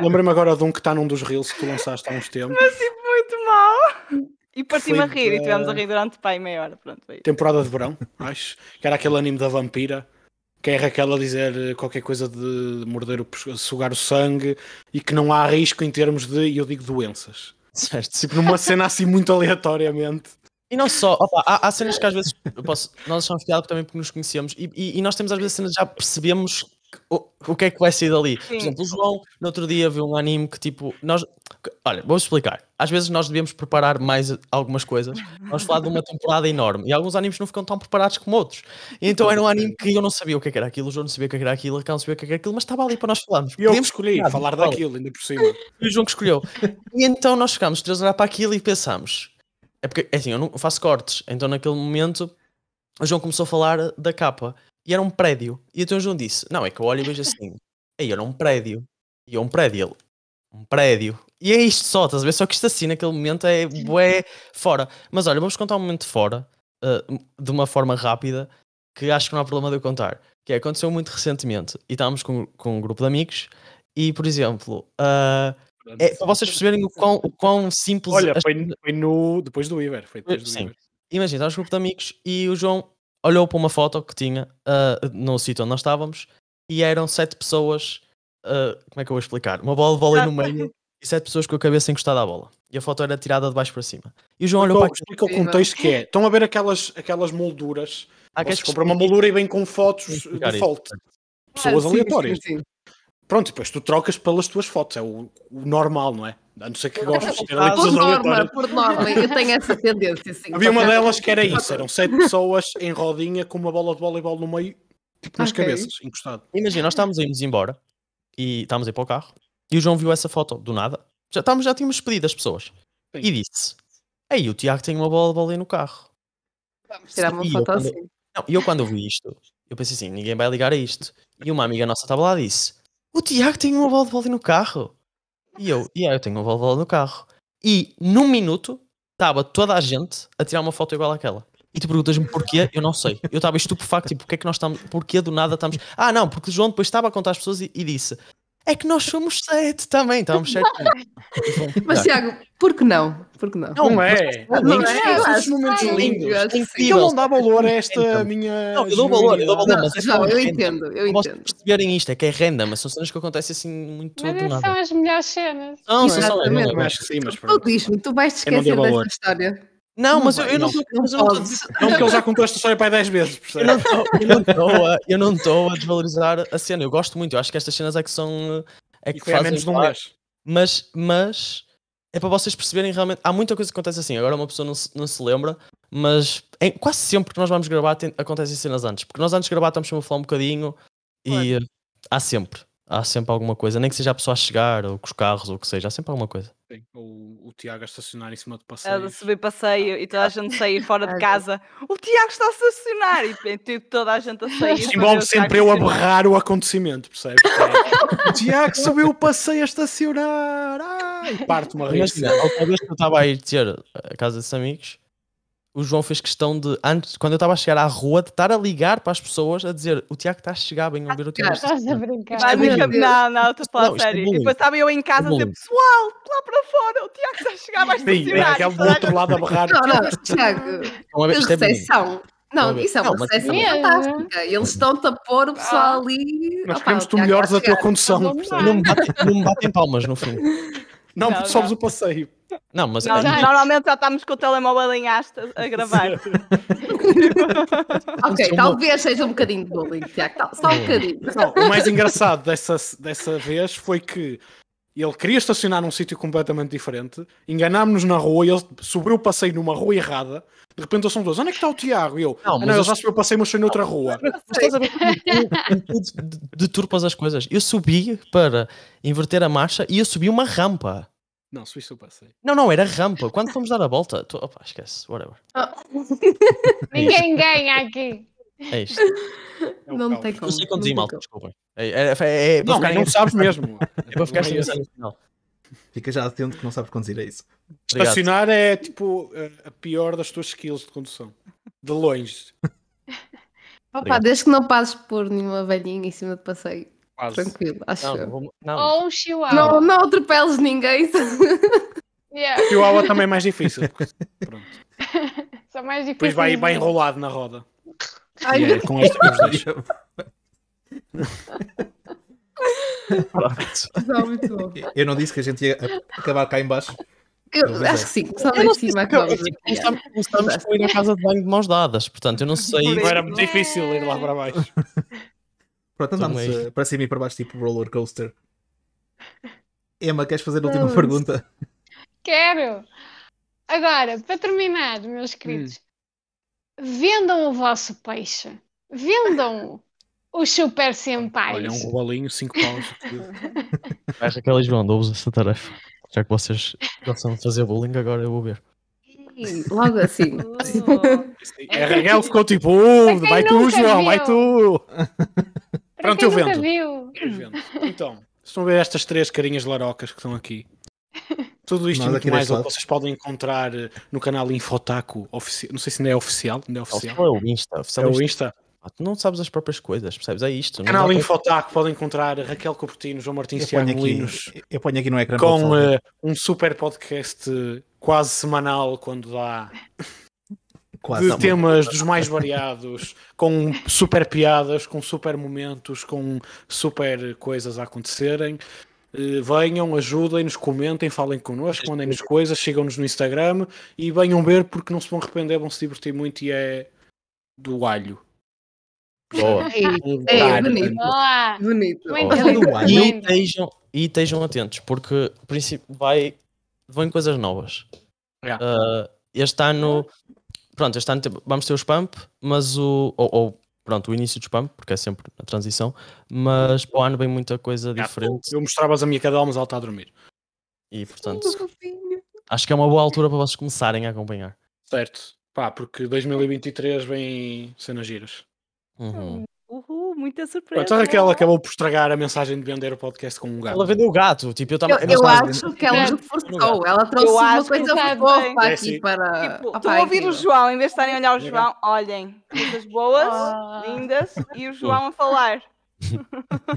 Lembrei-me agora de um que está num dos reels que tu lançaste há uns tempos. Mas tipo, muito mal. E partimos a rir, de... e tivemos a rir durante pai e meia hora. Pronto, foi. Temporada de verão, acho. Que era aquele anime da vampira que é Raquel a dizer qualquer coisa de morder, o, sugar o sangue e que não há risco em termos de, eu digo, doenças. Certo. Tipo numa cena assim muito aleatoriamente. E não só, opa, há, há, cenas que às vezes posso, nós achamos piada também porque nos conhecemos e, e, e, nós temos às vezes cenas que já percebemos o, o que é que vai sair dali? Sim. Por exemplo, o João, no outro dia, viu um anime que tipo. Nós, que, olha, vou explicar. Às vezes nós devemos preparar mais algumas coisas. Vamos falar de uma temporada enorme e alguns animes não ficam tão preparados como outros. E então era um anime que eu não sabia o que, é era aquilo, o João não sabia o que, é era aquilo, o não sabia o é que, era aquilo, mas estava ali para nós falarmos. E eu Podemos escolhi falar, falar daquilo, ainda por cima. E o João que escolheu. E então nós ficámos três horas para aquilo e pensámos. É porque, assim, eu não faço cortes, então naquele momento o João começou a falar da capa. E era um prédio. E então o João disse: Não, é que eu olho e vejo assim. Aí era um prédio. E é um prédio. Ele, um prédio. E é isto só, estás a ver? Só que isto assim, naquele momento, é bué fora. Mas olha, vamos contar um momento fora, uh, de uma forma rápida, que acho que não há problema de eu contar. Que é, aconteceu muito recentemente. E estávamos com, com um grupo de amigos. E, por exemplo, uh, é, para vocês perceberem o quão, o quão simples. Olha, as... foi, no, depois do Iver. Foi depois do Sim. Iver. Imagina, estávamos um grupo de amigos e o João olhou para uma foto que tinha uh, no sítio onde nós estávamos e eram sete pessoas. Uh, como é que eu vou explicar? Uma bola de vôlei no meio e sete pessoas com a cabeça encostada à bola. E a foto era tirada de baixo para cima. E o João olhou para Explica o contexto que é. Estão a ver aquelas, aquelas molduras. Ah, que compra uma moldura e vem com fotos de foto. Pessoas ah, sim, aleatórias. Sim, sim. Pronto, depois tu trocas pelas tuas fotos. É o, o normal, não é? A não ser que gostes de ter eleições aleatórias. Por norma, eu tenho essa tendência. Sim, Havia uma delas que era isso: eram sete pessoas em rodinha com uma bola de voleibol no meio, tipo nas okay. cabeças, encostado. Imagina, nós estávamos a irmos embora e estávamos a ir para o carro e o João viu essa foto do nada. Já, estávamos, já tínhamos pedido as pessoas sim. e disse: Aí o Tiago tem uma bola de bola no carro. Vamos tirar uma foto assim. Não, e eu quando vi isto, eu pensei assim: ninguém vai ligar a isto. E uma amiga nossa estava lá e disse: O Tiago tem uma bola de bola no carro. E eu, e yeah, eu tenho um Volvo no carro. E num minuto estava toda a gente a tirar uma foto igual àquela. E tu perguntas-me porquê? Eu não sei. Eu estava estupefacto, tipo, porquê é que nós estamos, porquê do nada estamos. Ah, não, porque João depois estava a contar às pessoas e, e disse: é que nós somos sete também, estamos [LAUGHS] sete. Mas Tiago, por que não? Por que não? Não é. Não é. Esses momentos lindos. Eu não dá valor a esta minha. Não, eu dou valor, eu dou valor. Mas é não, eu entendo, eu entendo. perceberem isto, é que é renda, mas são cenas que acontecem assim muito mas do nada. são as melhores cenas. Não, são as melhores. Acho que sim, mas... Tu vais-te esquecer desta história. Não, não mas eu, não, sou. Não, não, porque ele já [LAUGHS] contou esta história para 10 vezes, percebe? Eu não estou a, desvalorizar a cena. Eu gosto muito, eu acho que estas cenas é que são. É que fazem menos de um mês. Mas, mas é para vocês perceberem realmente. Há muita coisa que acontece assim. Agora uma pessoa não se, não se lembra, mas é quase sempre que nós vamos gravar tem, acontecem cenas antes. Porque nós antes de gravar estamos a falar um bocadinho e há sempre há sempre alguma coisa, nem que seja a pessoa a chegar, ou com os carros, ou o que seja, há sempre alguma coisa. Sim, ou o Tiago a estacionar em cima de passeio. A subir passeio e toda a gente sair [LAUGHS] fora de casa. O Tiago está a estacionar e tipo, toda a gente a sair. Isto sempre eu a berrar o acontecimento, percebes? o [LAUGHS] Tiago subiu o passeio a estacionar. Ai, parte uma risa. Outra vez que eu estava a ir ter a casa dos amigos, o João fez questão de, antes, quando eu estava a chegar à rua, de estar a ligar para as pessoas a dizer o Tiago está a chegar, venham ver o Tiago. Estás a brincar. não, não, estou a falar não, é sério. É e depois estava eu em casa a é dizer, pessoal, lá para fora, o Tiago está a chegar, vais Sim, é, é o outro lado a barrar. Não, não, Tiago, que é recepção. Não, isso é uma não, recepção fantástica. Eles estão-te a pôr o pessoal ah, ali. Nós queremos tu melhores a tua condução. Não me batem palmas, no fundo. Não, não porque somos o passeio. Não, mas não, normalmente já estamos com o telemóvel em asta a gravar. [LAUGHS] ok, é Uma... talvez seja um bocadinho de bullying, Tiago. Só um bocadinho. Não, o mais engraçado dessa, dessa vez foi que ele queria estacionar num sítio completamente diferente, enganámos-nos na rua, ele subiu o passeio numa rua errada, de repente eles são dois, onde é que está o Tiago? E eu, não, ah, mas ah, não, eu já subi o passeio, mas foi noutra rua. Estás a ver é deturpas as coisas. Eu subi para inverter a marcha e eu subi uma rampa. Não, Suíça eu passei. Não, não, era rampa. Quando fomos dar a volta, tu... opa, esquece, whatever. Oh. [LAUGHS] Ninguém ganha aqui. É isto. É não tem como. sei conduzir mal, desculpem. É, é, é, é não, cara, não sabes mesmo. [LAUGHS] É para ficar sem no final. Fica já atento que não sabes conduzir, é isso. Estacionar é tipo a pior das tuas skills de condução. De longe. [LAUGHS] Opa, desde que não passes por nenhuma velhinha em cima do passeio. Quase. Tranquilo, acho não, eu. Vou, não. Ou um chihuahua. Não, não atropeles ninguém. [LAUGHS] Yeah. Chihuahua também é mais difícil. Pronto. [LAUGHS] São mais difíceis. Depois vai, vai enrolado na roda. Ai, yeah, é com este, [LAUGHS] Eu não disse que a gente ia acabar cá embaixo. Eu, é. acho que sim, só lá em cima. Começámos é. a ir à casa de banho de mãos dadas, portanto, eu não sei. era muito difícil ir lá para baixo. Pronto, então andamos uh, é para cima e para baixo, tipo roller coaster. Emma, queres fazer a hum. última Vamos. pergunta? Quero! Agora, para terminar, meus queridos, hum. vendam o vosso peixe. Vendam o Super Senpai. Olha, um bolinho, 5 paus. Mas Raquel e João, dou-vos essa tarefa. Já que vocês gostam de fazer bullying, agora eu vou ver. Logo assim. [LAUGHS] Oh. a Raquel ficou tipo, uh, vai tu, João, vai tu. [LAUGHS] Pronto, eu vendo. Viu. eu vendo. Então, estão a ver estas três carinhas larocas que estão aqui. [LAUGHS] Tudo isto e muito mais que vocês podem encontrar eh, no canal Infotaco ofici... não sei se ainda é oficial, não é oficial. É o Insta. É o Insta. Ah, tu não sabes as próprias coisas, percebes? É isto. Canal Infotaco podem encontrar Raquel Cupertino, João Martins e Molinos. Eu ponho aqui no ecrã. Com uh, um super podcast quase semanal quando dá. Quase de temas dos mais variados, com super piadas, com super momentos, com super coisas a acontecerem. Eh, venham, ajudem-nos, comentem, falem connosco, mandem-nos coisas, sigam-nos no Instagram e venham ver porque não se vão arrepender, vão se divertir muito e é do alho. Boa. É bonito. Boa. Boa. E, estejam, e atentos, porque vai, vão coisas novas. Yeah. Uh, este ano pronto, este ano vamos ter os Pump, mas o. Ou, ou, pronto, o início dos Pump, porque é sempre a transição, mas para o ano vem muita coisa ah, diferente. Eu mostrava as a minha cadela, mas ela está a dormir. E portanto, acho que é uma boa altura para vocês começarem a acompanhar. Certo, pá, porque 2023 vem cenas giras. Uhum. Hum muita surpresa. Então, Raquel é? acabou por estragar a mensagem de vender o podcast com um gato. Ela vendeu o gato, tipo, eu estava... Eu, eu acho que ela reforçou, ela trouxe uma coisa tá fofa é, aqui para... Tipo, estou a ouvir o João, em vez de estarem a olhar o João, olhem, coisas boas, oh. lindas, e o [LAUGHS] João a falar. [LAUGHS]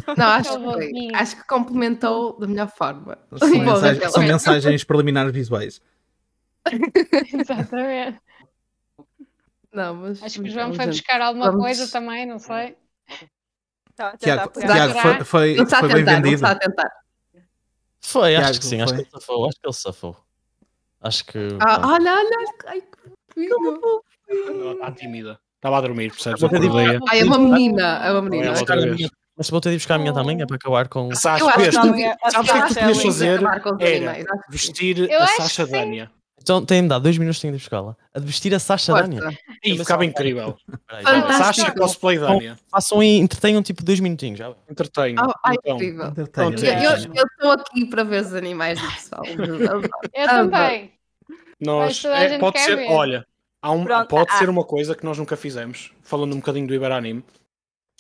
[LAUGHS] Não, acho que, acho que complementou da melhor forma. São, mensagens, são mensagens preliminares visuais. Exatamente. Não, mas... Acho que o João foi buscar alguma vamos... coisa também, não sei. Tá, Tiago, Tiago foi, foi, foi tentar, bem vendido. Foi, Tiago, acho que sim, foi. acho que ele safou. Acho que ele safou. Acho que. Ah, olha, olha, ai, que Está tímida. Estava a dormir, percebes? ah, é uma menina, é uma menina. É mas vou ter de buscar a minha também, é para acabar com. É- sabes o que é tu podias é fazer? Era vestir a Sasha Dania. Então têm-me dado dois minutos tenho de buscá-la. A de vestir a Sasha Dania. ficava incrível. Sasha cosplay então, Dania. Façam e entretenham tipo dois minutinhos. Já. Entretenho. Oh, ai, então, incrível. Entretenho. Eu estou aqui para ver os animais do pessoal. eu também. Nós, é, pode ser, ver. olha, um, pode ah. ser ah. uma coisa que nós nunca fizemos, falando um bocadinho do Iberanime,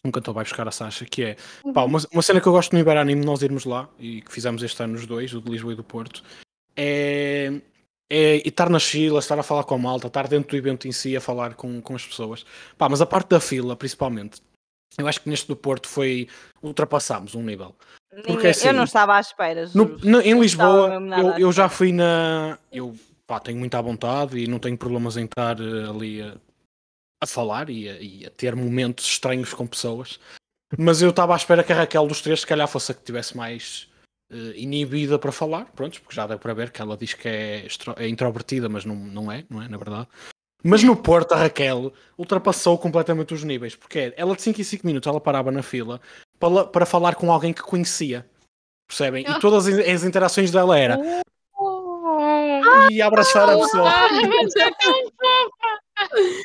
Nunca estou vai buscar a Sasha, que é pá, uhum. uma, uma, cena que eu gosto no Iberanime, nós irmos lá, e que fizemos este ano os dois, o de Lisboa e do Porto, é é estar nas filas, estar a falar com a malta, estar dentro do evento em si a falar com, com as pessoas. Pá, mas a parte da fila, principalmente, eu acho que neste do Porto foi. ultrapassámos um nível. Porque, é assim, eu não estava à espera. No, no, em Lisboa, eu, eu já fui na. Eu pá, tenho muita vontade e não tenho problemas em estar eh, ali a, a falar e a, e a ter momentos estranhos com pessoas. Mas eu estava à espera que a Raquel dos três, se calhar, fosse a que tivesse mais eh, inibida para falar, pronto, porque já deu para ver que ela diz que é, é introvertida, mas não, não é, não é, na verdade. Mas no Porto, a Raquel ultrapassou completamente os níveis, porque é, ela de 5 em 5 minutos ela parava na fila para, para falar com alguém que conhecia, percebem? E ah. todas as, interações dela era e ah. abraçar a pessoa. Ah.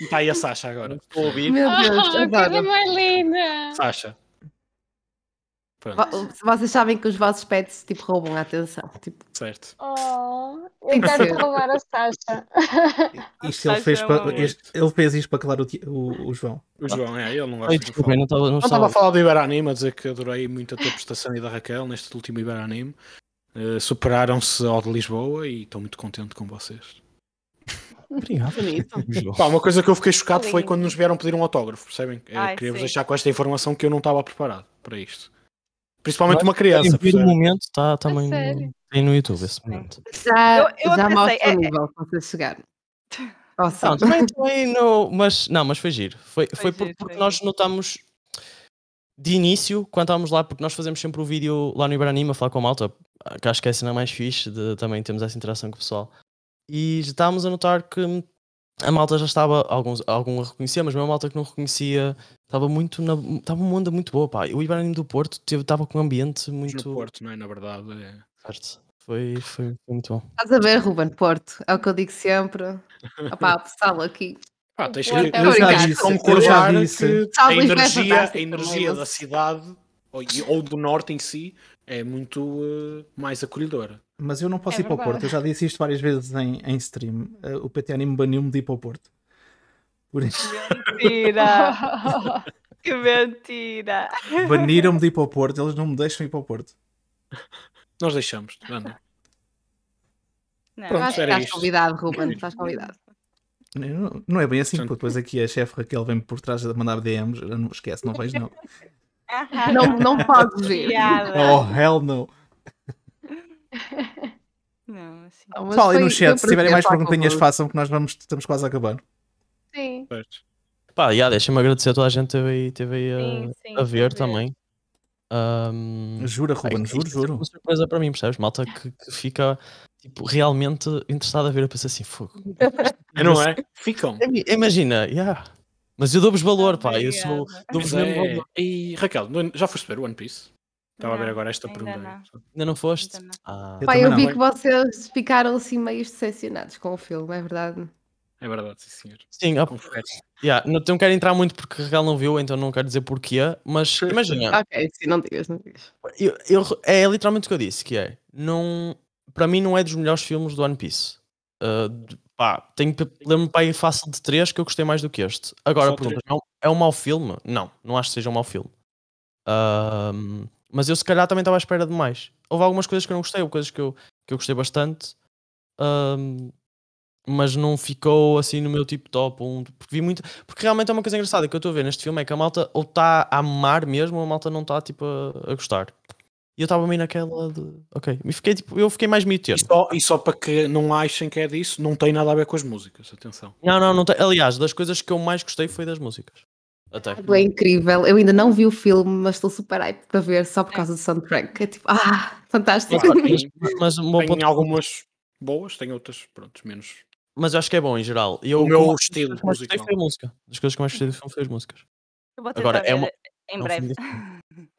Está aí a Sasha agora. Estou a ouvir. Meu Deus, oh, coisa mais linda. Sasha, Pronto. Vocês sabem que os vossos pets tipo, roubam a atenção. Tipo... Certo. Oh, tipo eu quero assim, roubar a Sasha. [LAUGHS] Isto ele, fez é para, este, ele fez isto para calar o, o, o, João. O João, é, ele não gosta. Ai, desculpa, não estava não não a falar do Iberanime, a dizer que adorei muito a tua prestação e da Raquel neste último Iberanime. Uh, Superaram-se ao de Lisboa e estou muito contente com vocês. Obrigado. [LAUGHS] Pá, uma coisa que eu fiquei chocado foi quando nos vieram pedir um autógrafo, percebem? É Ai, queria vos deixar com esta informação que eu não estava preparado para isto. Principalmente uma criança. Em primeiro momento está é também no, tem no YouTube esse momento. Já, eu, eu já mostra é, o é. nível para você chegar. Awesome. [LAUGHS] Não, também, também no, mas, não, mas foi giro. Foi, foi, foi giro, porque nós notamos de início, quando estávamos lá, porque nós fazemos sempre o um vídeo lá no Ibaranima, falar com a malta, que acho que é a cena mais fixe, de, também temos essa interação com o pessoal. E já estávamos a notar que a malta já estava, alguns, algum a reconhecia, mas mesmo a malta que não reconhecia, estava muito na, estava uma onda muito boa, pá. O Ibrahim do Porto teve, estava com um ambiente muito. no Porto, não é? Na verdade, é. Certo. Foi, foi, foi muito bom. Estás a ver, Ruben Porto? É o que eu digo sempre. [LAUGHS] Opá, o pessoal aqui. Pá, é tens que concordar que a energia, a energia da cidade ou, ou do norte em si é muito uh, mais acolhedora. Mas eu não posso é ir verdade. para o Porto, eu já disse isto várias vezes em, em stream. Uh, o PT Anime baniu-me de ir para o Porto. Por isso. Mentira! [LAUGHS] que mentira! Baniram-me de ir para o Porto, eles não me deixam ir para o Porto. Nós deixamos, Ana. Não, Pronto, estás convidado, Ruben, estás convidado. Não, não, é bem assim, porque depois aqui a chefe Raquel vem por trás de mandar DMs, não esquece, não vejo não não, não pode ver. Oh, hell no. [LAUGHS] Não, assim. Não, aí no chat, se tiverem mais perguntinhas, façam que nós vamos, estamos quase a acabar. Sim. Pá, deixa-me agradecer a toda a gente que teve aí, teve aí a, eh, sim, a, ver também. Um, jura, Ruben, é, juro, juro. É uma surpresa para mim, percebes? Malta que, que fica tipo, realmente interessada a ver. Eu pensei assim, fogo. não é? Ficam. Imagina, yeah, mas eu dou-vos valor, pá. Eu sou. Dou-vos é... valor. E Raquel, já foste ver One Piece? Estava não, a ver agora esta ainda pergunta. Não. Ainda não foste? Ainda não. Ah, eu eu vi não. que vocês ficaram assim meio decepcionados com o filme, é verdade? É verdade, sim, senhor. Sim, ah, yeah, não, não quero entrar muito porque Raquel não viu, então não quero dizer porquê, mas imagina. ok, sim, não digas, não digas. Eu, eu, é literalmente o que eu disse, que é, não, para mim não é dos melhores filmes do One Piece. Uh, Pá, tenho, lembro-me para aí fácil de três que eu gostei mais do que este. Agora, perguntas, não, é, é um mau filme? Não, não acho que seja um mau filme. Uh, mas eu se calhar também estava à espera de mais. Houve algumas coisas que eu não gostei, ou coisas que eu, que eu gostei bastante. Uh, mas não ficou assim no meu tipo top porque vi muito, porque realmente é uma coisa engraçada que eu estou a ver neste filme é que a malta ou está a amar mesmo ou a malta não está tipo a, a gostar. E eu estava meio naquela de. Ok. E fiquei, tipo, eu fiquei mais meio termo. E só, e só para que não achem que é disso, não tem nada a ver com as músicas, atenção. Não, não, não tem. Aliás, das coisas que eu mais gostei foi das músicas. Até. É incrível. Eu ainda não vi o filme, mas estou super hype para ver só por causa do soundtrack. É tipo, ah, fantástico. Claro, mas [LAUGHS] tem ponto... algumas boas, tem outras, pronto, menos. Mas eu acho que é bom em geral. Eu, o meu estilo musical. Foi música. as coisas que mais gostei do filme foi as músicas. Eu vou Agora, é uma... em é breve.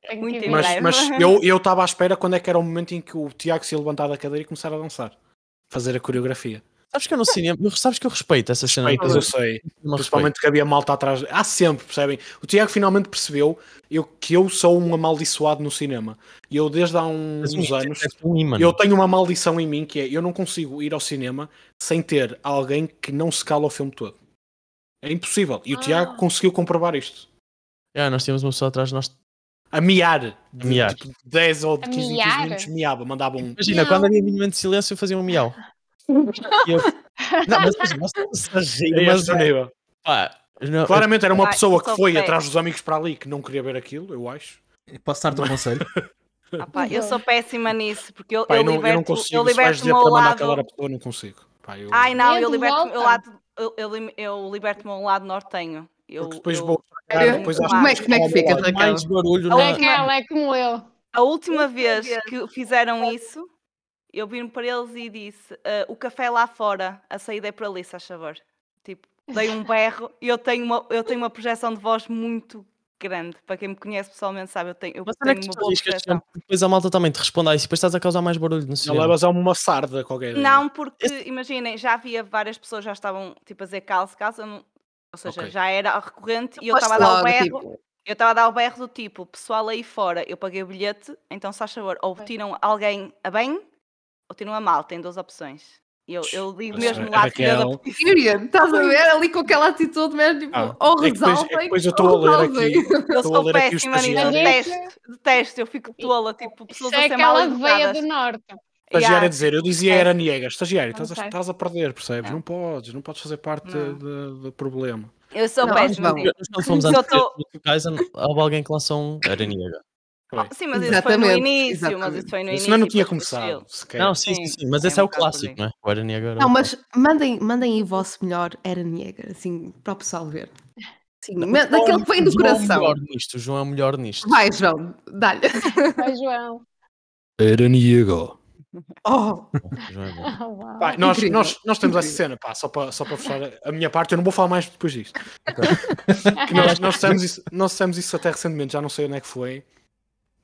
É Muito mas, mas eu eu estava à espera quando é que era o momento em que o Tiago se ia levantar da cadeira e começar a dançar, fazer a coreografia. Sabes que eu no cinema, sabes que eu respeito essas cenas. Respeitas, eu sei. Principalmente respeito. que havia malta atrás. Há sempre, percebem? O Tiago finalmente percebeu eu, que eu sou um amaldiçoado no cinema. E eu desde há uns anos um eu tenho uma maldição em mim que é eu não consigo ir ao cinema sem ter alguém que não se cala o filme todo. É impossível. E o ah. Tiago conseguiu comprovar isto. É, nós tínhamos uma pessoa atrás de nós a miar. De, a miar. Tipo, 10 ou 15, 15 minutos miava, mandava um. Imagina, quando havia minimamente de silêncio, eu fazia um miau. [LAUGHS] eu... Não, mas imagina, mas, é Claramente era uma Ai, pessoa que foi bem. atrás dos amigos para ali que não queria ver aquilo, eu acho. Posso dar-te um [LAUGHS] conselho? Ah, pá, eu sou péssima nisso, porque eu, pá, eu, eu, não, liberto, eu não consigo. Eu liberto o lado. Mandar pessoa, não consigo. Pá, eu... Ai não, eu liberto, o lado, eu, eu liberto eu, Porque depois eu... vou depois como é que fica Mais é barulho na... Né? É, é como eu. A última vez que fizeram isso, eu vim para eles e disse: uh, o café lá fora, a saída é para ali, se favor. Tipo, dei um berro e eu tenho uma, eu tenho uma projeção de voz muito grande. Para quem me conhece pessoalmente sabe, eu tenho, eu Mas é tenho é que uma boa projeção. Depois a malta também te responde a isso, depois estás a causar mais barulho no cinema. Não levas a uma sarda qualquer. Não, porque, Esse... imaginem, já havia várias pessoas já estavam tipo a dizer calça, calça, ou seja, já era recorrente e eu estava a dar o berro. tipo, Eu estava a dar o berro do tipo, pessoal aí fora, eu paguei o bilhete, então se faz favor, ou Pois. tiram alguém a bem, ou tiram a mal, tem duas opções. E Eu, eu digo mesmo lá à da estás a ver ali com aquela atitude mesmo, tipo, Ah, ou oh, é depois- é depois eu oh, estou a ler aqui. eu Estou sou péssima nisso, estagiário. detesto, eu fico tola, tipo, pessoas Isso a é ser mal aquela veia do norte. Estagiário yeah. a dizer, eu dizia é. era niega, estagiário, estás, a, estás a perder, percebes? Não. não podes, não podes fazer parte do problema. Eu sou não, péssimo. Não, não somos houve alguém que lançou um era niega. Oh, sim, mas isso foi no início, mas isso foi no é início. Não, não tinha começado. Não, sim, sim, sim, mas esse é, é, um o clássico, não é? O Era Niagara. Não, mas mandem, mandem aí o vosso melhor Era Niega, assim, para o pessoal ver. Sim, não, daquele que vem do João coração. o melhor nisto, o João é o melhor nisto. Vai, João, dá-lhe. Vai, João. Era Niega. Oh. oh [LAUGHS] pá, nós, nós, nós temos Incrível. essa cena, pá, só para só para fechar a minha parte, eu não vou falar mais depois disto. Okay. [LAUGHS] nós, nós, temos isso, nós temos isso até recentemente, já não sei onde é que foi,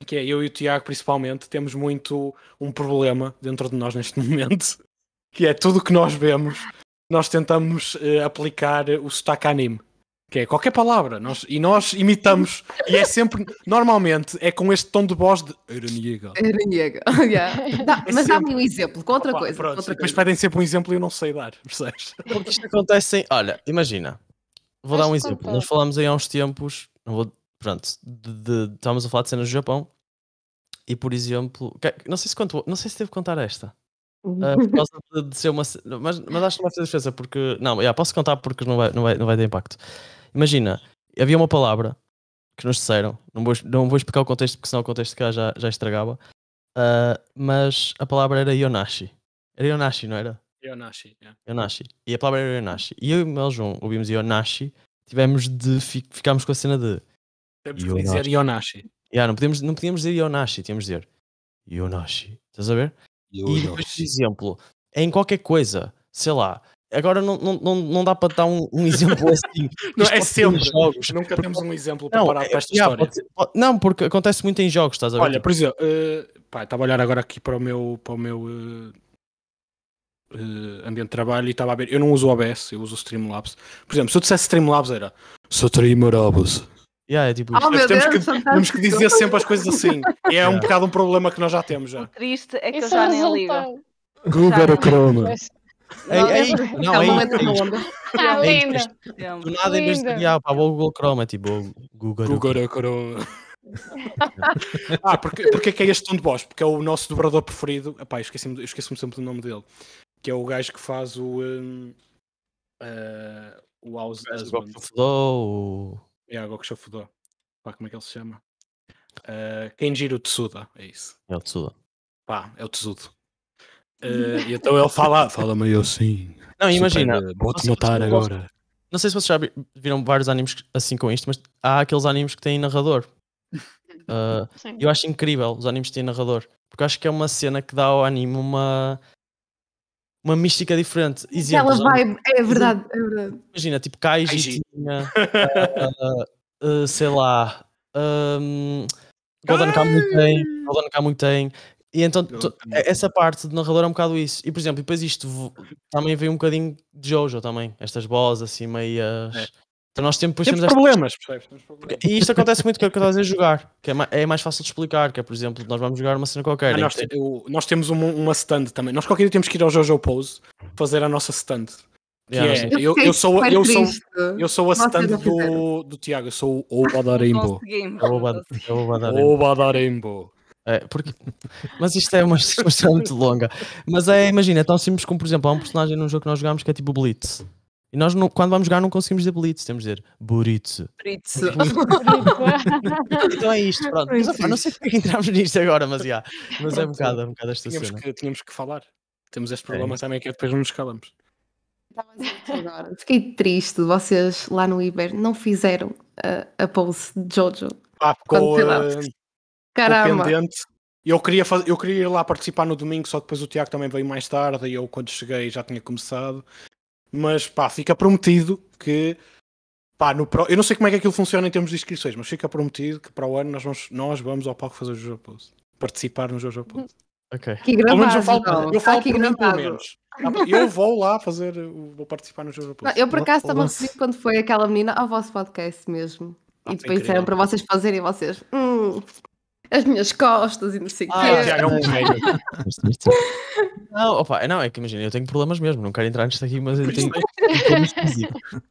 que é eu e o Tiago principalmente, temos muito um problema dentro de nós neste [LAUGHS] momento, que é tudo o que nós vemos, nós tentamos uh, aplicar o sotaque anime. Que é qualquer palavra, nós, e nós imitamos, e é sempre, normalmente, é com este tom de voz de Eraniega. Eraniega, [LAUGHS] yeah. Dá, é mas dá-me um exemplo, com outra Opa, coisa. Pronto, outra depois pedem sempre um exemplo e eu não sei dar, percebes? É porque isto [LAUGHS] acontece, em, olha, imagina, vou Acho dar um exemplo. Contar. Nós falámos aí há uns tempos, não vou, pronto, de, de, estávamos a falar de cenas do Japão, e por exemplo, não sei se, conto, não sei se devo contar esta. Uh, por causa de, ser uma. Mas, mas acho que não vai fazer diferença, porque. Não, já, posso contar porque não vai, não, vai, não vai ter impacto. Imagina, havia uma palavra que nos disseram, não vou, não vou explicar o contexto porque senão o contexto cá já, já estragava, uh, mas a palavra era Yonashi. Era Yonashi, não era? Yonashi, yeah. Yonashi. E a palavra era Yonashi. E eu e o Mel João ouvimos Yonashi, tivemos de. Fi, ficámos com a cena de. Temos que dizer Yonashi. Yeah, não, podíamos, não podíamos dizer Yonashi, tínhamos de dizer Yonashi. Estás a ver? E, e é depois, por exemplo, em qualquer coisa, sei lá, Agora não, não, não dá para dar um, um exemplo assim. [LAUGHS] não, é sempre. Jogos. Nunca porque, temos um exemplo não, parar é, para esta história. Pode ser, pode, não, porque acontece muito em jogos, estás a ver? Olha, tipo por exemplo, uh, pá, estava a olhar agora aqui para o meu, para o meu uh, uh, ambiente de trabalho e estava a ver. Eu não uso o OBS, eu uso o Streamlabs. Por exemplo, se eu dissesse Streamlabs era Streamlabs. Yeah, é tipo oh, temos, Deus, que, temos que dizer sempre as coisas assim. É um bocado um problema que nós já temos já. O triste é que Isso é eu já nem ligo. Google ou Chrome. Ei, não, ei, é não, é, é, ah, é, Do nada, em vez de vou Google Chrome, é tipo Google, Chrome. [LAUGHS] ah, porque, porque é que é este tom de voz? Porque é o nosso dobrador preferido. Epá, esqueci-me esqueci sempre do nome dele. Que é o gajo que faz o. Um, uh, eh, o House Husband. O Flow, é Iago que Pá, como é que ele se chama? Uh, ah, Kenjiro Tsuda, é isso. É o Tsuda. Pá, é o Tsudo. Uh, [LAUGHS] ah, e então ele fala, fala meio assim. Não, imagina. Eh, vou-te notar agora. Não sei se vocês já viram vários animes assim com isto, mas há aqueles animes que têm narrador. Uh, [LAUGHS] eu acho incrível os animes que têm narrador. Porque acho que é uma cena que dá ao anime uma uma mística diferente. É exemplo, Aquela vibe, é verdade, é verdade. Imagina, tipo, Kaiji, tinha, uh, uh, sei lá, um, ehm, Golden Kamuy ah! tem, Golden Kamuy tem. E então essa parte de narrador é um bocado isso. E por exemplo, depois isto também veio um bocadinho de Jojo também, estas vozes assim meias... É. Então nós temos, temos, temos problemas, percebes? E isto acontece muito com o que estou a jogar, que é mais, é mais fácil de explicar, que é, por exemplo, nós vamos jogar uma cena qualquer. Ah, nós, é tem... eu, nós, temos uma stand também. Nós qualquer dia temos que ir ao Jojo Pose fazer a nossa stand. Yeah, é, eu, eu, sou, eu, sou, eu sou a stand do, do Tiago, eu sou o Obadarimbo. É o Obadarimbo. É, é, porque... [LAUGHS] Mas isto é uma história muito longa. Mas é, imagina, é tão simples como, por exemplo, há um personagem num jogo que nós jogamos que é tipo Blitz. E nós, não, quando vamos jogar, não conseguimos dizer Blitz, temos de dizer buritz. Buritz. [LAUGHS] então é isto, pronto. Mas, não sei porque é entramos nisto agora, mas, yeah. mas é um bocado, é um bocado esta tínhamos cena. Que, tínhamos que falar. Temos este é. problema é. também que depois não nos calamos. Agora, fiquei triste de vocês lá no Iber não fizeram a, a pose de Jojo. Ah, ficou uh, Caramba. pendente. Eu queria, eu queria ir lá participar no domingo, só que depois o Tiago também veio mais tarde e eu, quando cheguei, já tinha começado mas pá, fica prometido que pá, no pro... eu não sei como é que aquilo funciona em termos de inscrições, mas fica prometido que para o ano nós vamos, nós vamos ao palco fazer o Jojo Pose, participar no Jojo Pose. Ok. Que gravado, menos eu falo, eu falo ah, por mim, pelo menos. Ah, eu vou lá fazer, vou participar no Jojo Pose. Não, eu por acaso estava a receber quando foi aquela menina ao vosso podcast mesmo. Ah, e depois disseram para vocês fazerem e vocês. Hum, as minhas costas e não sei o ah, quê. Já é um Não, opa, não, é que imagina, eu tenho problemas mesmo, não quero entrar nisto aqui, mas eu tenho.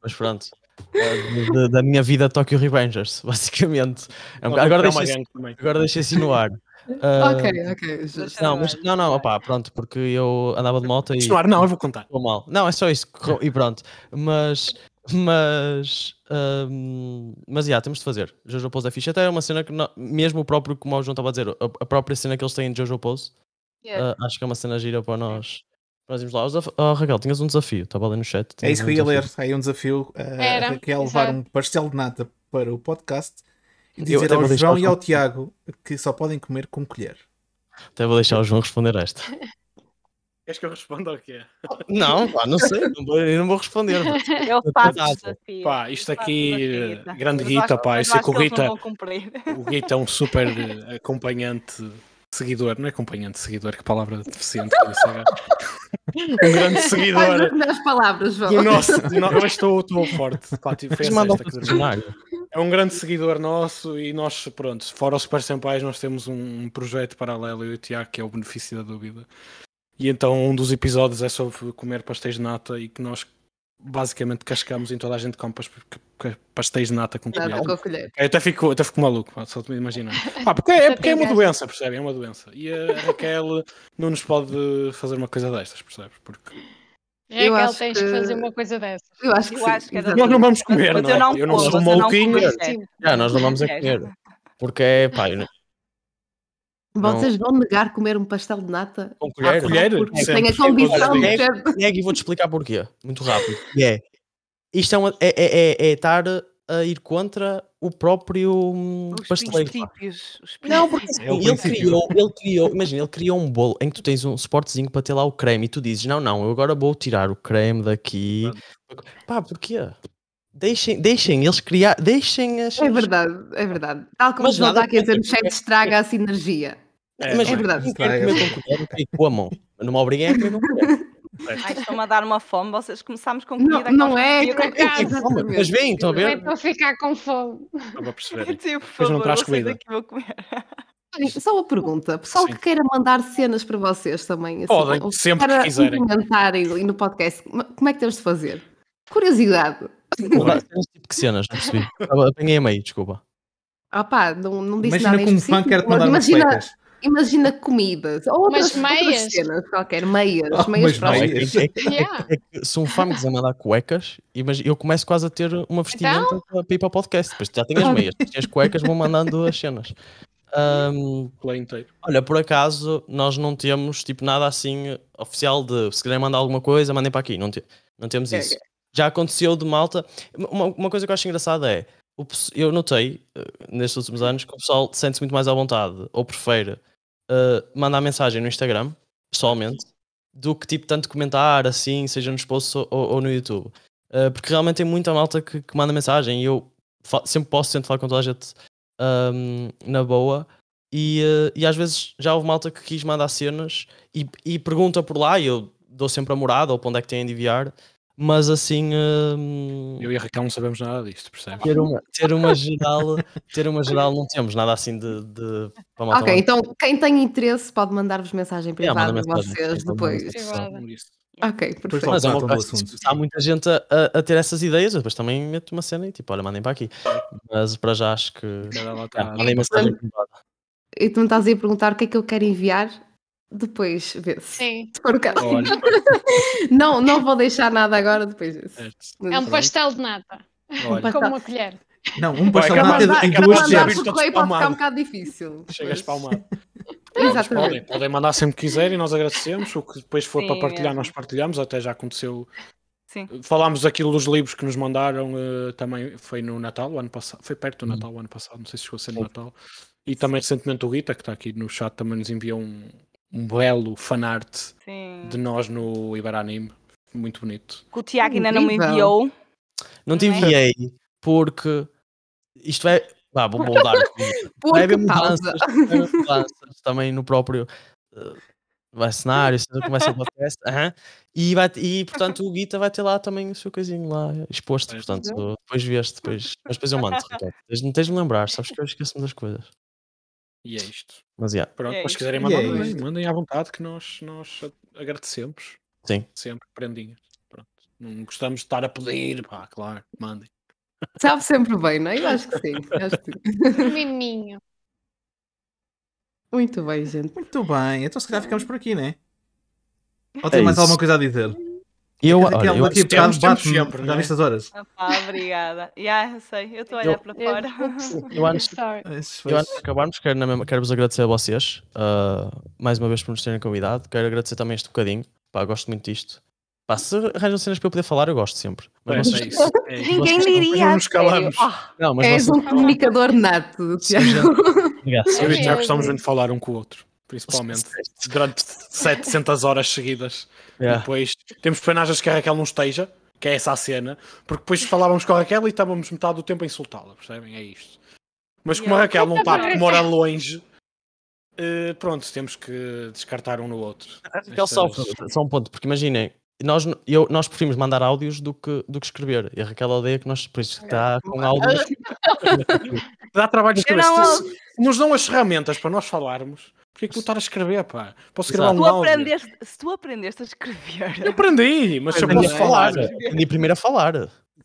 mas pronto. Eh, da, da, minha vida Tokyo Revengers, [LAUGHS] basicamente. agora, deixa assim, agora deixa assim no ar. Uh, [LAUGHS] ok, eh, ok. Just... Não, mas, não, não, opá, pronto, porque eu andava de moto e. Não, não, eu vou contar. mal. Não, é só isso, e pronto. Mas mas, um, mas, já, yeah, temos de fazer. Jojo Pose é fixe. Até é uma cena que, não, mesmo o próprio, como o João estava a dizer, a, a própria cena que eles têm de Jojo Pose, yeah. uh, acho que é uma cena gira para nós. Nós vimos lá. Oh, Raquel, tinhas um desafio, estava ali no chat. É isso que um eu ia ler. Aí um desafio uh, Era, é levar um pastel de nata para o podcast e dizer ao João e ao Tiago que só podem comer com colher. Até vou deixar o João responder esta. [LAUGHS] Queres que eu responda ou quê? Não, pá, não sei, não vou, não vou responder. Eu faço desafio. Pá, isto aqui, grande Guita, pá, isso é que o Guita, o Guita é um super [LAUGHS] eh, acompanhante, seguidor, não é acompanhante, seguidor, que palavra deficiente que isso é. [LAUGHS] Um grande seguidor. As palavras, João. nosso, [LAUGHS] no, eu estou, estou forte. Pá, tipo, fez esta, que é um grande seguidor nosso e nós, pronto, fora os Super Senpais, nós temos um projeto paralelo, eu e o Tiago, que é o Benefício da Dúvida e então um dos episódios é sobre comer pastéis de nata e que nós basicamente cascamos em toda a gente come pastéis de nata com colher. Com colher. Eu até fico, até fico maluco, só te me imaginar. [LAUGHS] Ah, porque é, porque é uma doença, percebem? É uma doença. E a Raquel [LAUGHS] não nos pode fazer uma coisa destas, percebes? Porque... É eu que ele tens que... fazer uma coisa dessa. Eu acho que, eu acho que é nós não vamos comer, não, é? não Eu não sou um maluquinho. Não, é, nós não vamos a é comer. Porque, pá, eu não, vocês não. vão negar comer um pastel de nata? Com colher? Ah, colher? Porque tem a convicção de ser... Nego e vou-te explicar porquê, muito rápido. [LAUGHS] é Isto é, uma, é, é, é, é estar a ir contra o próprio hum, os pasteleiro. Princípios, os princípios. Não, porque é assim, é ele, criou, ele criou, imagina, ele criou um bolo em que tu tens um suportezinho para ter lá o creme e tu dizes, não, não, eu agora vou tirar o creme daqui. Não. Pá, porquê? Deixem, deixem eles criar, deixem as. É verdade, é verdade. Tal como o os nada, aqui dizer, o chefe estraga a sinergia. É, mas é verdade. Quem comeu com a mão, Não me obriguem a comer com Ai, estão a dar uma fome, vocês começámos com comida. Não, não é, com casa. Mas bem, estão a ver? Não é para ficar com fome. Estou a perceber. Sim, por favor, não traz comida. Vou comer. Só uma pergunta, pessoal Sim. que queira mandar cenas para vocês também, assim, Podem, sempre para que quiserem. e no podcast, como é que temos de fazer? Curiosidade. Tipo que cenas, não percebi. Apanhei a meio, desculpa. Ah pá, não, não disse imagina nada. Imagina como fã quer-te mandar imagina imagina comidas. Ou outras, meias. outras cenas qualquer, meias. Ah, meias, meias. É, é, é, é, se um fâmego a mandar cuecas, imagina, eu começo quase a ter uma vestimenta então? para ir para o podcast. Depois já tenho as meias, as cuecas, vão mandando as cenas. Um, olha, por acaso, nós não temos tipo nada assim oficial de se quiserem mandar alguma coisa, mandem para aqui. Não, te, não temos isso. É, Já aconteceu de malta. Uma, uma, coisa que eu acho engraçada é: eu notei eh, nestes últimos anos que o pessoal sente-se muito mais à vontade ou prefere uh, mandar mensagem no Instagram, pessoalmente, do que tipo tanto comentar assim, seja nos posts ou, ou no YouTube. Uh, porque realmente tem muita malta que, que manda mensagem e eu sempre posso, sempre falar com toda a gente um, ehm, na boa. E, uh, e às vezes já houve malta que quis mandar cenas e, e pergunta por lá e eu dou sempre a morada ou para onde é que têm de enviar mas assim. Hum, eu e a Raquel não sabemos nada disto, percebes? Ter uma, ter uma, geral, ter uma geral, não temos nada assim de. de para ok, então quem tem interesse pode mandar-vos mensagem é, privada é, mensagem, vocês depois. depois. Ok, perfeito. Mas há muita gente a, a, a, ter essas ideias, depois também meto uma cena e tipo, olha, mandem para aqui. Mas para já acho que. Não, É, mandem mensagem privada. E tu me estás aí a perguntar o que é que eu quero enviar depois vê-se. Sim. [LAUGHS] não, não vou deixar nada agora, depois vê-se. É, é um pastel de nata. Olha. [LAUGHS] Com uma colher. Não, um pastel de nata em duas colheres. Pode ficar um bocado difícil. Chegas palmado. [LAUGHS] Exatamente. Podem, podem mandar sempre que quiserem, nós agradecemos. O que depois for Sim, para partilhar, é. nós partilhamos. Até já aconteceu. Sim. Falámos aquilo dos livros que nos mandaram uh, também foi no Natal, o ano passado, foi perto do uhum. Natal o ano passado, não sei se chegou a ser no Natal. E também recentemente o Rita, que está aqui no chat, também nos enviou um, um belo fanart Sim. de nós no Ibaranime. Muito bonito. Que o Tiago ainda não me enviou. Não te é? enviei, porque isto vai. Ah, vou moldar. [LAUGHS] vai haver mudanças, mudanças também no próprio. Uh, se cenário, começa o podcast. Uhum. E, vai, e, portanto, o Guita vai ter lá também o seu casinho lá exposto. Portanto, depois vês depois, mas depois eu mando. não tens de me lembrar, sabes que eu esqueço-me das coisas. E é isto. Mas yeah. Pronto, é mas se quiserem mandar, é mandem, mandem à vontade que nós, nós agradecemos. Sim. Sempre prendinhas. Pronto. Não gostamos de estar a pedir, pá, claro, mandem. Sabe sempre bem, não é? Eu acho que sim. Acho Miminho. Muito bem, gente. Muito bem. Então se calhar ficamos por aqui, né? Ou é tem mais isso. alguma coisa a dizer? Eu, olha, aquela, eu, tipo, temos, temos bate sempre, já é? horas? Opa, ah, obrigada. Yeah, sei, eu estou a olhar para fora. [LAUGHS] [LAUGHS] Eu antes, eu antes de acabarmos, quero, na mesma, quero vos agradecer a vocês uh, mais uma vez por nos terem convidado. Quero agradecer também este bocadinho. Pá, gosto muito disto. Pá, se arranjam cenas para eu poder falar, eu gosto sempre. Mas é, vocês, é, é isso. Ninguém diria. Ah. Não, mas És vocês... um comunicador nato. Tiago. Já, já é gostamos muito de falar um com o outro. Principalmente durante 700 horas seguidas. Yeah. Depois temos personagens que a Raquel não esteja, que é essa a cena, porque depois falávamos com a Raquel e estávamos metade do tempo a insultá-la, percebem? É isto. Mas como a Raquel não está porque mora é. longe, uh, pronto, temos que descartar um no outro. Raquel, só, só um ponto, porque imaginem, nós, eu, nós preferimos mandar áudios do que, do que escrever. E a Raquel odeia que nós por isso está com áudios. [LAUGHS] Dá trabalho de escrever. Não... Nos dão as ferramentas para nós falarmos. Porquê que vou estar a escrever, pá? Posso escrever um áudio. se tu aprendeste a escrever... Eu aprendi, mas eu posso falar. [LAUGHS] Aprendi primeiro a falar.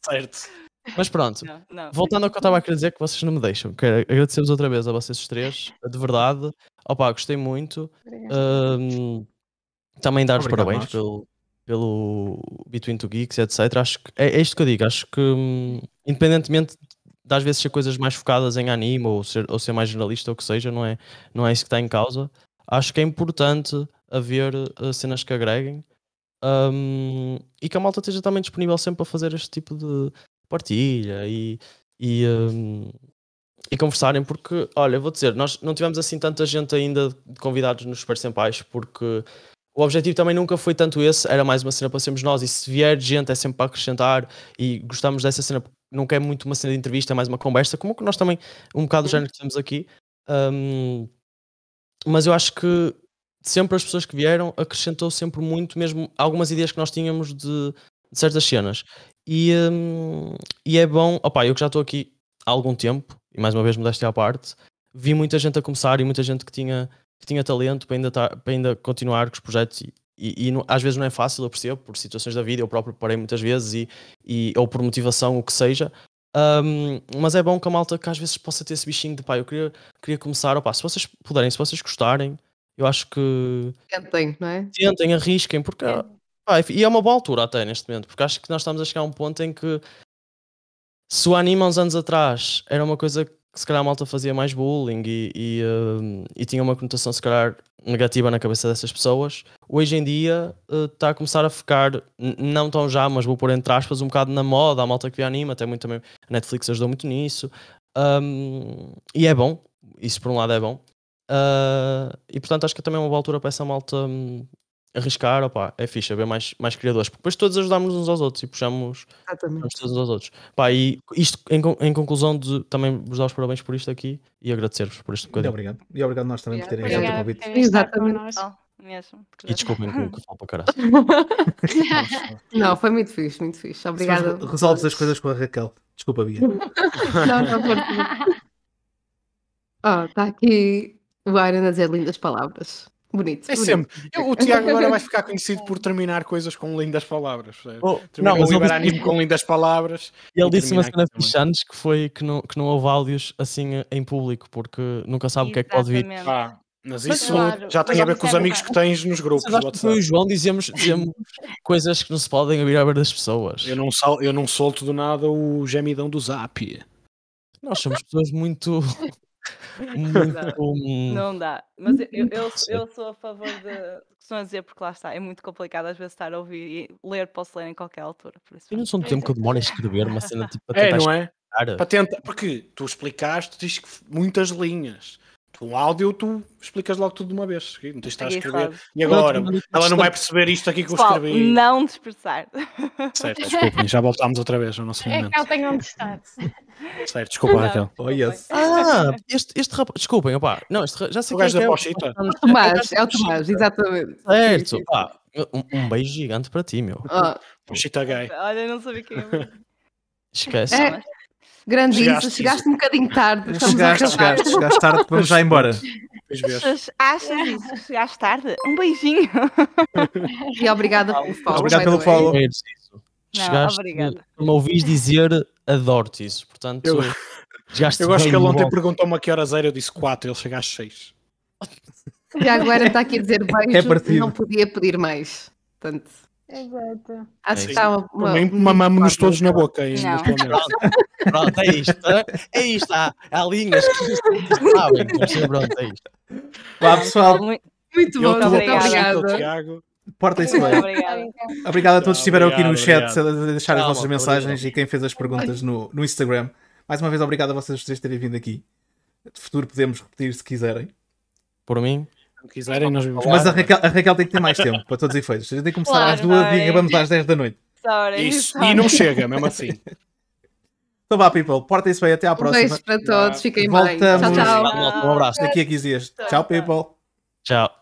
Certo. Mas pronto, não, não. voltando ao que eu estava a querer dizer, que vocês não me deixam. Quero agradecer-vos outra vez a vocês três, de verdade. Opa, gostei muito. Um, também dar os parabéns pelo, pelo Between Two Geeks, etc. Acho que é, é isto que eu digo. Acho que, hum, independentemente de às vezes ser coisas mais focadas em anime ou ser, ou ser mais jornalista ou o que seja, não é, não é isso que está em causa. Acho que é importante haver eh, cenas que agreguem um, e que a malta esteja também disponível sempre para fazer este tipo de partilha e, e, um, e conversarem, porque olha, vou dizer, nós não tivemos assim tanta gente ainda convidados nos Super Senpais, porque o objetivo também nunca foi tanto esse, era mais uma cena para sermos nós, e se vier gente é sempre para acrescentar e gostamos dessa cena porque não quer muito uma cena de entrevista, é mais uma conversa, como que nós também, um bocado do uhum. género que temos aqui. Um, mas eu acho que sempre as pessoas que vieram acrescentou sempre muito, mesmo algumas ideias que nós tínhamos de, de certas cenas. E, um, e é bom, opá, eu que já estou aqui há algum tempo, e mais uma vez mudaste à parte, vi muita gente a começar e muita gente que tinha, que tinha talento para ainda, tar, tá, para ainda continuar com os projetos e, e, e não, às vezes não é fácil, eu percebo, por situações da vida, eu próprio parei muitas vezes, e, e ou por motivação, o que seja, um, mas é bom que a malta que às vezes possa ter esse bichinho de pá, eu queria, queria começar, opá, se vocês puderem, se vocês gostarem, eu acho que. Tentem, não é? Tentem, arrisquem, porque. É. Pá, e é uma boa altura até neste momento, porque acho que nós estamos a chegar a um ponto em que. Se o anime uns anos atrás era uma coisa que que se calhar a malta fazia mais bullying e, e, uh, e, tinha uma conotação se calhar negativa na cabeça dessas pessoas, hoje em dia eh, está uh, a começar a ficar, não tão já, mas vou pôr entre aspas, um bocado na moda, a malta que vê anima, até muito também, a Netflix ajudou muito nisso, um, e é bom, isso por um lado é bom, uh, e portanto acho que é também uma boa altura para essa malta hum, arriscar, opá, é fixe haver é mais, mais criadores, porque depois todos ajudamos uns aos outros e puxamos, puxamos todos uns aos outros. Pá, e isto em, em conclusão de também vos dar os parabéns por isto aqui e agradecer-vos por este bocadinho. Muito obrigado. E obrigado nós também obrigado. por terem aceito o convite. Exatamente. Mesmo, e desculpem que eu falo para caralho. [LAUGHS] não, foi muito fixe, muito fixe. Obrigada. Resolves as coisas com a Raquel. Desculpa, Bia. [LAUGHS] não, não, por favor. Está aqui o Iron a dizer lindas palavras. Bonito. É bonito. sempre. Eu, o Tiago agora vai ficar conhecido por terminar coisas com lindas palavras. Oh, não, mas ele disse... com lindas palavras. Ele e disse uma cena antes que foi que não, que não houve áudios assim em público, porque nunca sabe Exatamente. o que é que pode vir. Ah, mas isso claro, já tem a é ver com os amigos que tens nos grupos. eu e o João dizemos, dizemos [LAUGHS] coisas que não se podem ouvir à beira das pessoas. Eu não, sal, eu não solto do nada o gemidão do zap. Nós somos pessoas muito. Muito Não dá. Mas eu, eu, eu, sou a favor de que a dizer, porque lá está, é muito complicado às vezes estar a ouvir e ler, posso ler em qualquer altura. Por isso, não são do tempo que eu demoro a escrever uma cena tipo para É, tentar não é? explicar. Para tentar, porque tu explicaste, diz que muitas linhas. Um áudio, tu explicas logo tudo de uma vez. Não tens de estar a escrever. E agora? ela não vai perceber isto aqui que eu escrevi. Não dispersar. Certo, [LAUGHS] desculpem, já voltámos outra vez ao nosso momento. É que não tenho onde estar. Certo, desculpa, não, Raquel. Oh, yes. Ah, este, este rapaz. Desculpem, opá. Não, este, já sei o gajo é da é, Pochita. É, é o Tomás, é o Tomás, exatamente. Certo, pá. Um, um, beijo gigante para ti, meu. Oh. Pochita gay. Olha, não sabia quem é. Esquece. É. Grande chegaste, isso, chegaste um bocadinho tarde. Chegaste, chegaste, chegaste tarde, vamos já embora. Achas isso? Chegaste tarde? Um beijinho. E obrigada pelo follow. Obrigado pelo follow. É chegaste, me ouvis dizer adoro-te isso, portanto... Eu, eu acho que ele ontem perguntou-me a que horas era, eu disse 4, ele chega às 6. Já agora está aqui a dizer beijo, é não podia pedir mais. Portanto... Exato. Acho é que está uma, uma, uma mamamos todos na boca aí. Pronto, é isto. É, é isto. Há, linhas que sabem. Pronto, é isto. Lá, pessoal. Muito, muito bom, obrigado. Portem-se bem. Obrigado. a todos que estiveram aqui no chat a deixar as vossas mensagens e quem fez as perguntas no, no Instagram. Mais uma vez, obrigado a vocês três terem vindo aqui. De futuro podemos repetir se quiserem. Por mim, quiserem, nós vimos. Mas a Raquel, a Raquel tem que ter mais tempo, para todos os efeitos. A gente Tem que começar claro, às duas vai. e é? acabamos às 10 da noite. Sorry, Isso. Sorry. E não chega, mesmo assim. [LAUGHS] Então vá, people, portem-se bem, até à próxima. Um beijo para todos, fiquem Voltamos. bem. Tchau, tchau. Um abraço, daqui a 15 dias. Tchau, people. Tchau.